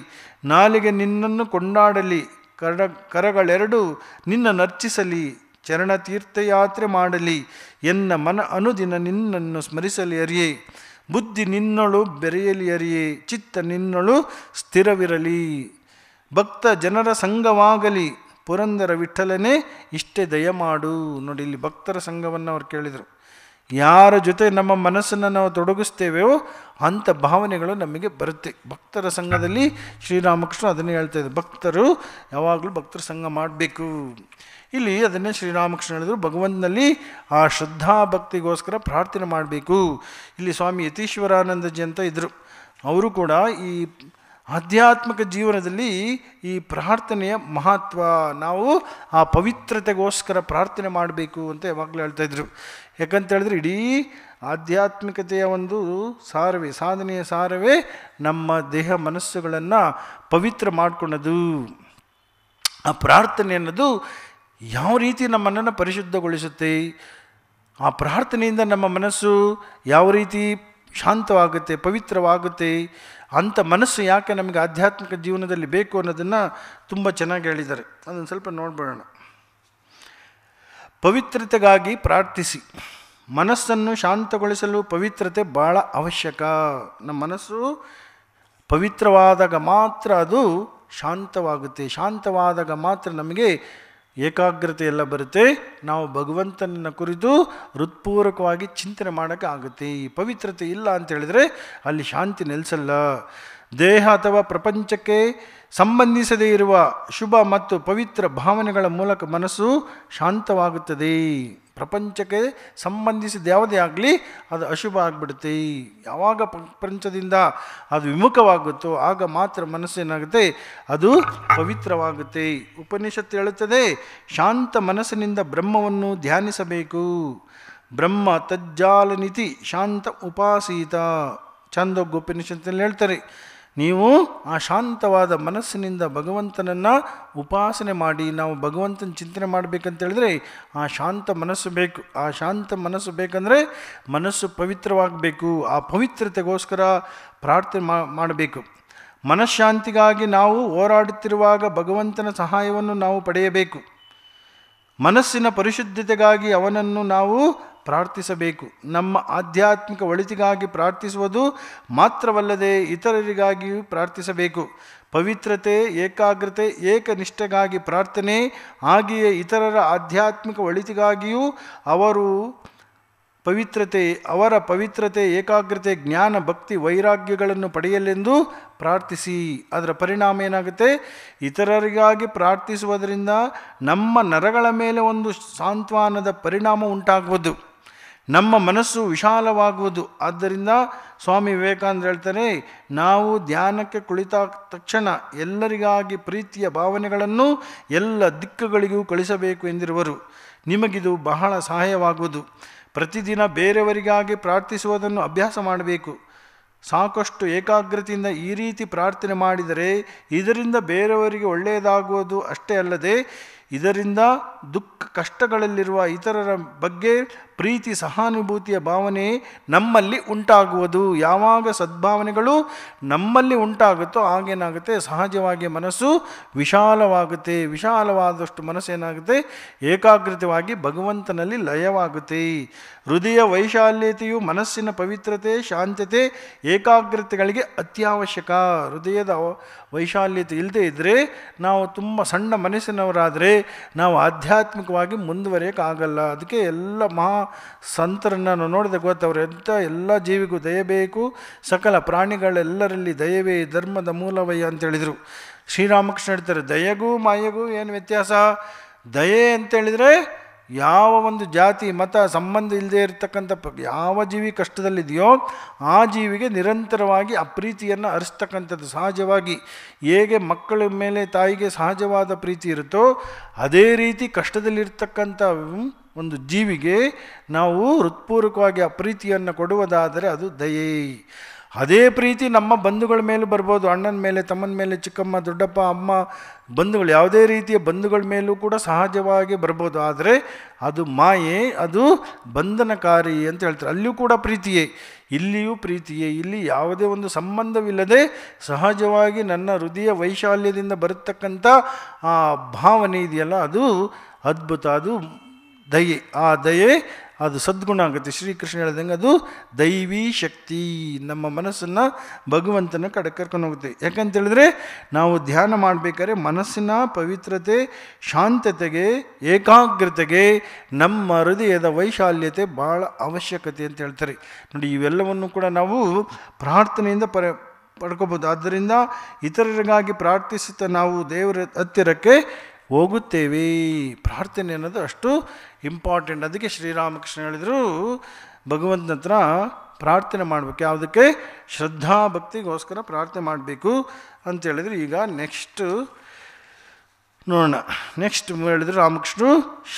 ನಾಲಿಗೆ ನಿನ್ನನ್ನು ಕೊಂಡಾಡಲಿ ಕರ ಕರಗಳೆರಡು ನಿನ್ನ ನರ್ಚಿಸಲಿ ಚರಣ ಮಾಡಲಿ ಎನ್ನ ಮನ ಅನುದಿನ ನಿನ್ನನ್ನು ಸ್ಮರಿಸಲಿ ಅರಿಯೇ ಬುದ್ಧಿ ನಿನ್ನಳು ಬೆರೆಯಲಿ ಅರಿಯೇ ಚಿತ್ತ ನಿನ್ನಳು ಸ್ಥಿರವಿರಲಿ ಭಕ್ತ ಜನರ ಸಂಘವಾಗಲಿ ಪುರಂದರ ವಿಠಲನೆ ಇಷ್ಟೇ ದಯಮಾಡು ನೋಡಿ ಇಲ್ಲಿ ಭಕ್ತರ ಸಂಘವನ್ನು ಅವ್ರು ಕೇಳಿದರು ಯಾರ ಜೊತೆ ನಮ್ಮ ಮನಸ್ಸನ್ನು ನಾವು ತೊಡಗಿಸ್ತೇವೆಯೋ ಅಂಥ ಭಾವನೆಗಳು ನಮಗೆ ಬರುತ್ತೆ ಭಕ್ತರ ಸಂಘದಲ್ಲಿ ಶ್ರೀರಾಮಕೃಷ್ಣ ಅದನ್ನೇ ಹೇಳ್ತಾ ಇದ್ದಾರೆ ಭಕ್ತರು ಯಾವಾಗಲೂ ಭಕ್ತರ ಸಂಘ ಮಾಡಬೇಕು ಇಲ್ಲಿ ಅದನ್ನೇ ಶ್ರೀರಾಮಕೃಷ್ಣ ಹೇಳಿದರು ಭಗವಂತನಲ್ಲಿ ಆ ಶ್ರದ್ಧಾ ಭಕ್ತಿಗೋಸ್ಕರ ಪ್ರಾರ್ಥನೆ ಮಾಡಬೇಕು ಇಲ್ಲಿ ಸ್ವಾಮಿ ಯತೀಶ್ವರಾನಂದಜಿ ಅಂತ ಇದ್ದರು ಅವರು ಕೂಡ ಈ ಆಧ್ಯಾತ್ಮಿಕ ಜೀವನದಲ್ಲಿ ಈ ಪ್ರಾರ್ಥನೆಯ ಮಹತ್ವ ನಾವು ಆ ಪವಿತ್ರತೆಗೋಸ್ಕರ ಪ್ರಾರ್ಥನೆ ಮಾಡಬೇಕು ಅಂತ ಯಾವಾಗಲೂ ಹೇಳ್ತಾಯಿದ್ರು ಯಾಕಂತೇಳಿದ್ರೆ ಇಡೀ ಆಧ್ಯಾತ್ಮಿಕತೆಯ ಒಂದು ಸಾರವೇ ಸಾಧನೆಯ ಸಾರವೇ ನಮ್ಮ ದೇಹ ಮನಸ್ಸುಗಳನ್ನು ಪವಿತ್ರ ಮಾಡಿಕೊಳ್ಳೋದು ಆ ಪ್ರಾರ್ಥನೆ ಅನ್ನೋದು ಯಾವ ರೀತಿ ನಮ್ಮನ್ನು ಪರಿಶುದ್ಧಗೊಳಿಸುತ್ತೆ ಆ ಪ್ರಾರ್ಥನೆಯಿಂದ ನಮ್ಮ ಮನಸ್ಸು ಯಾವ ರೀತಿ ಶಾಂತವಾಗುತ್ತೆ ಪವಿತ್ರವಾಗುತ್ತೆ ಅಂಥ ಮನಸ್ಸು ಯಾಕೆ ನಮಗೆ ಆಧ್ಯಾತ್ಮಿಕ ಜೀವನದಲ್ಲಿ ಬೇಕು ಅನ್ನೋದನ್ನು ತುಂಬ ಚೆನ್ನಾಗಿ ಹೇಳಿದ್ದಾರೆ ಅದನ್ನು ಸ್ವಲ್ಪ ನೋಡ್ಬಿಡೋಣ ಪವಿತ್ರತೆಗಾಗಿ ಪ್ರಾರ್ಥಿಸಿ ಮನಸ್ಸನ್ನು ಶಾಂತಗೊಳಿಸಲು ಪವಿತ್ರತೆ ಭಾಳ ಅವಶ್ಯಕ ನಮ್ಮ ಮನಸ್ಸು ಪವಿತ್ರವಾದಾಗ ಮಾತ್ರ ಅದು ಶಾಂತವಾಗುತ್ತೆ ಶಾಂತವಾದಾಗ ಮಾತ್ರ ನಮಗೆ ಏಕಾಗ್ರತೆ ಎಲ್ಲ ಬರುತ್ತೆ ನಾವು ಭಗವಂತನನ್ನು ಕುರಿತು ಹೃತ್ಪೂರ್ವಕವಾಗಿ ಚಿಂತನೆ ಮಾಡೋಕ್ಕೆ ಆಗುತ್ತೆ ಈ ಪವಿತ್ರತೆ ಇಲ್ಲ ಅಂತ ಹೇಳಿದರೆ ಅಲ್ಲಿ ಶಾಂತಿ ನೆಲೆಸಲ್ಲ ದೇಹ ಅಥವಾ ಪ್ರಪಂಚಕ್ಕೆ ಸಂಬಂಧಿಸದೇ ಇರುವ ಶುಭ ಮತ್ತು ಪವಿತ್ರ ಭಾವನೆಗಳ ಮೂಲಕ ಮನಸ್ಸು ಶಾಂತವಾಗುತ್ತದೆ ಪ್ರಪಂಚಕ್ಕೆ ಸಂಬಂಧಿಸಿದ ಯಾವುದೇ ಆಗಲಿ ಅದು ಅಶುಭ ಆಗಿಬಿಡುತ್ತೆ ಯಾವಾಗ ಪ್ರಪಂಚದಿಂದ ಅದು ವಿಮುಖವಾಗುತ್ತೋ ಆಗ ಮಾತ್ರ ಮನಸ್ಸೇನಾಗುತ್ತೆ ಅದು ಪವಿತ್ರವಾಗುತ್ತೆ ಉಪನಿಷತ್ತು ಹೇಳುತ್ತದೆ ಶಾಂತ ಮನಸ್ಸಿನಿಂದ ಬ್ರಹ್ಮವನ್ನು ಧ್ಯಾನಿಸಬೇಕು ಬ್ರಹ್ಮ ತಜ್ಜಾಲನಿತಿ ಶಾಂತ ಉಪಾಸೀತ ಉಪನಿಷತ್ತಿನಲ್ಲಿ ಹೇಳ್ತಾರೆ ನೀವು ಆ ಶಾಂತವಾದ ಮನಸ್ಸಿನಿಂದ ಭಗವಂತನನ್ನು ಉಪಾಸನೆ ಮಾಡಿ ನಾವು ಭಗವಂತನ ಚಿಂತನೆ ಮಾಡಬೇಕಂತೇಳಿದ್ರೆ ಆ ಶಾಂತ ಮನಸ್ಸು ಬೇಕು ಆ ಶಾಂತ ಮನಸ್ಸು ಬೇಕಂದರೆ ಮನಸ್ಸು ಪವಿತ್ರವಾಗಬೇಕು ಆ ಪವಿತ್ರತೆಗೋಸ್ಕರ ಪ್ರಾರ್ಥನೆ ಮಾಡಬೇಕು ಮನಃಶಾಂತಿಗಾಗಿ ನಾವು ಹೋರಾಡುತ್ತಿರುವಾಗ ಭಗವಂತನ ಸಹಾಯವನ್ನು ನಾವು ಪಡೆಯಬೇಕು ಮನಸ್ಸಿನ ಪರಿಶುದ್ಧತೆಗಾಗಿ ಅವನನ್ನು ನಾವು ಪ್ರಾರ್ಥಿಸಬೇಕು ನಮ್ಮ ಆಧ್ಯಾತ್ಮಿಕ ಒಳಿತಿಗಾಗಿ ಪ್ರಾರ್ಥಿಸುವುದು ಮಾತ್ರವಲ್ಲದೆ ಇತರರಿಗಾಗಿಯೂ ಪ್ರಾರ್ಥಿಸಬೇಕು ಪವಿತ್ರತೆ ಏಕಾಗ್ರತೆ ಏಕನಿಷ್ಠೆಗಾಗಿ ಪ್ರಾರ್ಥನೆ ಹಾಗೆಯೇ ಇತರರ ಆಧ್ಯಾತ್ಮಿಕ ಒಳಿತಿಗಾಗಿಯೂ ಅವರು ಪವಿತ್ರತೆ ಅವರ ಪವಿತ್ರತೆ ಏಕಾಗ್ರತೆ ಜ್ಞಾನ ಭಕ್ತಿ ವೈರಾಗ್ಯಗಳನ್ನು ಪಡೆಯಲೆಂದು ಪ್ರಾರ್ಥಿಸಿ ಅದರ ಪರಿಣಾಮ ಏನಾಗುತ್ತೆ ಇತರರಿಗಾಗಿ ಪ್ರಾರ್ಥಿಸುವುದರಿಂದ ನಮ್ಮ ನರಗಳ ಮೇಲೆ ಒಂದು ಸಾಂತ್ವನದ ಪರಿಣಾಮ ಉಂಟಾಗುವುದು ನಮ್ಮ ಮನಸ್ಸು ವಿಶಾಲವಾಗುವುದು ಆದ್ದರಿಂದ ಸ್ವಾಮಿ ವಿವೇಕಾನಂದ ಹೇಳ್ತಾರೆ ನಾವು ಧ್ಯಾನಕ್ಕೆ ಕುಳಿತ ತಕ್ಷಣ ಎಲ್ಲರಿಗಾಗಿ ಪ್ರೀತಿಯ ಭಾವನೆಗಳನ್ನು ಎಲ್ಲ ದಿಕ್ಕುಗಳಿಗೂ ಕಳಿಸಬೇಕು ಎಂದಿರುವರು ನಿಮಗಿದು ಬಹಳ ಸಹಾಯವಾಗುವುದು ಪ್ರತಿದಿನ ಬೇರೆಯವರಿಗಾಗಿ ಪ್ರಾರ್ಥಿಸುವುದನ್ನು ಅಭ್ಯಾಸ ಮಾಡಬೇಕು ಸಾಕಷ್ಟು ಏಕಾಗ್ರತೆಯಿಂದ ಈ ರೀತಿ ಪ್ರಾರ್ಥನೆ ಮಾಡಿದರೆ ಇದರಿಂದ ಬೇರೆಯವರಿಗೆ ಒಳ್ಳೆಯದಾಗುವುದು ಅಷ್ಟೇ ಅಲ್ಲದೆ ಇದರಿಂದ ದುಃಖ ಕಷ್ಟಗಳಲ್ಲಿರುವ ಇತರರ ಬಗ್ಗೆ ಪ್ರೀತಿ ಸಹಾನುಭೂತಿಯ ಭಾವನೆ ನಮ್ಮಲ್ಲಿ ಉಂಟಾಗುವುದು ಯಾವಾಗ ಸದ್ಭಾವನೆಗಳು ನಮ್ಮಲ್ಲಿ ಉಂಟಾಗುತ್ತೋ ಆಗೇನಾಗುತ್ತೆ ಸಹಜವಾಗಿ ಮನಸ್ಸು ವಿಶಾಲವಾಗುತ್ತೆ ವಿಶಾಲವಾದಷ್ಟು ಮನಸ್ಸೇನಾಗುತ್ತೆ ಏಕಾಗ್ರತವಾಗಿ ಭಗವಂತನಲ್ಲಿ ಲಯವಾಗುತ್ತೆ ಹೃದಯ ವೈಶಾಲ್ಯತೆಯು ಮನಸ್ಸಿನ ಪವಿತ್ರತೆ ಶಾಂತತೆ ಏಕಾಗ್ರತೆಗಳಿಗೆ ಅತ್ಯವಶ್ಯಕ ಹೃದಯದ ವೈಶಾಲ್ಯತೆ ಇಲ್ಲದೆ ಇದ್ದರೆ ನಾವು ತುಂಬ ಸಣ್ಣ ಮನಸ್ಸಿನವರಾದರೆ ನಾವು ಆಧ್ಯಾತ್ಮಿಕವಾಗಿ ಮುಂದುವರಿಯೋಕ್ಕಾಗಲ್ಲ ಅದಕ್ಕೆ ಎಲ್ಲ ಮಹಾ ಸಂತರನ್ನು ನೋಡಿದ ಗೊತ್ತವ್ರು ಎಂಥ ಎಲ್ಲ ಜೀವಿಗೂ ದಯಬೇಕು ಸಕಲ ಪ್ರಾಣಿಗಳೆಲ್ಲರಲ್ಲಿ ದಯವೇ ಧರ್ಮದ ಮೂಲವಯ್ಯ ಅಂತೇಳಿದರು ಶ್ರೀರಾಮಕೃಷ್ಣ ಹೇಳ್ತಾರೆ ದಯೆಗೂ ಮಾಯೆಗೂ ಏನು ವ್ಯತ್ಯಾಸ ದಯೆ ಅಂತೇಳಿದರೆ ಯಾವ ಒಂದು ಜಾತಿ ಮತ ಸಂಬಂಧ ಇಲ್ಲದೆ ಇರತಕ್ಕಂಥ ಯಾವ ಜೀವಿ ಕಷ್ಟದಲ್ಲಿದೆಯೋ ಆ ಜೀವಿಗೆ ನಿರಂತರವಾಗಿ ಅಪ್ರೀತಿಯನ್ನು ಅರಿಸ್ತಕ್ಕಂಥದ್ದು ಸಹಜವಾಗಿ ಹೇಗೆ ಮಕ್ಕಳ ಮೇಲೆ ತಾಯಿಗೆ ಸಹಜವಾದ ಪ್ರೀತಿ ಇರುತ್ತೋ ಅದೇ ರೀತಿ ಕಷ್ಟದಲ್ಲಿರ್ತಕ್ಕಂಥ ಒಂದು ಜೀವಿಗೆ ನಾವು ಹೃತ್ಪೂರ್ವಕವಾಗಿ ಅಪ್ರೀತಿಯನ್ನು ಕೊಡುವುದಾದರೆ ಅದು ದಯೆ ಅದೇ ಪ್ರೀತಿ ನಮ್ಮ ಬಂಧುಗಳ ಮೇಲೆ ಬರ್ಬೋದು ಅಣ್ಣನ ಮೇಲೆ ತಮ್ಮನ ಮೇಲೆ ಚಿಕ್ಕಮ್ಮ ದೊಡ್ಡಪ್ಪ ಅಮ್ಮ ಬಂಧುಗಳು ಯಾವುದೇ ರೀತಿಯ ಬಂಧುಗಳ ಮೇಲೂ ಕೂಡ ಸಹಜವಾಗಿ ಬರ್ಬೋದು ಆದರೆ ಅದು ಮಾಯೆ ಅದು ಬಂಧನಕಾರಿ ಅಂತ ಹೇಳ್ತಾರೆ ಅಲ್ಲಿಯೂ ಕೂಡ ಪ್ರೀತಿಯೇ ಇಲ್ಲಿಯೂ ಪ್ರೀತಿಯೇ ಇಲ್ಲಿ ಯಾವುದೇ ಒಂದು ಸಂಬಂಧವಿಲ್ಲದೆ ಸಹಜವಾಗಿ ನನ್ನ ಹೃದಯ ವೈಶಾಲ್ಯದಿಂದ ಬರತಕ್ಕಂಥ ಭಾವನೆ ಇದೆಯಲ್ಲ ಅದು ಅದ್ಭುತ ಅದು ದಯೆ ಆ ದಯೆ ಅದು ಸದ್ಗುಣ ಆಗುತ್ತೆ ಶ್ರೀಕೃಷ್ಣ ಹೇಳಿದಂಗೆ ಅದು ದೈವಿ ಶಕ್ತಿ ನಮ್ಮ ಮನಸ್ಸನ್ನು ಭಗವಂತನ ಕಡೆ ಕರ್ಕೊಂಡು ಹೋಗುತ್ತೆ ಯಾಕಂತೇಳಿದ್ರೆ ನಾವು ಧ್ಯಾನ ಮಾಡಬೇಕಾದ್ರೆ ಮನಸ್ಸಿನ ಪವಿತ್ರತೆ ಶಾಂತತೆಗೆ ಏಕಾಗ್ರತೆಗೆ ನಮ್ಮ ಹೃದಯದ ವೈಶಾಲ್ಯತೆ ಭಾಳ ಅವಶ್ಯಕತೆ ಅಂತ ಹೇಳ್ತಾರೆ ನೋಡಿ ಇವೆಲ್ಲವನ್ನು ಕೂಡ ನಾವು ಪ್ರಾರ್ಥನೆಯಿಂದ ಪರ ಪಡ್ಕೋಬೋದು ಆದ್ದರಿಂದ ಇತರರಿಗಾಗಿ ಪ್ರಾರ್ಥಿಸುತ್ತಾ ನಾವು ದೇವರ ಹತ್ತಿರಕ್ಕೆ ಹೋಗುತ್ತೇವೆ ಪ್ರಾರ್ಥನೆ ಅನ್ನೋದು ಅಷ್ಟು ಇಂಪಾರ್ಟೆಂಟ್ ಅದಕ್ಕೆ ಶ್ರೀರಾಮಕೃಷ್ಣ ಹೇಳಿದರು ಭಗವಂತನ ಹತ್ರ ಪ್ರಾರ್ಥನೆ ಮಾಡಬೇಕು ಯಾವುದಕ್ಕೆ ಶ್ರದ್ಧಾ ಭಕ್ತಿಗೋಸ್ಕರ ಪ್ರಾರ್ಥನೆ ಮಾಡಬೇಕು ಅಂತೇಳಿದ್ರು ಈಗ ನೆಕ್ಸ್ಟ್ ನೋಡೋಣ ನೆಕ್ಸ್ಟ್ ಹೇಳಿದ್ರು ರಾಮಕೃಷ್ಣ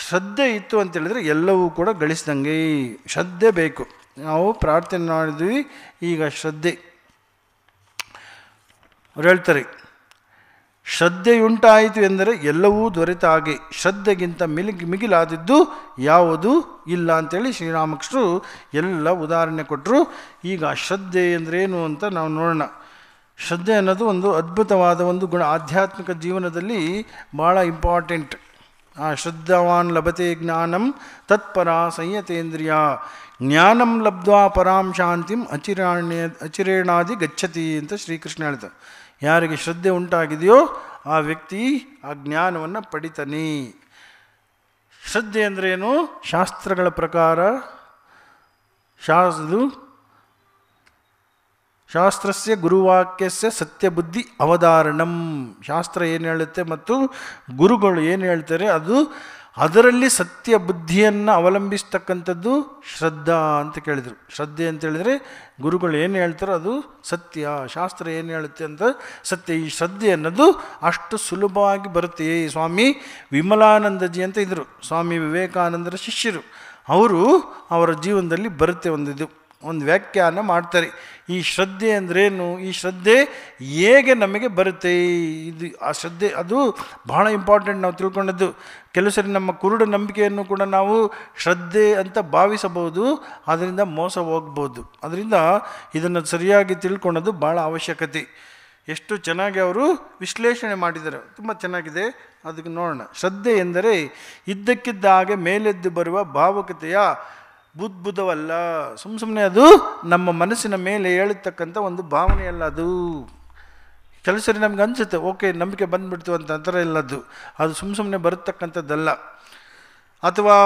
ಶ್ರದ್ಧೆ ಇತ್ತು ಅಂತೇಳಿದರೆ ಎಲ್ಲವೂ ಕೂಡ ಗಳಿಸ್ದಂಗೆ ಶ್ರದ್ಧೆ ಬೇಕು ನಾವು ಪ್ರಾರ್ಥನೆ ಮಾಡಿದ್ವಿ ಈಗ ಶ್ರದ್ಧೆ ಅವ್ರು ಹೇಳ್ತಾರೆ ಶ್ರದ್ಧೆಯುಂಟಾಯಿತು ಎಂದರೆ ಎಲ್ಲವೂ ದೊರೆತ ಹಾಗೆ ಶ್ರದ್ಧೆಗಿಂತ ಮಿಲಿ ಮಿಗಿಲಾದದ್ದು ಯಾವುದು ಇಲ್ಲ ಅಂತೇಳಿ ಶ್ರೀರಾಮಕೃಷ್ಣರು ಎಲ್ಲ ಉದಾಹರಣೆ ಕೊಟ್ಟರು ಈಗ ಶ್ರದ್ಧೆ ಎಂದರೇನು ಅಂತ ನಾವು ನೋಡೋಣ ಶ್ರದ್ಧೆ ಅನ್ನೋದು ಒಂದು ಅದ್ಭುತವಾದ ಒಂದು ಗುಣ ಆಧ್ಯಾತ್ಮಿಕ ಜೀವನದಲ್ಲಿ ಭಾಳ ಇಂಪಾರ್ಟೆಂಟ್ ಆ ಶ್ರದ್ಧವಾನ್ ಲಭತೆ ಜ್ಞಾನಂ ತತ್ಪರ ಸಂಯತೇಂದ್ರಿಯ ಜ್ಞಾನಂ ಲಬ್ಧ್ವಾ ಪರಾಂ ಶಾಂತಿಂ ಅಚಿರಾಣ್ಯ ಅಚಿರೇಣಾದಿ ಗಚ್ಚತಿ ಅಂತ ಶ್ರೀಕೃಷ್ಣ ಹೇಳ್ತಾರೆ ಯಾರಿಗೆ ಶ್ರದ್ಧೆ ಉಂಟಾಗಿದೆಯೋ ಆ ವ್ಯಕ್ತಿ ಆ ಜ್ಞಾನವನ್ನು ಪಡಿತಾನೆ ಶ್ರದ್ಧೆ ಏನು ಶಾಸ್ತ್ರಗಳ ಪ್ರಕಾರ ಶಾಸ್ತ್ರ ಶಾಸ್ತ್ರಸ್ಯ ಗುರುವಾಕ್ಯಸ್ಯ ಸತ್ಯಬುದ್ಧಿ ಅವಧಾರಣಂ ಶಾಸ್ತ್ರ ಏನು ಹೇಳುತ್ತೆ ಮತ್ತು ಗುರುಗಳು ಏನು ಹೇಳ್ತಾರೆ ಅದು ಅದರಲ್ಲಿ ಸತ್ಯ ಬುದ್ಧಿಯನ್ನು ಅವಲಂಬಿಸ್ತಕ್ಕಂಥದ್ದು ಶ್ರದ್ಧಾ ಅಂತ ಕೇಳಿದರು ಶ್ರದ್ಧೆ ಅಂತ ಹೇಳಿದರೆ ಗುರುಗಳು ಏನು ಹೇಳ್ತಾರೋ ಅದು ಸತ್ಯ ಶಾಸ್ತ್ರ ಏನು ಹೇಳುತ್ತೆ ಅಂತ ಸತ್ಯ ಈ ಶ್ರದ್ಧೆ ಅನ್ನೋದು ಅಷ್ಟು ಸುಲಭವಾಗಿ ಬರುತ್ತೆ ಈ ಸ್ವಾಮಿ ವಿಮಲಾನಂದಜಿ ಅಂತ ಇದ್ದರು ಸ್ವಾಮಿ ವಿವೇಕಾನಂದರ ಶಿಷ್ಯರು ಅವರು ಅವರ ಜೀವನದಲ್ಲಿ ಬರುತ್ತೆ ಒಂದಿದು ಒಂದು ವ್ಯಾಖ್ಯಾನ ಮಾಡ್ತಾರೆ ಈ ಶ್ರದ್ಧೆ ಅಂದ್ರೇನು ಈ ಶ್ರದ್ಧೆ ಹೇಗೆ ನಮಗೆ ಬರುತ್ತೆ ಇದು ಆ ಶ್ರದ್ಧೆ ಅದು ಬಹಳ ಇಂಪಾರ್ಟೆಂಟ್ ನಾವು ತಿಳ್ಕೊಂಡದ್ದು ಕೆಲವು ಸರಿ ನಮ್ಮ ಕುರುಡ ನಂಬಿಕೆಯನ್ನು ಕೂಡ ನಾವು ಶ್ರದ್ಧೆ ಅಂತ ಭಾವಿಸಬಹುದು ಅದರಿಂದ ಮೋಸ ಹೋಗ್ಬೋದು ಅದರಿಂದ ಇದನ್ನು ಸರಿಯಾಗಿ ತಿಳ್ಕೊಳ್ಳೋದು ಭಾಳ ಅವಶ್ಯಕತೆ ಎಷ್ಟು ಚೆನ್ನಾಗಿ ಅವರು ವಿಶ್ಲೇಷಣೆ ಮಾಡಿದ್ದಾರೆ ತುಂಬ ಚೆನ್ನಾಗಿದೆ ಅದಕ್ಕೆ ನೋಡೋಣ ಶ್ರದ್ಧೆ ಎಂದರೆ ಇದ್ದಕ್ಕಿದ್ದ ಹಾಗೆ ಮೇಲೆದ್ದು ಬರುವ ಭಾವಕತೆಯ ಬುದ್ಬುದವಲ್ಲ ಸುಮ್ಮ ಸುಮ್ಮನೆ ಅದು ನಮ್ಮ ಮನಸ್ಸಿನ ಮೇಲೆ ಹೇಳತಕ್ಕಂಥ ಒಂದು ಭಾವನೆಯಲ್ಲ ಅದು ಕೆಲಸರಿ ನಮ್ಗೆ ಅನಿಸುತ್ತೆ ಓಕೆ ನಂಬಿಕೆ ಬಂದುಬಿಡ್ತು ಅಂತ ಥರ ಇಲ್ಲದ್ದು ಅದು ಸುಮ್ಮ ಸುಮ್ಮನೆ ಬರತಕ್ಕಂಥದ್ದಲ್ಲ ಅಥವಾ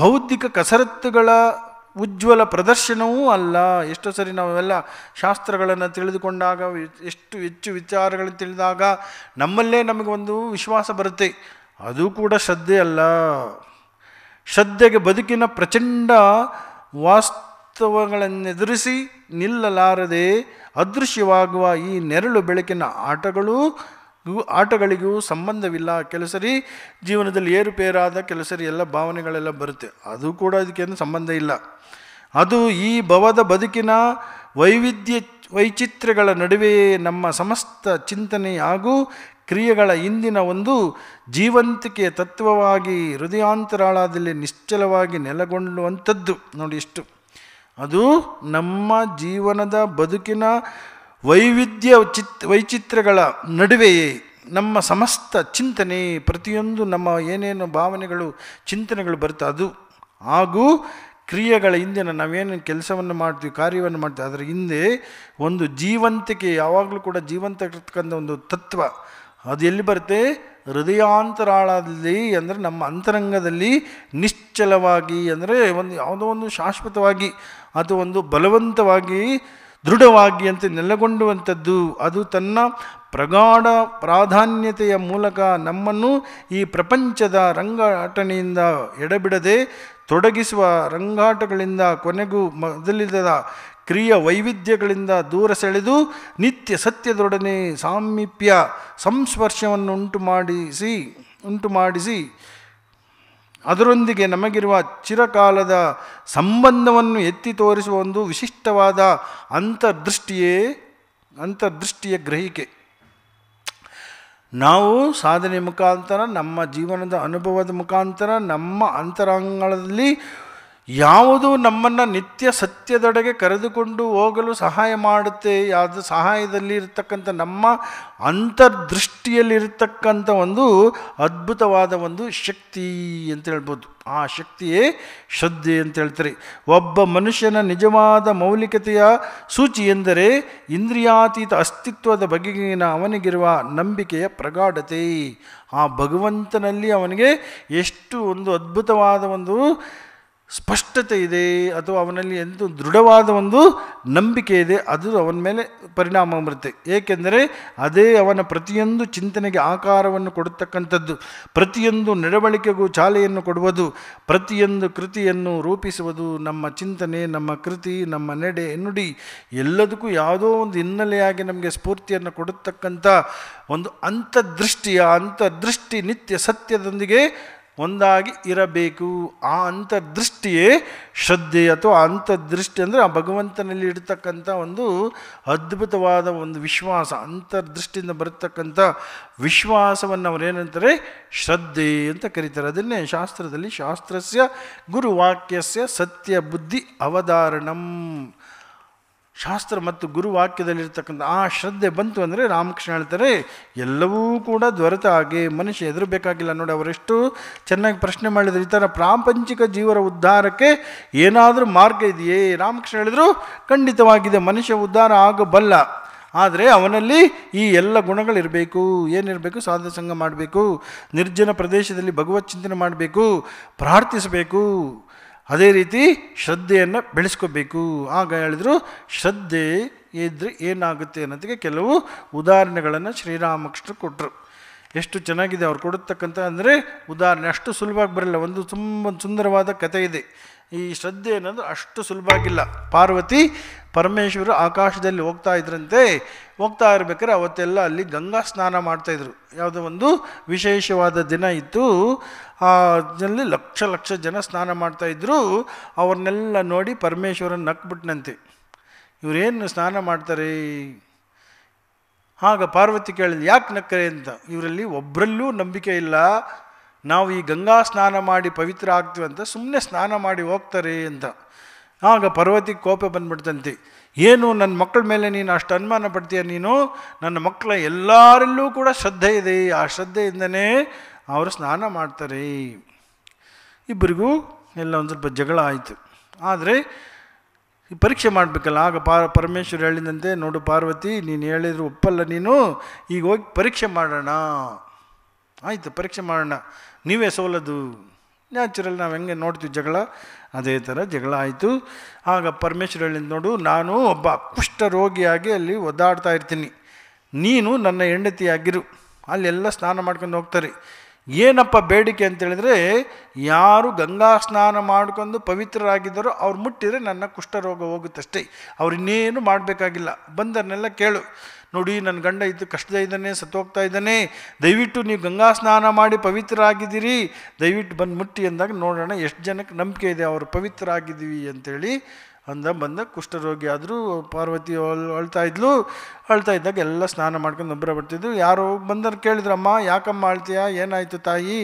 ಬೌದ್ಧಿಕ ಕಸರತ್ತುಗಳ ಉಜ್ವಲ ಪ್ರದರ್ಶನವೂ ಅಲ್ಲ ಎಷ್ಟೋ ಸರಿ ನಾವೆಲ್ಲ ಶಾಸ್ತ್ರಗಳನ್ನು ತಿಳಿದುಕೊಂಡಾಗ ಎಷ್ಟು ಹೆಚ್ಚು ವಿಚಾರಗಳನ್ನು ತಿಳಿದಾಗ ನಮ್ಮಲ್ಲೇ ನಮಗೆ ಒಂದು ವಿಶ್ವಾಸ ಬರುತ್ತೆ ಅದು ಕೂಡ ಶ್ರದ್ಧೆ ಅಲ್ಲ ಶ್ರದ್ಧೆಗೆ ಬದುಕಿನ ಪ್ರಚಂಡ ವಾಸ್ತವಗಳನ್ನೆದುರಿಸಿ ನಿಲ್ಲಲಾರದೆ ಅದೃಶ್ಯವಾಗುವ ಈ ನೆರಳು ಬೆಳಕಿನ ಆಟಗಳೂ ಆಟಗಳಿಗೂ ಸಂಬಂಧವಿಲ್ಲ ಕೆಲಸರಿ ಜೀವನದಲ್ಲಿ ಏರುಪೇರಾದ ಕೆಲಸರಿ ಎಲ್ಲ ಭಾವನೆಗಳೆಲ್ಲ ಬರುತ್ತೆ ಅದು ಕೂಡ ಅದಕ್ಕೇನು ಸಂಬಂಧ ಇಲ್ಲ ಅದು ಈ ಭವದ ಬದುಕಿನ ವೈವಿಧ್ಯ ವೈಚಿತ್ರ್ಯಗಳ ನಡುವೆಯೇ ನಮ್ಮ ಸಮಸ್ತ ಚಿಂತನೆ ಹಾಗೂ ಕ್ರಿಯೆಗಳ ಇಂದಿನ ಒಂದು ಜೀವಂತಿಕೆಯ ತತ್ವವಾಗಿ ಹೃದಯಾಂತರಾಳದಲ್ಲಿ ನಿಶ್ಚಲವಾಗಿ ನೆಲೆಗೊಳ್ಳುವಂಥದ್ದು ನೋಡಿ ಇಷ್ಟು ಅದು ನಮ್ಮ ಜೀವನದ ಬದುಕಿನ ವೈವಿಧ್ಯ ಚಿತ್ ವೈಚಿತ್ರ್ಯಗಳ ನಡುವೆಯೇ ನಮ್ಮ ಸಮಸ್ತ ಚಿಂತನೆ ಪ್ರತಿಯೊಂದು ನಮ್ಮ ಏನೇನು ಭಾವನೆಗಳು ಚಿಂತನೆಗಳು ಬರುತ್ತೆ ಅದು ಹಾಗೂ ಕ್ರಿಯೆಗಳ ಹಿಂದೆ ನಾವೇನು ಕೆಲಸವನ್ನು ಮಾಡ್ತೀವಿ ಕಾರ್ಯವನ್ನು ಮಾಡ್ತೀವಿ ಅದರ ಹಿಂದೆ ಒಂದು ಜೀವಂತಿಕೆ ಯಾವಾಗಲೂ ಕೂಡ ಜೀವಂತ ಇರ್ತಕ್ಕಂಥ ಒಂದು ತತ್ವ ಅದು ಎಲ್ಲಿ ಬರುತ್ತೆ ಹೃದಯಾಂತರಾಳದಲ್ಲಿ ಅಂದರೆ ನಮ್ಮ ಅಂತರಂಗದಲ್ಲಿ ನಿಶ್ಚಲವಾಗಿ ಅಂದರೆ ಒಂದು ಯಾವುದೋ ಒಂದು ಶಾಶ್ವತವಾಗಿ ಅದು ಒಂದು ಬಲವಂತವಾಗಿ ದೃಢವಾಗಿ ಅಂತ ನೆಲೆಗೊಂಡುವಂಥದ್ದು ಅದು ತನ್ನ ಪ್ರಗಾಢ ಪ್ರಾಧಾನ್ಯತೆಯ ಮೂಲಕ ನಮ್ಮನ್ನು ಈ ಪ್ರಪಂಚದ ರಂಗಾಟನೆಯಿಂದ ಎಡಬಿಡದೆ ತೊಡಗಿಸುವ ರಂಗಾಟಗಳಿಂದ ಕೊನೆಗೂ ಮೊದಲಿದ ಕ್ರಿಯ ವೈವಿಧ್ಯಗಳಿಂದ ದೂರ ಸೆಳೆದು ನಿತ್ಯ ಸತ್ಯದೊಡನೆ ಸಾಮೀಪ್ಯ ಸಂಸ್ಪರ್ಶವನ್ನು ಉಂಟು ಮಾಡಿಸಿ ಉಂಟು ಮಾಡಿಸಿ ಅದರೊಂದಿಗೆ ನಮಗಿರುವ ಚಿರಕಾಲದ ಸಂಬಂಧವನ್ನು ಎತ್ತಿ ತೋರಿಸುವ ಒಂದು ವಿಶಿಷ್ಟವಾದ ಅಂತರ್ದೃಷ್ಟಿಯೇ ಅಂತರ್ದೃಷ್ಟಿಯ ಗ್ರಹಿಕೆ ನಾವು ಸಾಧನೆ ಮುಖಾಂತರ ನಮ್ಮ ಜೀವನದ ಅನುಭವದ ಮುಖಾಂತರ ನಮ್ಮ ಅಂತರಂಗಗಳಲ್ಲಿ ಯಾವುದು ನಮ್ಮನ್ನು ನಿತ್ಯ ಸತ್ಯದೊಡೆಗೆ ಕರೆದುಕೊಂಡು ಹೋಗಲು ಸಹಾಯ ಮಾಡುತ್ತೆ ಯಾವುದು ಸಹಾಯದಲ್ಲಿ ಇರತಕ್ಕಂಥ ನಮ್ಮ ಅಂತರ್ದೃಷ್ಟಿಯಲ್ಲಿರತಕ್ಕಂಥ ಒಂದು ಅದ್ಭುತವಾದ ಒಂದು ಶಕ್ತಿ ಅಂತ ಹೇಳ್ಬೋದು ಆ ಶಕ್ತಿಯೇ ಶ್ರದ್ಧೆ ಅಂತ ಹೇಳ್ತಾರೆ ಒಬ್ಬ ಮನುಷ್ಯನ ನಿಜವಾದ ಮೌಲಿಕತೆಯ ಸೂಚಿ ಎಂದರೆ ಇಂದ್ರಿಯಾತೀತ ಅಸ್ತಿತ್ವದ ಬಗೆಗಿನ ಅವನಿಗಿರುವ ನಂಬಿಕೆಯ ಪ್ರಗಾಢತೆ ಆ ಭಗವಂತನಲ್ಲಿ ಅವನಿಗೆ ಎಷ್ಟು ಒಂದು ಅದ್ಭುತವಾದ ಒಂದು ಸ್ಪಷ್ಟತೆ ಇದೆ ಅಥವಾ ಅವನಲ್ಲಿ ಎಂದು ದೃಢವಾದ ಒಂದು ನಂಬಿಕೆ ಇದೆ ಅದು ಅವನ ಮೇಲೆ ಪರಿಣಾಮ ಬರುತ್ತೆ ಏಕೆಂದರೆ ಅದೇ ಅವನ ಪ್ರತಿಯೊಂದು ಚಿಂತನೆಗೆ ಆಕಾರವನ್ನು ಕೊಡತಕ್ಕಂಥದ್ದು ಪ್ರತಿಯೊಂದು ನಡವಳಿಕೆಗೂ ಚಾಲೆಯನ್ನು ಕೊಡುವುದು ಪ್ರತಿಯೊಂದು ಕೃತಿಯನ್ನು ರೂಪಿಸುವುದು ನಮ್ಮ ಚಿಂತನೆ ನಮ್ಮ ಕೃತಿ ನಮ್ಮ ನಡೆ ನುಡಿ ಎಲ್ಲದಕ್ಕೂ ಯಾವುದೋ ಒಂದು ಹಿನ್ನೆಲೆಯಾಗಿ ನಮಗೆ ಸ್ಫೂರ್ತಿಯನ್ನು ಕೊಡತಕ್ಕಂಥ ಒಂದು ಅಂತದೃಷ್ಟಿಯ ಅಂತದೃಷ್ಟಿ ನಿತ್ಯ ಸತ್ಯದೊಂದಿಗೆ ಒಂದಾಗಿ ಇರಬೇಕು ಆ ಅಂತರ್ದೃಷ್ಟಿಯೇ ಶ್ರದ್ಧೆ ಅಥವಾ ಅಂತರ್ದೃಷ್ಟಿ ಅಂದರೆ ಆ ಭಗವಂತನಲ್ಲಿ ಇಡ್ತಕ್ಕಂಥ ಒಂದು ಅದ್ಭುತವಾದ ಒಂದು ವಿಶ್ವಾಸ ಅಂತರ್ದೃಷ್ಟಿಯಿಂದ ಬರತಕ್ಕಂಥ ವಿಶ್ವಾಸವನ್ನು ಅವರೇನಂತಾರೆ ಶ್ರದ್ಧೆ ಅಂತ ಕರೀತಾರೆ ಅದನ್ನೇ ಶಾಸ್ತ್ರದಲ್ಲಿ ಶಾಸ್ತ್ರಸ್ಯ ಗುರುವಾಕ್ಯಸ ಸತ್ಯ ಬುದ್ಧಿ ಅವಧಾರಣಂ ಶಾಸ್ತ್ರ ಮತ್ತು ಗುರುವಾಕ್ಯದಲ್ಲಿರ್ತಕ್ಕಂಥ ಆ ಶ್ರದ್ಧೆ ಬಂತು ಅಂದರೆ ರಾಮಕೃಷ್ಣ ಹೇಳ್ತಾರೆ ಎಲ್ಲವೂ ಕೂಡ ದೊರೆತ ಹಾಗೆ ಮನುಷ್ಯ ಹೆದರಬೇಕಾಗಿಲ್ಲ ನೋಡಿ ಅವರೆಷ್ಟು ಚೆನ್ನಾಗಿ ಪ್ರಶ್ನೆ ಮಾಡಿದ್ರು ಈ ಥರ ಪ್ರಾಪಂಚಿಕ ಜೀವರ ಉದ್ಧಾರಕ್ಕೆ ಏನಾದರೂ ಮಾರ್ಗ ಇದೆಯೇ ರಾಮಕೃಷ್ಣ ಹೇಳಿದ್ರು ಖಂಡಿತವಾಗಿದೆ ಮನುಷ್ಯ ಉದ್ಧಾರ ಆಗಬಲ್ಲ ಆದರೆ ಅವನಲ್ಲಿ ಈ ಎಲ್ಲ ಗುಣಗಳಿರಬೇಕು ಏನಿರಬೇಕು ಸಾಧನ ಸಂಘ ಮಾಡಬೇಕು ನಿರ್ಜನ ಪ್ರದೇಶದಲ್ಲಿ ಭಗವತ್ ಚಿಂತನೆ ಮಾಡಬೇಕು ಪ್ರಾರ್ಥಿಸಬೇಕು ಅದೇ ರೀತಿ ಶ್ರದ್ಧೆಯನ್ನು ಬೆಳೆಸ್ಕೋಬೇಕು ಆಗ ಹೇಳಿದರು ಶ್ರದ್ಧೆ ಇದ್ರೆ ಏನಾಗುತ್ತೆ ಅನ್ನೋದಕ್ಕೆ ಕೆಲವು ಉದಾಹರಣೆಗಳನ್ನು ಶ್ರೀರಾಮಕೃಷ್ಣ ಕೊಟ್ಟರು ಎಷ್ಟು ಚೆನ್ನಾಗಿದೆ ಅವ್ರು ಕೊಡತಕ್ಕಂಥ ಅಂದರೆ ಉದಾಹರಣೆ ಅಷ್ಟು ಸುಲಭವಾಗಿ ಬರಲಿಲ್ಲ ಒಂದು ತುಂಬ ಸುಂದರವಾದ ಕಥೆ ಇದೆ ಈ ಶ್ರದ್ಧೆ ಅನ್ನೋದು ಅಷ್ಟು ಸುಲಭವಾಗಿಲ್ಲ ಪಾರ್ವತಿ ಪರಮೇಶ್ವರ ಆಕಾಶದಲ್ಲಿ ಹೋಗ್ತಾ ಇದ್ರಂತೆ ಹೋಗ್ತಾ ಇರ್ಬೇಕಾದ್ರೆ ಅವತ್ತೆಲ್ಲ ಅಲ್ಲಿ ಗಂಗಾ ಸ್ನಾನ ಮಾಡ್ತಾಯಿದ್ರು ಯಾವುದೋ ಒಂದು ವಿಶೇಷವಾದ ದಿನ ಇತ್ತು ಆ ಜನಲ್ಲಿ ಲಕ್ಷ ಲಕ್ಷ ಜನ ಸ್ನಾನ ಮಾಡ್ತಾಯಿದ್ರು ಅವ್ರನ್ನೆಲ್ಲ ನೋಡಿ ಪರಮೇಶ್ವರನ ನಕ್ಬಿಟ್ನಂತೆ ಇವರೇನು ಸ್ನಾನ ಮಾಡ್ತಾರೆ ಆಗ ಪಾರ್ವತಿ ಕೇಳಿದ್ರು ಯಾಕೆ ನಕ್ಕರೆ ಅಂತ ಇವರಲ್ಲಿ ಒಬ್ಬರಲ್ಲೂ ನಂಬಿಕೆ ಇಲ್ಲ ನಾವು ಈ ಗಂಗಾ ಸ್ನಾನ ಮಾಡಿ ಪವಿತ್ರ ಆಗ್ತೀವಿ ಅಂತ ಸುಮ್ಮನೆ ಸ್ನಾನ ಮಾಡಿ ಹೋಗ್ತಾರೆ ಅಂತ ಆಗ ಪರ್ವತಿಗೆ ಕೋಪ ಬಂದ್ಬಿಡ್ತಂತೆ ಏನು ನನ್ನ ಮಕ್ಕಳ ಮೇಲೆ ನೀನು ಅಷ್ಟು ಅನುಮಾನ ಪಡ್ತೀಯ ನೀನು ನನ್ನ ಮಕ್ಕಳ ಎಲ್ಲರಲ್ಲೂ ಕೂಡ ಶ್ರದ್ಧೆ ಇದೆ ಆ ಶ್ರದ್ಧೆಯಿಂದನೇ ಅವರು ಸ್ನಾನ ಮಾಡ್ತಾರೆ ಇಬ್ಬರಿಗೂ ಎಲ್ಲ ಒಂದು ಸ್ವಲ್ಪ ಜಗಳ ಆಯಿತು ಆದರೆ ಈ ಪರೀಕ್ಷೆ ಮಾಡಬೇಕಲ್ಲ ಆಗ ಪಾ ಪರಮೇಶ್ವರ್ ಹೇಳಿದಂತೆ ನೋಡು ಪಾರ್ವತಿ ನೀನು ಹೇಳಿದ್ರು ಒಪ್ಪಲ್ಲ ನೀನು ಈಗ ಹೋಗಿ ಪರೀಕ್ಷೆ ಮಾಡೋಣ ಆಯಿತು ಪರೀಕ್ಷೆ ಮಾಡೋಣ ನೀವೇ ಸೋಲೋದು ನ್ಯಾಚುರಲ್ ನಾವು ಹೆಂಗೆ ನೋಡ್ತೀವಿ ಜಗಳ ಅದೇ ಥರ ಜಗಳ ಆಯಿತು ಆಗ ಪರಮೇಶ್ವರ್ ಹೇಳಿದ ನೋಡು ನಾನು ಒಬ್ಬ ರೋಗಿಯಾಗಿ ಅಲ್ಲಿ ಒದ್ದಾಡ್ತಾ ಇರ್ತೀನಿ ನೀನು ನನ್ನ ಹೆಂಡತಿಯಾಗಿರು ಅಲ್ಲೆಲ್ಲ ಸ್ನಾನ ಮಾಡ್ಕೊಂಡು ಹೋಗ್ತಾರೆ ಏನಪ್ಪ ಬೇಡಿಕೆ ಅಂತೇಳಿದರೆ ಯಾರು ಗಂಗಾ ಸ್ನಾನ ಮಾಡಿಕೊಂಡು ಪವಿತ್ರರಾಗಿದ್ದಾರೋ ಅವ್ರು ಮುಟ್ಟಿದರೆ ನನ್ನ ಕುಷ್ಠರೋಗ ಹೋಗುತ್ತಷ್ಟೇ ಇನ್ನೇನು ಮಾಡಬೇಕಾಗಿಲ್ಲ ಬಂದರನ್ನೆಲ್ಲ ಕೇಳು ನೋಡಿ ನನ್ನ ಗಂಡ ಇದ್ದು ಕಷ್ಟದ ಇದ್ದಾನೆ ಸತ್ತೋಗ್ತಾ ಇದ್ದಾನೆ ದಯವಿಟ್ಟು ನೀವು ಗಂಗಾ ಸ್ನಾನ ಮಾಡಿ ಪವಿತ್ರ ಆಗಿದ್ದೀರಿ ದಯವಿಟ್ಟು ಬಂದು ಮುಟ್ಟಿ ಅಂದಾಗ ನೋಡೋಣ ಎಷ್ಟು ಜನಕ್ಕೆ ನಂಬಿಕೆ ಇದೆ ಅವರು ಪವಿತ್ರ ಆಗಿದ್ದೀವಿ ಅಂಥೇಳಿ ಅಂದ ಬಂದ ಕುಷ್ಠರೋಗಿ ಆದರೂ ಪಾರ್ವತಿ ಅಳ್ ಅಳ್ತಾ ಇದ್ಲು ಅಳ್ತಾ ಇದ್ದಾಗ ಎಲ್ಲ ಸ್ನಾನ ಮಾಡ್ಕೊಂಡು ಒಬ್ಬರ ಬರ್ತಿದ್ರು ಯಾರೋ ಬಂದರು ಕೇಳಿದ್ರಮ್ಮ ಯಾಕಮ್ಮ ಅಳ್ತೀಯ ಏನಾಯಿತು ತಾಯಿ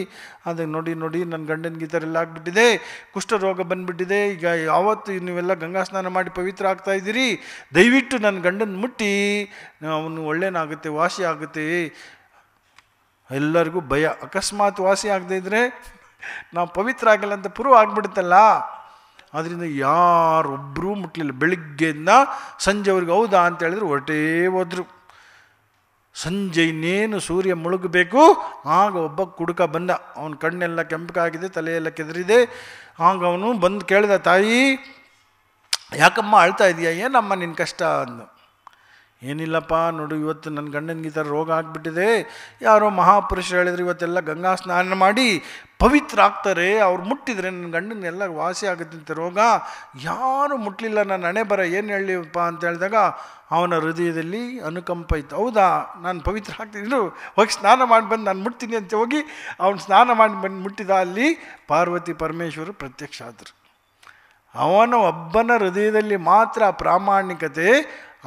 ಅದಕ್ಕೆ ನೋಡಿ ನೋಡಿ ನನ್ನ ಗಂಡನಿಗೆ ಈ ಆಗಿಬಿಟ್ಟಿದೆ ಕುಷ್ಠರೋಗ ಬಂದುಬಿಟ್ಟಿದೆ ಈಗ ಯಾವತ್ತು ನೀವೆಲ್ಲ ಗಂಗಾ ಸ್ನಾನ ಮಾಡಿ ಪವಿತ್ರ ಆಗ್ತಾ ಇದ್ದೀರಿ ದಯವಿಟ್ಟು ನನ್ನ ಗಂಡನ ಮುಟ್ಟಿ ಅವನು ಒಳ್ಳೇನಾಗುತ್ತೆ ವಾಸಿ ಆಗುತ್ತೆ ಎಲ್ಲರಿಗೂ ಭಯ ಅಕಸ್ಮಾತ್ ವಾಸಿ ಆಗದೇ ಇದ್ದರೆ ನಾವು ಪವಿತ್ರ ಆಗಿಲ್ಲ ಅಂತ ಪ್ರೂವ್ ಆಗಿಬಿಡುತ್ತಲ್ಲ ಆದ್ದರಿಂದ ಯಾರೊಬ್ಬರೂ ಮುಟ್ಲಿಲ್ಲ ಬೆಳಿಗ್ಗೆಯಿಂದ ಅವ್ರಿಗೆ ಹೌದಾ ಅಂತ ಹೇಳಿದ್ರು ಹೊರಟೇ ಹೋದರು ಸಂಜೆ ಇನ್ನೇನು ಸೂರ್ಯ ಮುಳುಗಬೇಕು ಆಗ ಒಬ್ಬ ಕುಡುಕ ಬಂದ ಅವನ ಕಣ್ಣೆಲ್ಲ ಕೆಂಪಗಾಗಿದೆ ತಲೆಯೆಲ್ಲ ಕೆದರಿದೆ ಆಗ ಅವನು ಬಂದು ಕೇಳಿದ ತಾಯಿ ಯಾಕಮ್ಮ ಅಳ್ತಾ ಇದೆಯಾ ಏನಮ್ಮ ನಿನ್ನ ಕಷ್ಟ ಅಂದು ಏನಿಲ್ಲಪ್ಪ ನೋಡು ಇವತ್ತು ನನ್ನ ಗಂಡನಿಗೆ ಈ ಥರ ರೋಗ ಆಗಿಬಿಟ್ಟಿದೆ ಯಾರೋ ಮಹಾಪುರುಷರು ಹೇಳಿದ್ರು ಇವತ್ತೆಲ್ಲ ಗಂಗಾ ಸ್ನಾನ ಮಾಡಿ ಪವಿತ್ರ ಆಗ್ತಾರೆ ಅವ್ರು ಮುಟ್ಟಿದರೆ ನನ್ನ ಗಂಡನೆಲ್ಲ ವಾಸಿ ಅಂತ ರೋಗ ಯಾರು ಮುಟ್ಟಲಿಲ್ಲ ನನ್ನ ಹಣೆ ಬರ ಏನು ಹೇಳಿಪ್ಪ ಅಂತ ಹೇಳಿದಾಗ ಅವನ ಹೃದಯದಲ್ಲಿ ಅನುಕಂಪ ಇತ್ತು ಹೌದಾ ನಾನು ಪವಿತ್ರ ಆಗ್ತೀನಿ ಹೋಗಿ ಸ್ನಾನ ಮಾಡಿ ಬಂದು ನಾನು ಮುಟ್ತೀನಿ ಅಂತ ಹೋಗಿ ಅವನು ಸ್ನಾನ ಮಾಡಿ ಬಂದು ಮುಟ್ಟಿದ ಅಲ್ಲಿ ಪಾರ್ವತಿ ಪರಮೇಶ್ವರು ಪ್ರತ್ಯಕ್ಷ ಆದರು ಅವನ ಒಬ್ಬನ ಹೃದಯದಲ್ಲಿ ಮಾತ್ರ ಪ್ರಾಮಾಣಿಕತೆ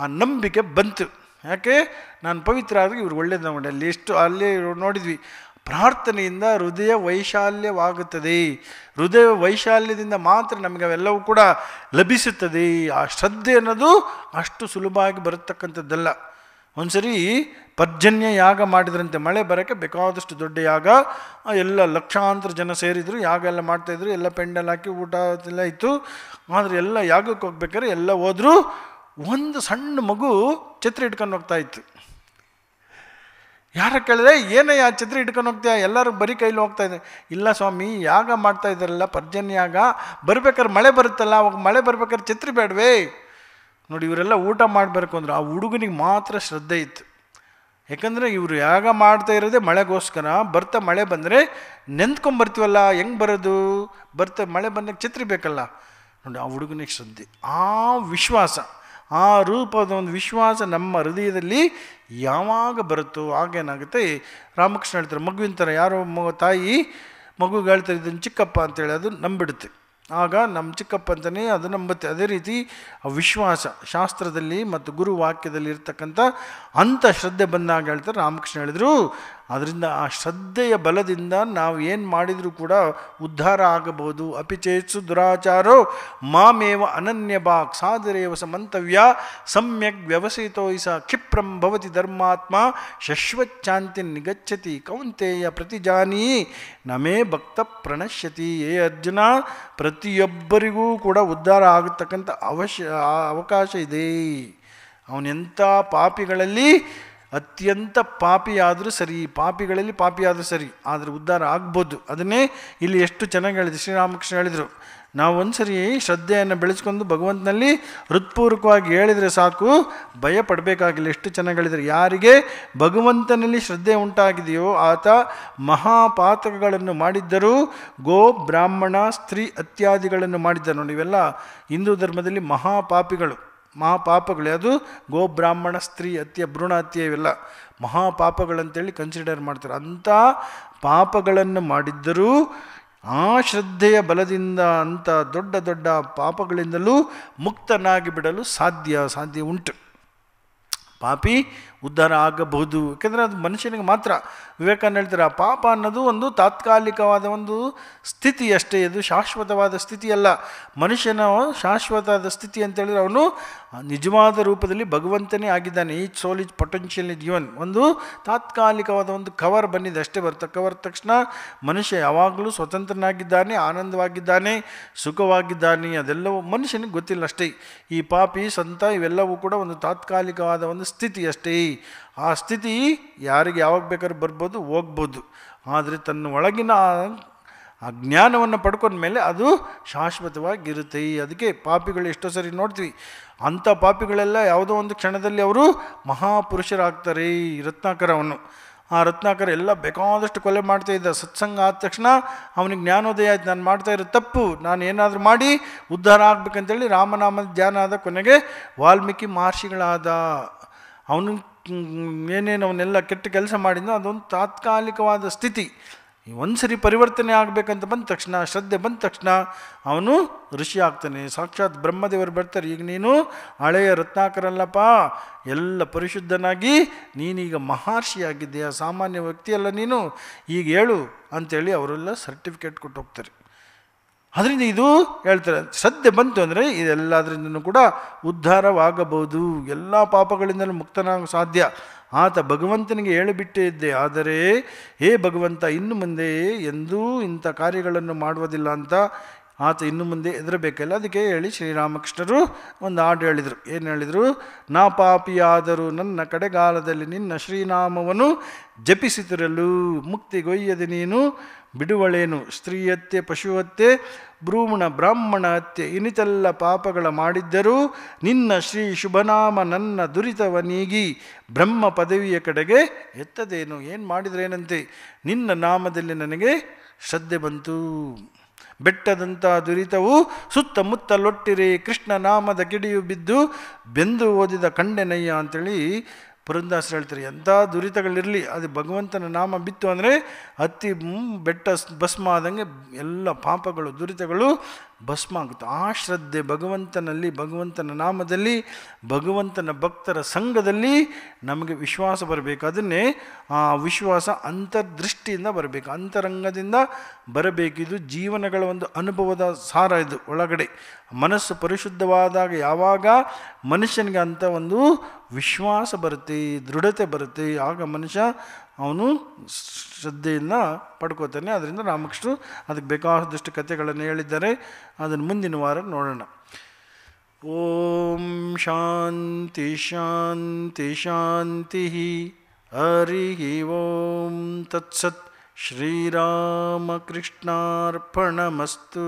ಆ ನಂಬಿಕೆ ಬಂತು ಯಾಕೆ ನಾನು ಪವಿತ್ರ ಆದರೆ ಇವ್ರಿಗೆ ಒಳ್ಳೆಯದು ನೋಡಿ ಅಲ್ಲಿ ಎಷ್ಟು ಅಲ್ಲಿ ನೋಡಿದ್ವಿ ಪ್ರಾರ್ಥನೆಯಿಂದ ಹೃದಯ ವೈಶಾಲ್ಯವಾಗುತ್ತದೆ ಹೃದಯ ವೈಶಾಲ್ಯದಿಂದ ಮಾತ್ರ ನಮಗೆ ಅವೆಲ್ಲವೂ ಕೂಡ ಲಭಿಸುತ್ತದೆ ಆ ಶ್ರದ್ಧೆ ಅನ್ನೋದು ಅಷ್ಟು ಸುಲಭವಾಗಿ ಬರತಕ್ಕಂಥದ್ದಲ್ಲ ಒಂದು ಸರಿ ಪರ್ಜನ್ಯ ಯಾಗ ಮಾಡಿದ್ರಂತೆ ಮಳೆ ಬರೋಕ್ಕೆ ಬೇಕಾದಷ್ಟು ದೊಡ್ಡ ಯಾಗ ಎಲ್ಲ ಲಕ್ಷಾಂತರ ಜನ ಸೇರಿದರು ಯಾಗ ಎಲ್ಲ ಮಾಡ್ತಾಯಿದ್ರು ಎಲ್ಲ ಪೆಂಡಲ್ ಹಾಕಿ ಊಟ ಎಲ್ಲ ಇತ್ತು ಆದರೆ ಎಲ್ಲ ಯಾಗಕ್ಕೆ ಹೋಗ್ಬೇಕಾದ್ರೆ ಎಲ್ಲ ಹೋದರೂ ಒಂದು ಸಣ್ಣ ಮಗು ಛತ್ರಿ ಇಟ್ಕೊಂಡು ಹೋಗ್ತಾ ಇತ್ತು ಯಾರ ಕೇಳಿದ್ರೆ ಏನೇ ಆ ಛತ್ರಿ ಇಟ್ಕೊಂಡು ಹೋಗ್ತೀಯ ಎಲ್ಲರೂ ಬರೀ ಕೈಲಿ ಹೋಗ್ತಾ ಇಲ್ಲ ಸ್ವಾಮಿ ಯಾಗ ಮಾಡ್ತಾ ಇದ್ದಾರಲ್ಲ ಪರ್ಜನ್ಯಾಗ ಬರ್ಬೇಕಾದ್ರೆ ಮಳೆ ಬರುತ್ತಲ್ಲ ಅವಾಗ ಮಳೆ ಬರ್ಬೇಕಾದ್ರೆ ಛತ್ರಿ ಬೇಡವೇ ನೋಡಿ ಇವರೆಲ್ಲ ಊಟ ಮಾಡಬೇಕು ಅಂದ್ರೆ ಆ ಹುಡುಗನಿಗೆ ಮಾತ್ರ ಶ್ರದ್ಧೆ ಇತ್ತು ಯಾಕಂದರೆ ಇವರು ಯಾಗ ಮಾಡ್ತಾ ಇರೋದೆ ಮಳೆಗೋಸ್ಕರ ಬರ್ತಾ ಮಳೆ ಬಂದರೆ ನೆಂದ್ಕೊಂಬರ್ತೀವಲ್ಲ ಹೆಂಗೆ ಬರೋದು ಬರ್ತಾ ಮಳೆ ಬಂದಾಗ ಛತ್ರಿ ಬೇಕಲ್ಲ ನೋಡಿ ಆ ಹುಡುಗನಿಗೆ ಶ್ರದ್ಧೆ ಆ ವಿಶ್ವಾಸ ಆ ರೂಪದ ಒಂದು ವಿಶ್ವಾಸ ನಮ್ಮ ಹೃದಯದಲ್ಲಿ ಯಾವಾಗ ಬರುತ್ತೋ ಆಗೇನಾಗುತ್ತೆ ರಾಮಕೃಷ್ಣ ಹೇಳ್ತಾರೆ ಮಗುವಿನ ಥರ ಯಾರೋ ಮಗ ತಾಯಿ ಮಗುಗೆ ಹೇಳ್ತಾರೆ ಇದನ್ನು ಚಿಕ್ಕಪ್ಪ ಅಂತೇಳಿ ಅದು ನಂಬಿಡುತ್ತೆ ಆಗ ನಮ್ಮ ಚಿಕ್ಕಪ್ಪ ಅಂತಲೇ ಅದು ನಂಬುತ್ತೆ ಅದೇ ರೀತಿ ವಿಶ್ವಾಸ ಶಾಸ್ತ್ರದಲ್ಲಿ ಮತ್ತು ಗುರು ವಾಕ್ಯದಲ್ಲಿ ಇರ್ತಕ್ಕಂಥ ಅಂಥ ಶ್ರದ್ಧೆ ಬಂದಾಗ ಹೇಳ್ತಾರೆ ರಾಮಕೃಷ್ಣ ಹೇಳಿದರು ಅದರಿಂದ ಆ ಶ್ರದ್ಧೆಯ ಬಲದಿಂದ ನಾವು ಏನು ಮಾಡಿದರೂ ಕೂಡ ಉದ್ಧಾರ ಆಗಬಹುದು ಅಪಿಚೇತ್ಸು ದುರಾಚಾರೋ ಮಾಮೇವ ಅನನ್ಯ ಬಾಕ್ ಸಾಧರೇವ ಸಮಂತವ್ಯ ಸಮ್ಯಕ್ ವ್ಯವಸಿತೋಯಿಸ ಕ್ಷಿಪ್ರಂ ಭವತಿ ಧರ್ಮಾತ್ಮ ಶಶ್ವಚ್ಛಾಂತಿ ನಿಗಚ್ಚತಿ ಕೌಂತೆಯ ಪ್ರತಿಜಾನೀ ನಮೇ ಭಕ್ತ ಪ್ರಣಶ್ಯತಿ ಏ ಅರ್ಜುನ ಪ್ರತಿಯೊಬ್ಬರಿಗೂ ಕೂಡ ಉದ್ಧಾರ ಆಗತಕ್ಕಂಥ ಅವಶ್ಯ ಅವಕಾಶ ಇದೆ ಅವನೆಂಥ ಪಾಪಿಗಳಲ್ಲಿ ಅತ್ಯಂತ ಪಾಪಿಯಾದರೂ ಸರಿ ಪಾಪಿಗಳಲ್ಲಿ ಪಾಪಿಯಾದರೂ ಸರಿ ಆದರೆ ಉದ್ಧಾರ ಆಗ್ಬೋದು ಅದನ್ನೇ ಇಲ್ಲಿ ಎಷ್ಟು ಚೆನ್ನಾಗಿ ಹೇಳಿದೆ ಶ್ರೀರಾಮಕೃಷ್ಣ ಹೇಳಿದರು ನಾವು ಒಂದು ಶ್ರದ್ಧೆಯನ್ನು ಬೆಳೆಸ್ಕೊಂಡು ಭಗವಂತನಲ್ಲಿ ಹೃತ್ಪೂರ್ವಕವಾಗಿ ಹೇಳಿದರೆ ಸಾಕು ಭಯ ಪಡಬೇಕಾಗಿಲ್ಲ ಎಷ್ಟು ಚೆನ್ನಾಗಿ ಹೇಳಿದರೆ ಯಾರಿಗೆ ಭಗವಂತನಲ್ಲಿ ಶ್ರದ್ಧೆ ಉಂಟಾಗಿದೆಯೋ ಆತ ಮಹಾಪಾತಕಗಳನ್ನು ಮಾಡಿದ್ದರೂ ಗೋ ಬ್ರಾಹ್ಮಣ ಸ್ತ್ರೀ ಅತ್ಯಾದಿಗಳನ್ನು ಮಾಡಿದ್ದರು ನೋಡಿ ಇವೆಲ್ಲ ಹಿಂದೂ ಧರ್ಮದಲ್ಲಿ ಮಹಾಪಾಪಿಗಳು ಮಹಾಪಾಪಗಳೇ ಅದು ಗೋಬ್ರಾಹ್ಮಣ ಸ್ತ್ರೀ ಹತ್ಯೆ ಭ್ರೂಣ ಹತ್ಯೆ ಇವೆಲ್ಲ ಮಹಾಪಾಪಗಳಂತೇಳಿ ಕನ್ಸಿಡರ್ ಮಾಡ್ತಾರೆ ಅಂಥ ಪಾಪಗಳನ್ನು ಮಾಡಿದ್ದರೂ ಆ ಶ್ರದ್ಧೆಯ ಬಲದಿಂದ ಅಂಥ ದೊಡ್ಡ ದೊಡ್ಡ ಪಾಪಗಳಿಂದಲೂ ಮುಕ್ತನಾಗಿ ಬಿಡಲು ಸಾಧ್ಯ ಸಾಧ್ಯ ಉಂಟು ಪಾಪಿ ಉದ್ಧಾರ ಆಗಬಹುದು ಯಾಕೆಂದರೆ ಅದು ಮನುಷ್ಯನಿಗೆ ಮಾತ್ರ ವಿವೇಕಾನಂದ ಹೇಳ್ತಾರೆ ಆ ಪಾಪ ಅನ್ನೋದು ಒಂದು ತಾತ್ಕಾಲಿಕವಾದ ಒಂದು ಸ್ಥಿತಿ ಅಷ್ಟೇ ಅದು ಶಾಶ್ವತವಾದ ಸ್ಥಿತಿಯಲ್ಲ ಮನುಷ್ಯನ ಶಾಶ್ವತವಾದ ಸ್ಥಿತಿ ಅಂತೇಳಿದರೆ ಅವನು ನಿಜವಾದ ರೂಪದಲ್ಲಿ ಭಗವಂತನೇ ಆಗಿದ್ದಾನೆ each soul each potential in ಜೀವನ್ ಒಂದು ತಾತ್ಕಾಲಿಕವಾದ ಒಂದು ಕವರ್ ಬಂದಿದೆ ಅಷ್ಟೇ ಬರುತ್ತೆ ಕವರ್ ತಕ್ಷಣ ಮನುಷ್ಯ ಯಾವಾಗಲೂ ಸ್ವತಂತ್ರನಾಗಿದ್ದಾನೆ ಆನಂದವಾಗಿದ್ದಾನೆ ಸುಖವಾಗಿದ್ದಾನೆ ಅದೆಲ್ಲವೂ ಮನುಷ್ಯನಿಗೆ ಗೊತ್ತಿಲ್ಲ ಅಷ್ಟೇ ಈ ಪಾಪಿ ಸಂತ ಇವೆಲ್ಲವೂ ಕೂಡ ಒಂದು ತಾತ್ಕಾಲಿಕವಾದ ಒಂದು ಸ್ಥಿತಿ ಅಷ್ಟೇ ಆ ಸ್ಥಿತಿ ಯಾರಿಗೆ ಯಾವಾಗ ಬೇಕಾದ್ರೂ ಬರ್ಬೋದು ಹೋಗ್ಬೋದು ಆದರೆ ತನ್ನ ಒಳಗಿನ ಆ ಜ್ಞಾನವನ್ನು ಪಡ್ಕೊಂಡ್ಮೇಲೆ ಅದು ಶಾಶ್ವತವಾಗಿರುತ್ತೆ ಅದಕ್ಕೆ ಪಾಪಿಗಳು ಎಷ್ಟೋ ಸರಿ ನೋಡ್ತೀವಿ ಅಂಥ ಪಾಪಿಗಳೆಲ್ಲ ಯಾವುದೋ ಒಂದು ಕ್ಷಣದಲ್ಲಿ ಅವರು ಮಹಾಪುರುಷರಾಗ್ತಾರೆ ರತ್ನಾಕರ ಅವನು ಆ ರತ್ನಾಕರ ಎಲ್ಲ ಬೇಕಾದಷ್ಟು ಕೊಲೆ ಮಾಡ್ತಾ ಇದ್ದ ಸತ್ಸಂಗ ಆದ ತಕ್ಷಣ ಅವನಿಗೆ ಜ್ಞಾನೋದಯ ಆಯ್ತು ನಾನು ಮಾಡ್ತಾ ಇರೋ ತಪ್ಪು ನಾನು ಏನಾದರೂ ಮಾಡಿ ಉದ್ಧಾರ ಆಗ್ಬೇಕಂತೇಳಿ ರಾಮನಾಮದ ಧ್ಯಾನ ಆದ ಕೊನೆಗೆ ವಾಲ್ಮೀಕಿ ಮಹರ್ಷಿಗಳಾದ ಅವನು ಏನೇನು ಅವನ್ನೆಲ್ಲ ಕೆಟ್ಟ ಕೆಲಸ ಮಾಡಿದ್ನೋ ಅದೊಂದು ತಾತ್ಕಾಲಿಕವಾದ ಸ್ಥಿತಿ ಒಂದು ಸರಿ ಪರಿವರ್ತನೆ ಆಗಬೇಕಂತ ಬಂದ ತಕ್ಷಣ ಶ್ರದ್ಧೆ ಬಂದ ತಕ್ಷಣ ಅವನು ಋಷಿ ಆಗ್ತಾನೆ ಸಾಕ್ಷಾತ್ ಬ್ರಹ್ಮದೇವರು ಬರ್ತಾರೆ ಈಗ ನೀನು ಹಳೆಯ ರತ್ನಾಕರಲ್ಲಪ್ಪ ಎಲ್ಲ ಪರಿಶುದ್ಧನಾಗಿ ನೀನೀಗ ಮಹರ್ಷಿಯಾಗಿದ್ದೀಯ ಸಾಮಾನ್ಯ ವ್ಯಕ್ತಿಯೆಲ್ಲ ನೀನು ಈಗ ಹೇಳು ಅಂಥೇಳಿ ಅವರೆಲ್ಲ ಸರ್ಟಿಫಿಕೇಟ್ ಕೊಟ್ಟು ಹೋಗ್ತಾರೆ ಅದರಿಂದ ಇದು ಹೇಳ್ತಾರೆ ಸದ್ಯ ಬಂತು ಅಂದರೆ ಇದೆಲ್ಲದರಿಂದನೂ ಕೂಡ ಉದ್ಧಾರವಾಗಬಹುದು ಎಲ್ಲ ಪಾಪಗಳಿಂದಲೂ ಮುಕ್ತನಾಗ ಸಾಧ್ಯ ಆತ ಭಗವಂತನಿಗೆ ಹೇಳಿಬಿಟ್ಟೇ ಇದ್ದೆ ಆದರೆ ಹೇ ಭಗವಂತ ಇನ್ನು ಮುಂದೆ ಎಂದೂ ಇಂಥ ಕಾರ್ಯಗಳನ್ನು ಮಾಡುವುದಿಲ್ಲ ಅಂತ ಆತ ಇನ್ನು ಮುಂದೆ ಎದುರಬೇಕಲ್ಲ ಅದಕ್ಕೆ ಹೇಳಿ ಶ್ರೀರಾಮಕೃಷ್ಣರು ಒಂದು ಹಾಡು ಹೇಳಿದರು ಏನು ಹೇಳಿದರು ನಾ ಪಾಪಿಯಾದರೂ ನನ್ನ ಕಡೆಗಾಲದಲ್ಲಿ ನಿನ್ನ ಶ್ರೀನಾಮವನ್ನು ಜಪಿಸಿತಿರಲು ಮುಕ್ತಿಗೊಯ್ಯದೆ ನೀನು ಬಿಡುವಳೇನು ಸ್ತ್ರೀಯತ್ತೆ ಪಶುಹತ್ಯೆ ಭ್ರೂಮಣ ಬ್ರಾಹ್ಮಣ ಹತ್ಯೆ ಇನಿತೆಲ್ಲ ಪಾಪಗಳ ಮಾಡಿದ್ದರೂ ನಿನ್ನ ಶ್ರೀ ಶುಭನಾಮ ನನ್ನ ದುರಿತವ ನೀಗಿ ಬ್ರಹ್ಮ ಪದವಿಯ ಕಡೆಗೆ ಎತ್ತದೇನು ಏನು ಮಾಡಿದ್ರೇನಂತೆ ನಿನ್ನ ನಾಮದಲ್ಲಿ ನನಗೆ ಶ್ರದ್ಧೆ ಬಂತು ಬೆಟ್ಟದಂಥ ದುರಿತವು ಸುತ್ತಮುತ್ತಲೊಟ್ಟಿರಿ ಕೃಷ್ಣ ನಾಮದ ಕಿಡಿಯು ಬಿದ್ದು ಬೆಂದು ಓದಿದ ಕಂಡೆನಯ್ಯ ಅಂತೇಳಿ ಪುರಂದಾಸರು ಹೇಳ್ತಾರೆ ಎಂಥ ದುರಿತಗಳಿರಲಿ ಅದು ಭಗವಂತನ ನಾಮ ಬಿತ್ತು ಅಂದರೆ ಹತ್ತಿ ಬೆಟ್ಟ ಭಸ್ಮ ಆದಂಗೆ ಎಲ್ಲ ಪಾಪಗಳು ದುರಿತಗಳು ಭಸ್ಮ ಆಗುತ್ತೆ ಆ ಶ್ರದ್ಧೆ ಭಗವಂತನಲ್ಲಿ ಭಗವಂತನ ನಾಮದಲ್ಲಿ ಭಗವಂತನ ಭಕ್ತರ ಸಂಘದಲ್ಲಿ ನಮಗೆ ವಿಶ್ವಾಸ ಬರಬೇಕು ಅದನ್ನೇ ಆ ವಿಶ್ವಾಸ ಅಂತರ್ದೃಷ್ಟಿಯಿಂದ ಬರಬೇಕು ಅಂತರಂಗದಿಂದ ಬರಬೇಕಿದು ಜೀವನಗಳ ಒಂದು ಅನುಭವದ ಸಾರ ಇದು ಒಳಗಡೆ ಮನಸ್ಸು ಪರಿಶುದ್ಧವಾದಾಗ ಯಾವಾಗ ಮನುಷ್ಯನಿಗೆ ಅಂಥ ಒಂದು ವಿಶ್ವಾಸ ಬರುತ್ತೆ ದೃಢತೆ ಬರುತ್ತೆ ಆಗ ಮನುಷ್ಯ ಅವನು ಶ್ರದ್ಧೆಯನ್ನು ಪಡ್ಕೋತಾನೆ ಅದರಿಂದ ರಾಮಕೃಷ್ಣರು ಅದಕ್ಕೆ ಬೇಕಾದಷ್ಟು ಕಥೆಗಳನ್ನು ಹೇಳಿದ್ದಾರೆ ಅದನ್ನು ಮುಂದಿನ ವಾರ ನೋಡೋಣ ಓಂ ಶಾಂತಿ ಶಾಂತಿ ಶಾಂತಿ ಹರಿ ಓಂ ತತ್ಸತ್ ಶ್ರೀರಾಮಕೃಷ್ಣಾರ್ಪಣಮಸ್ತು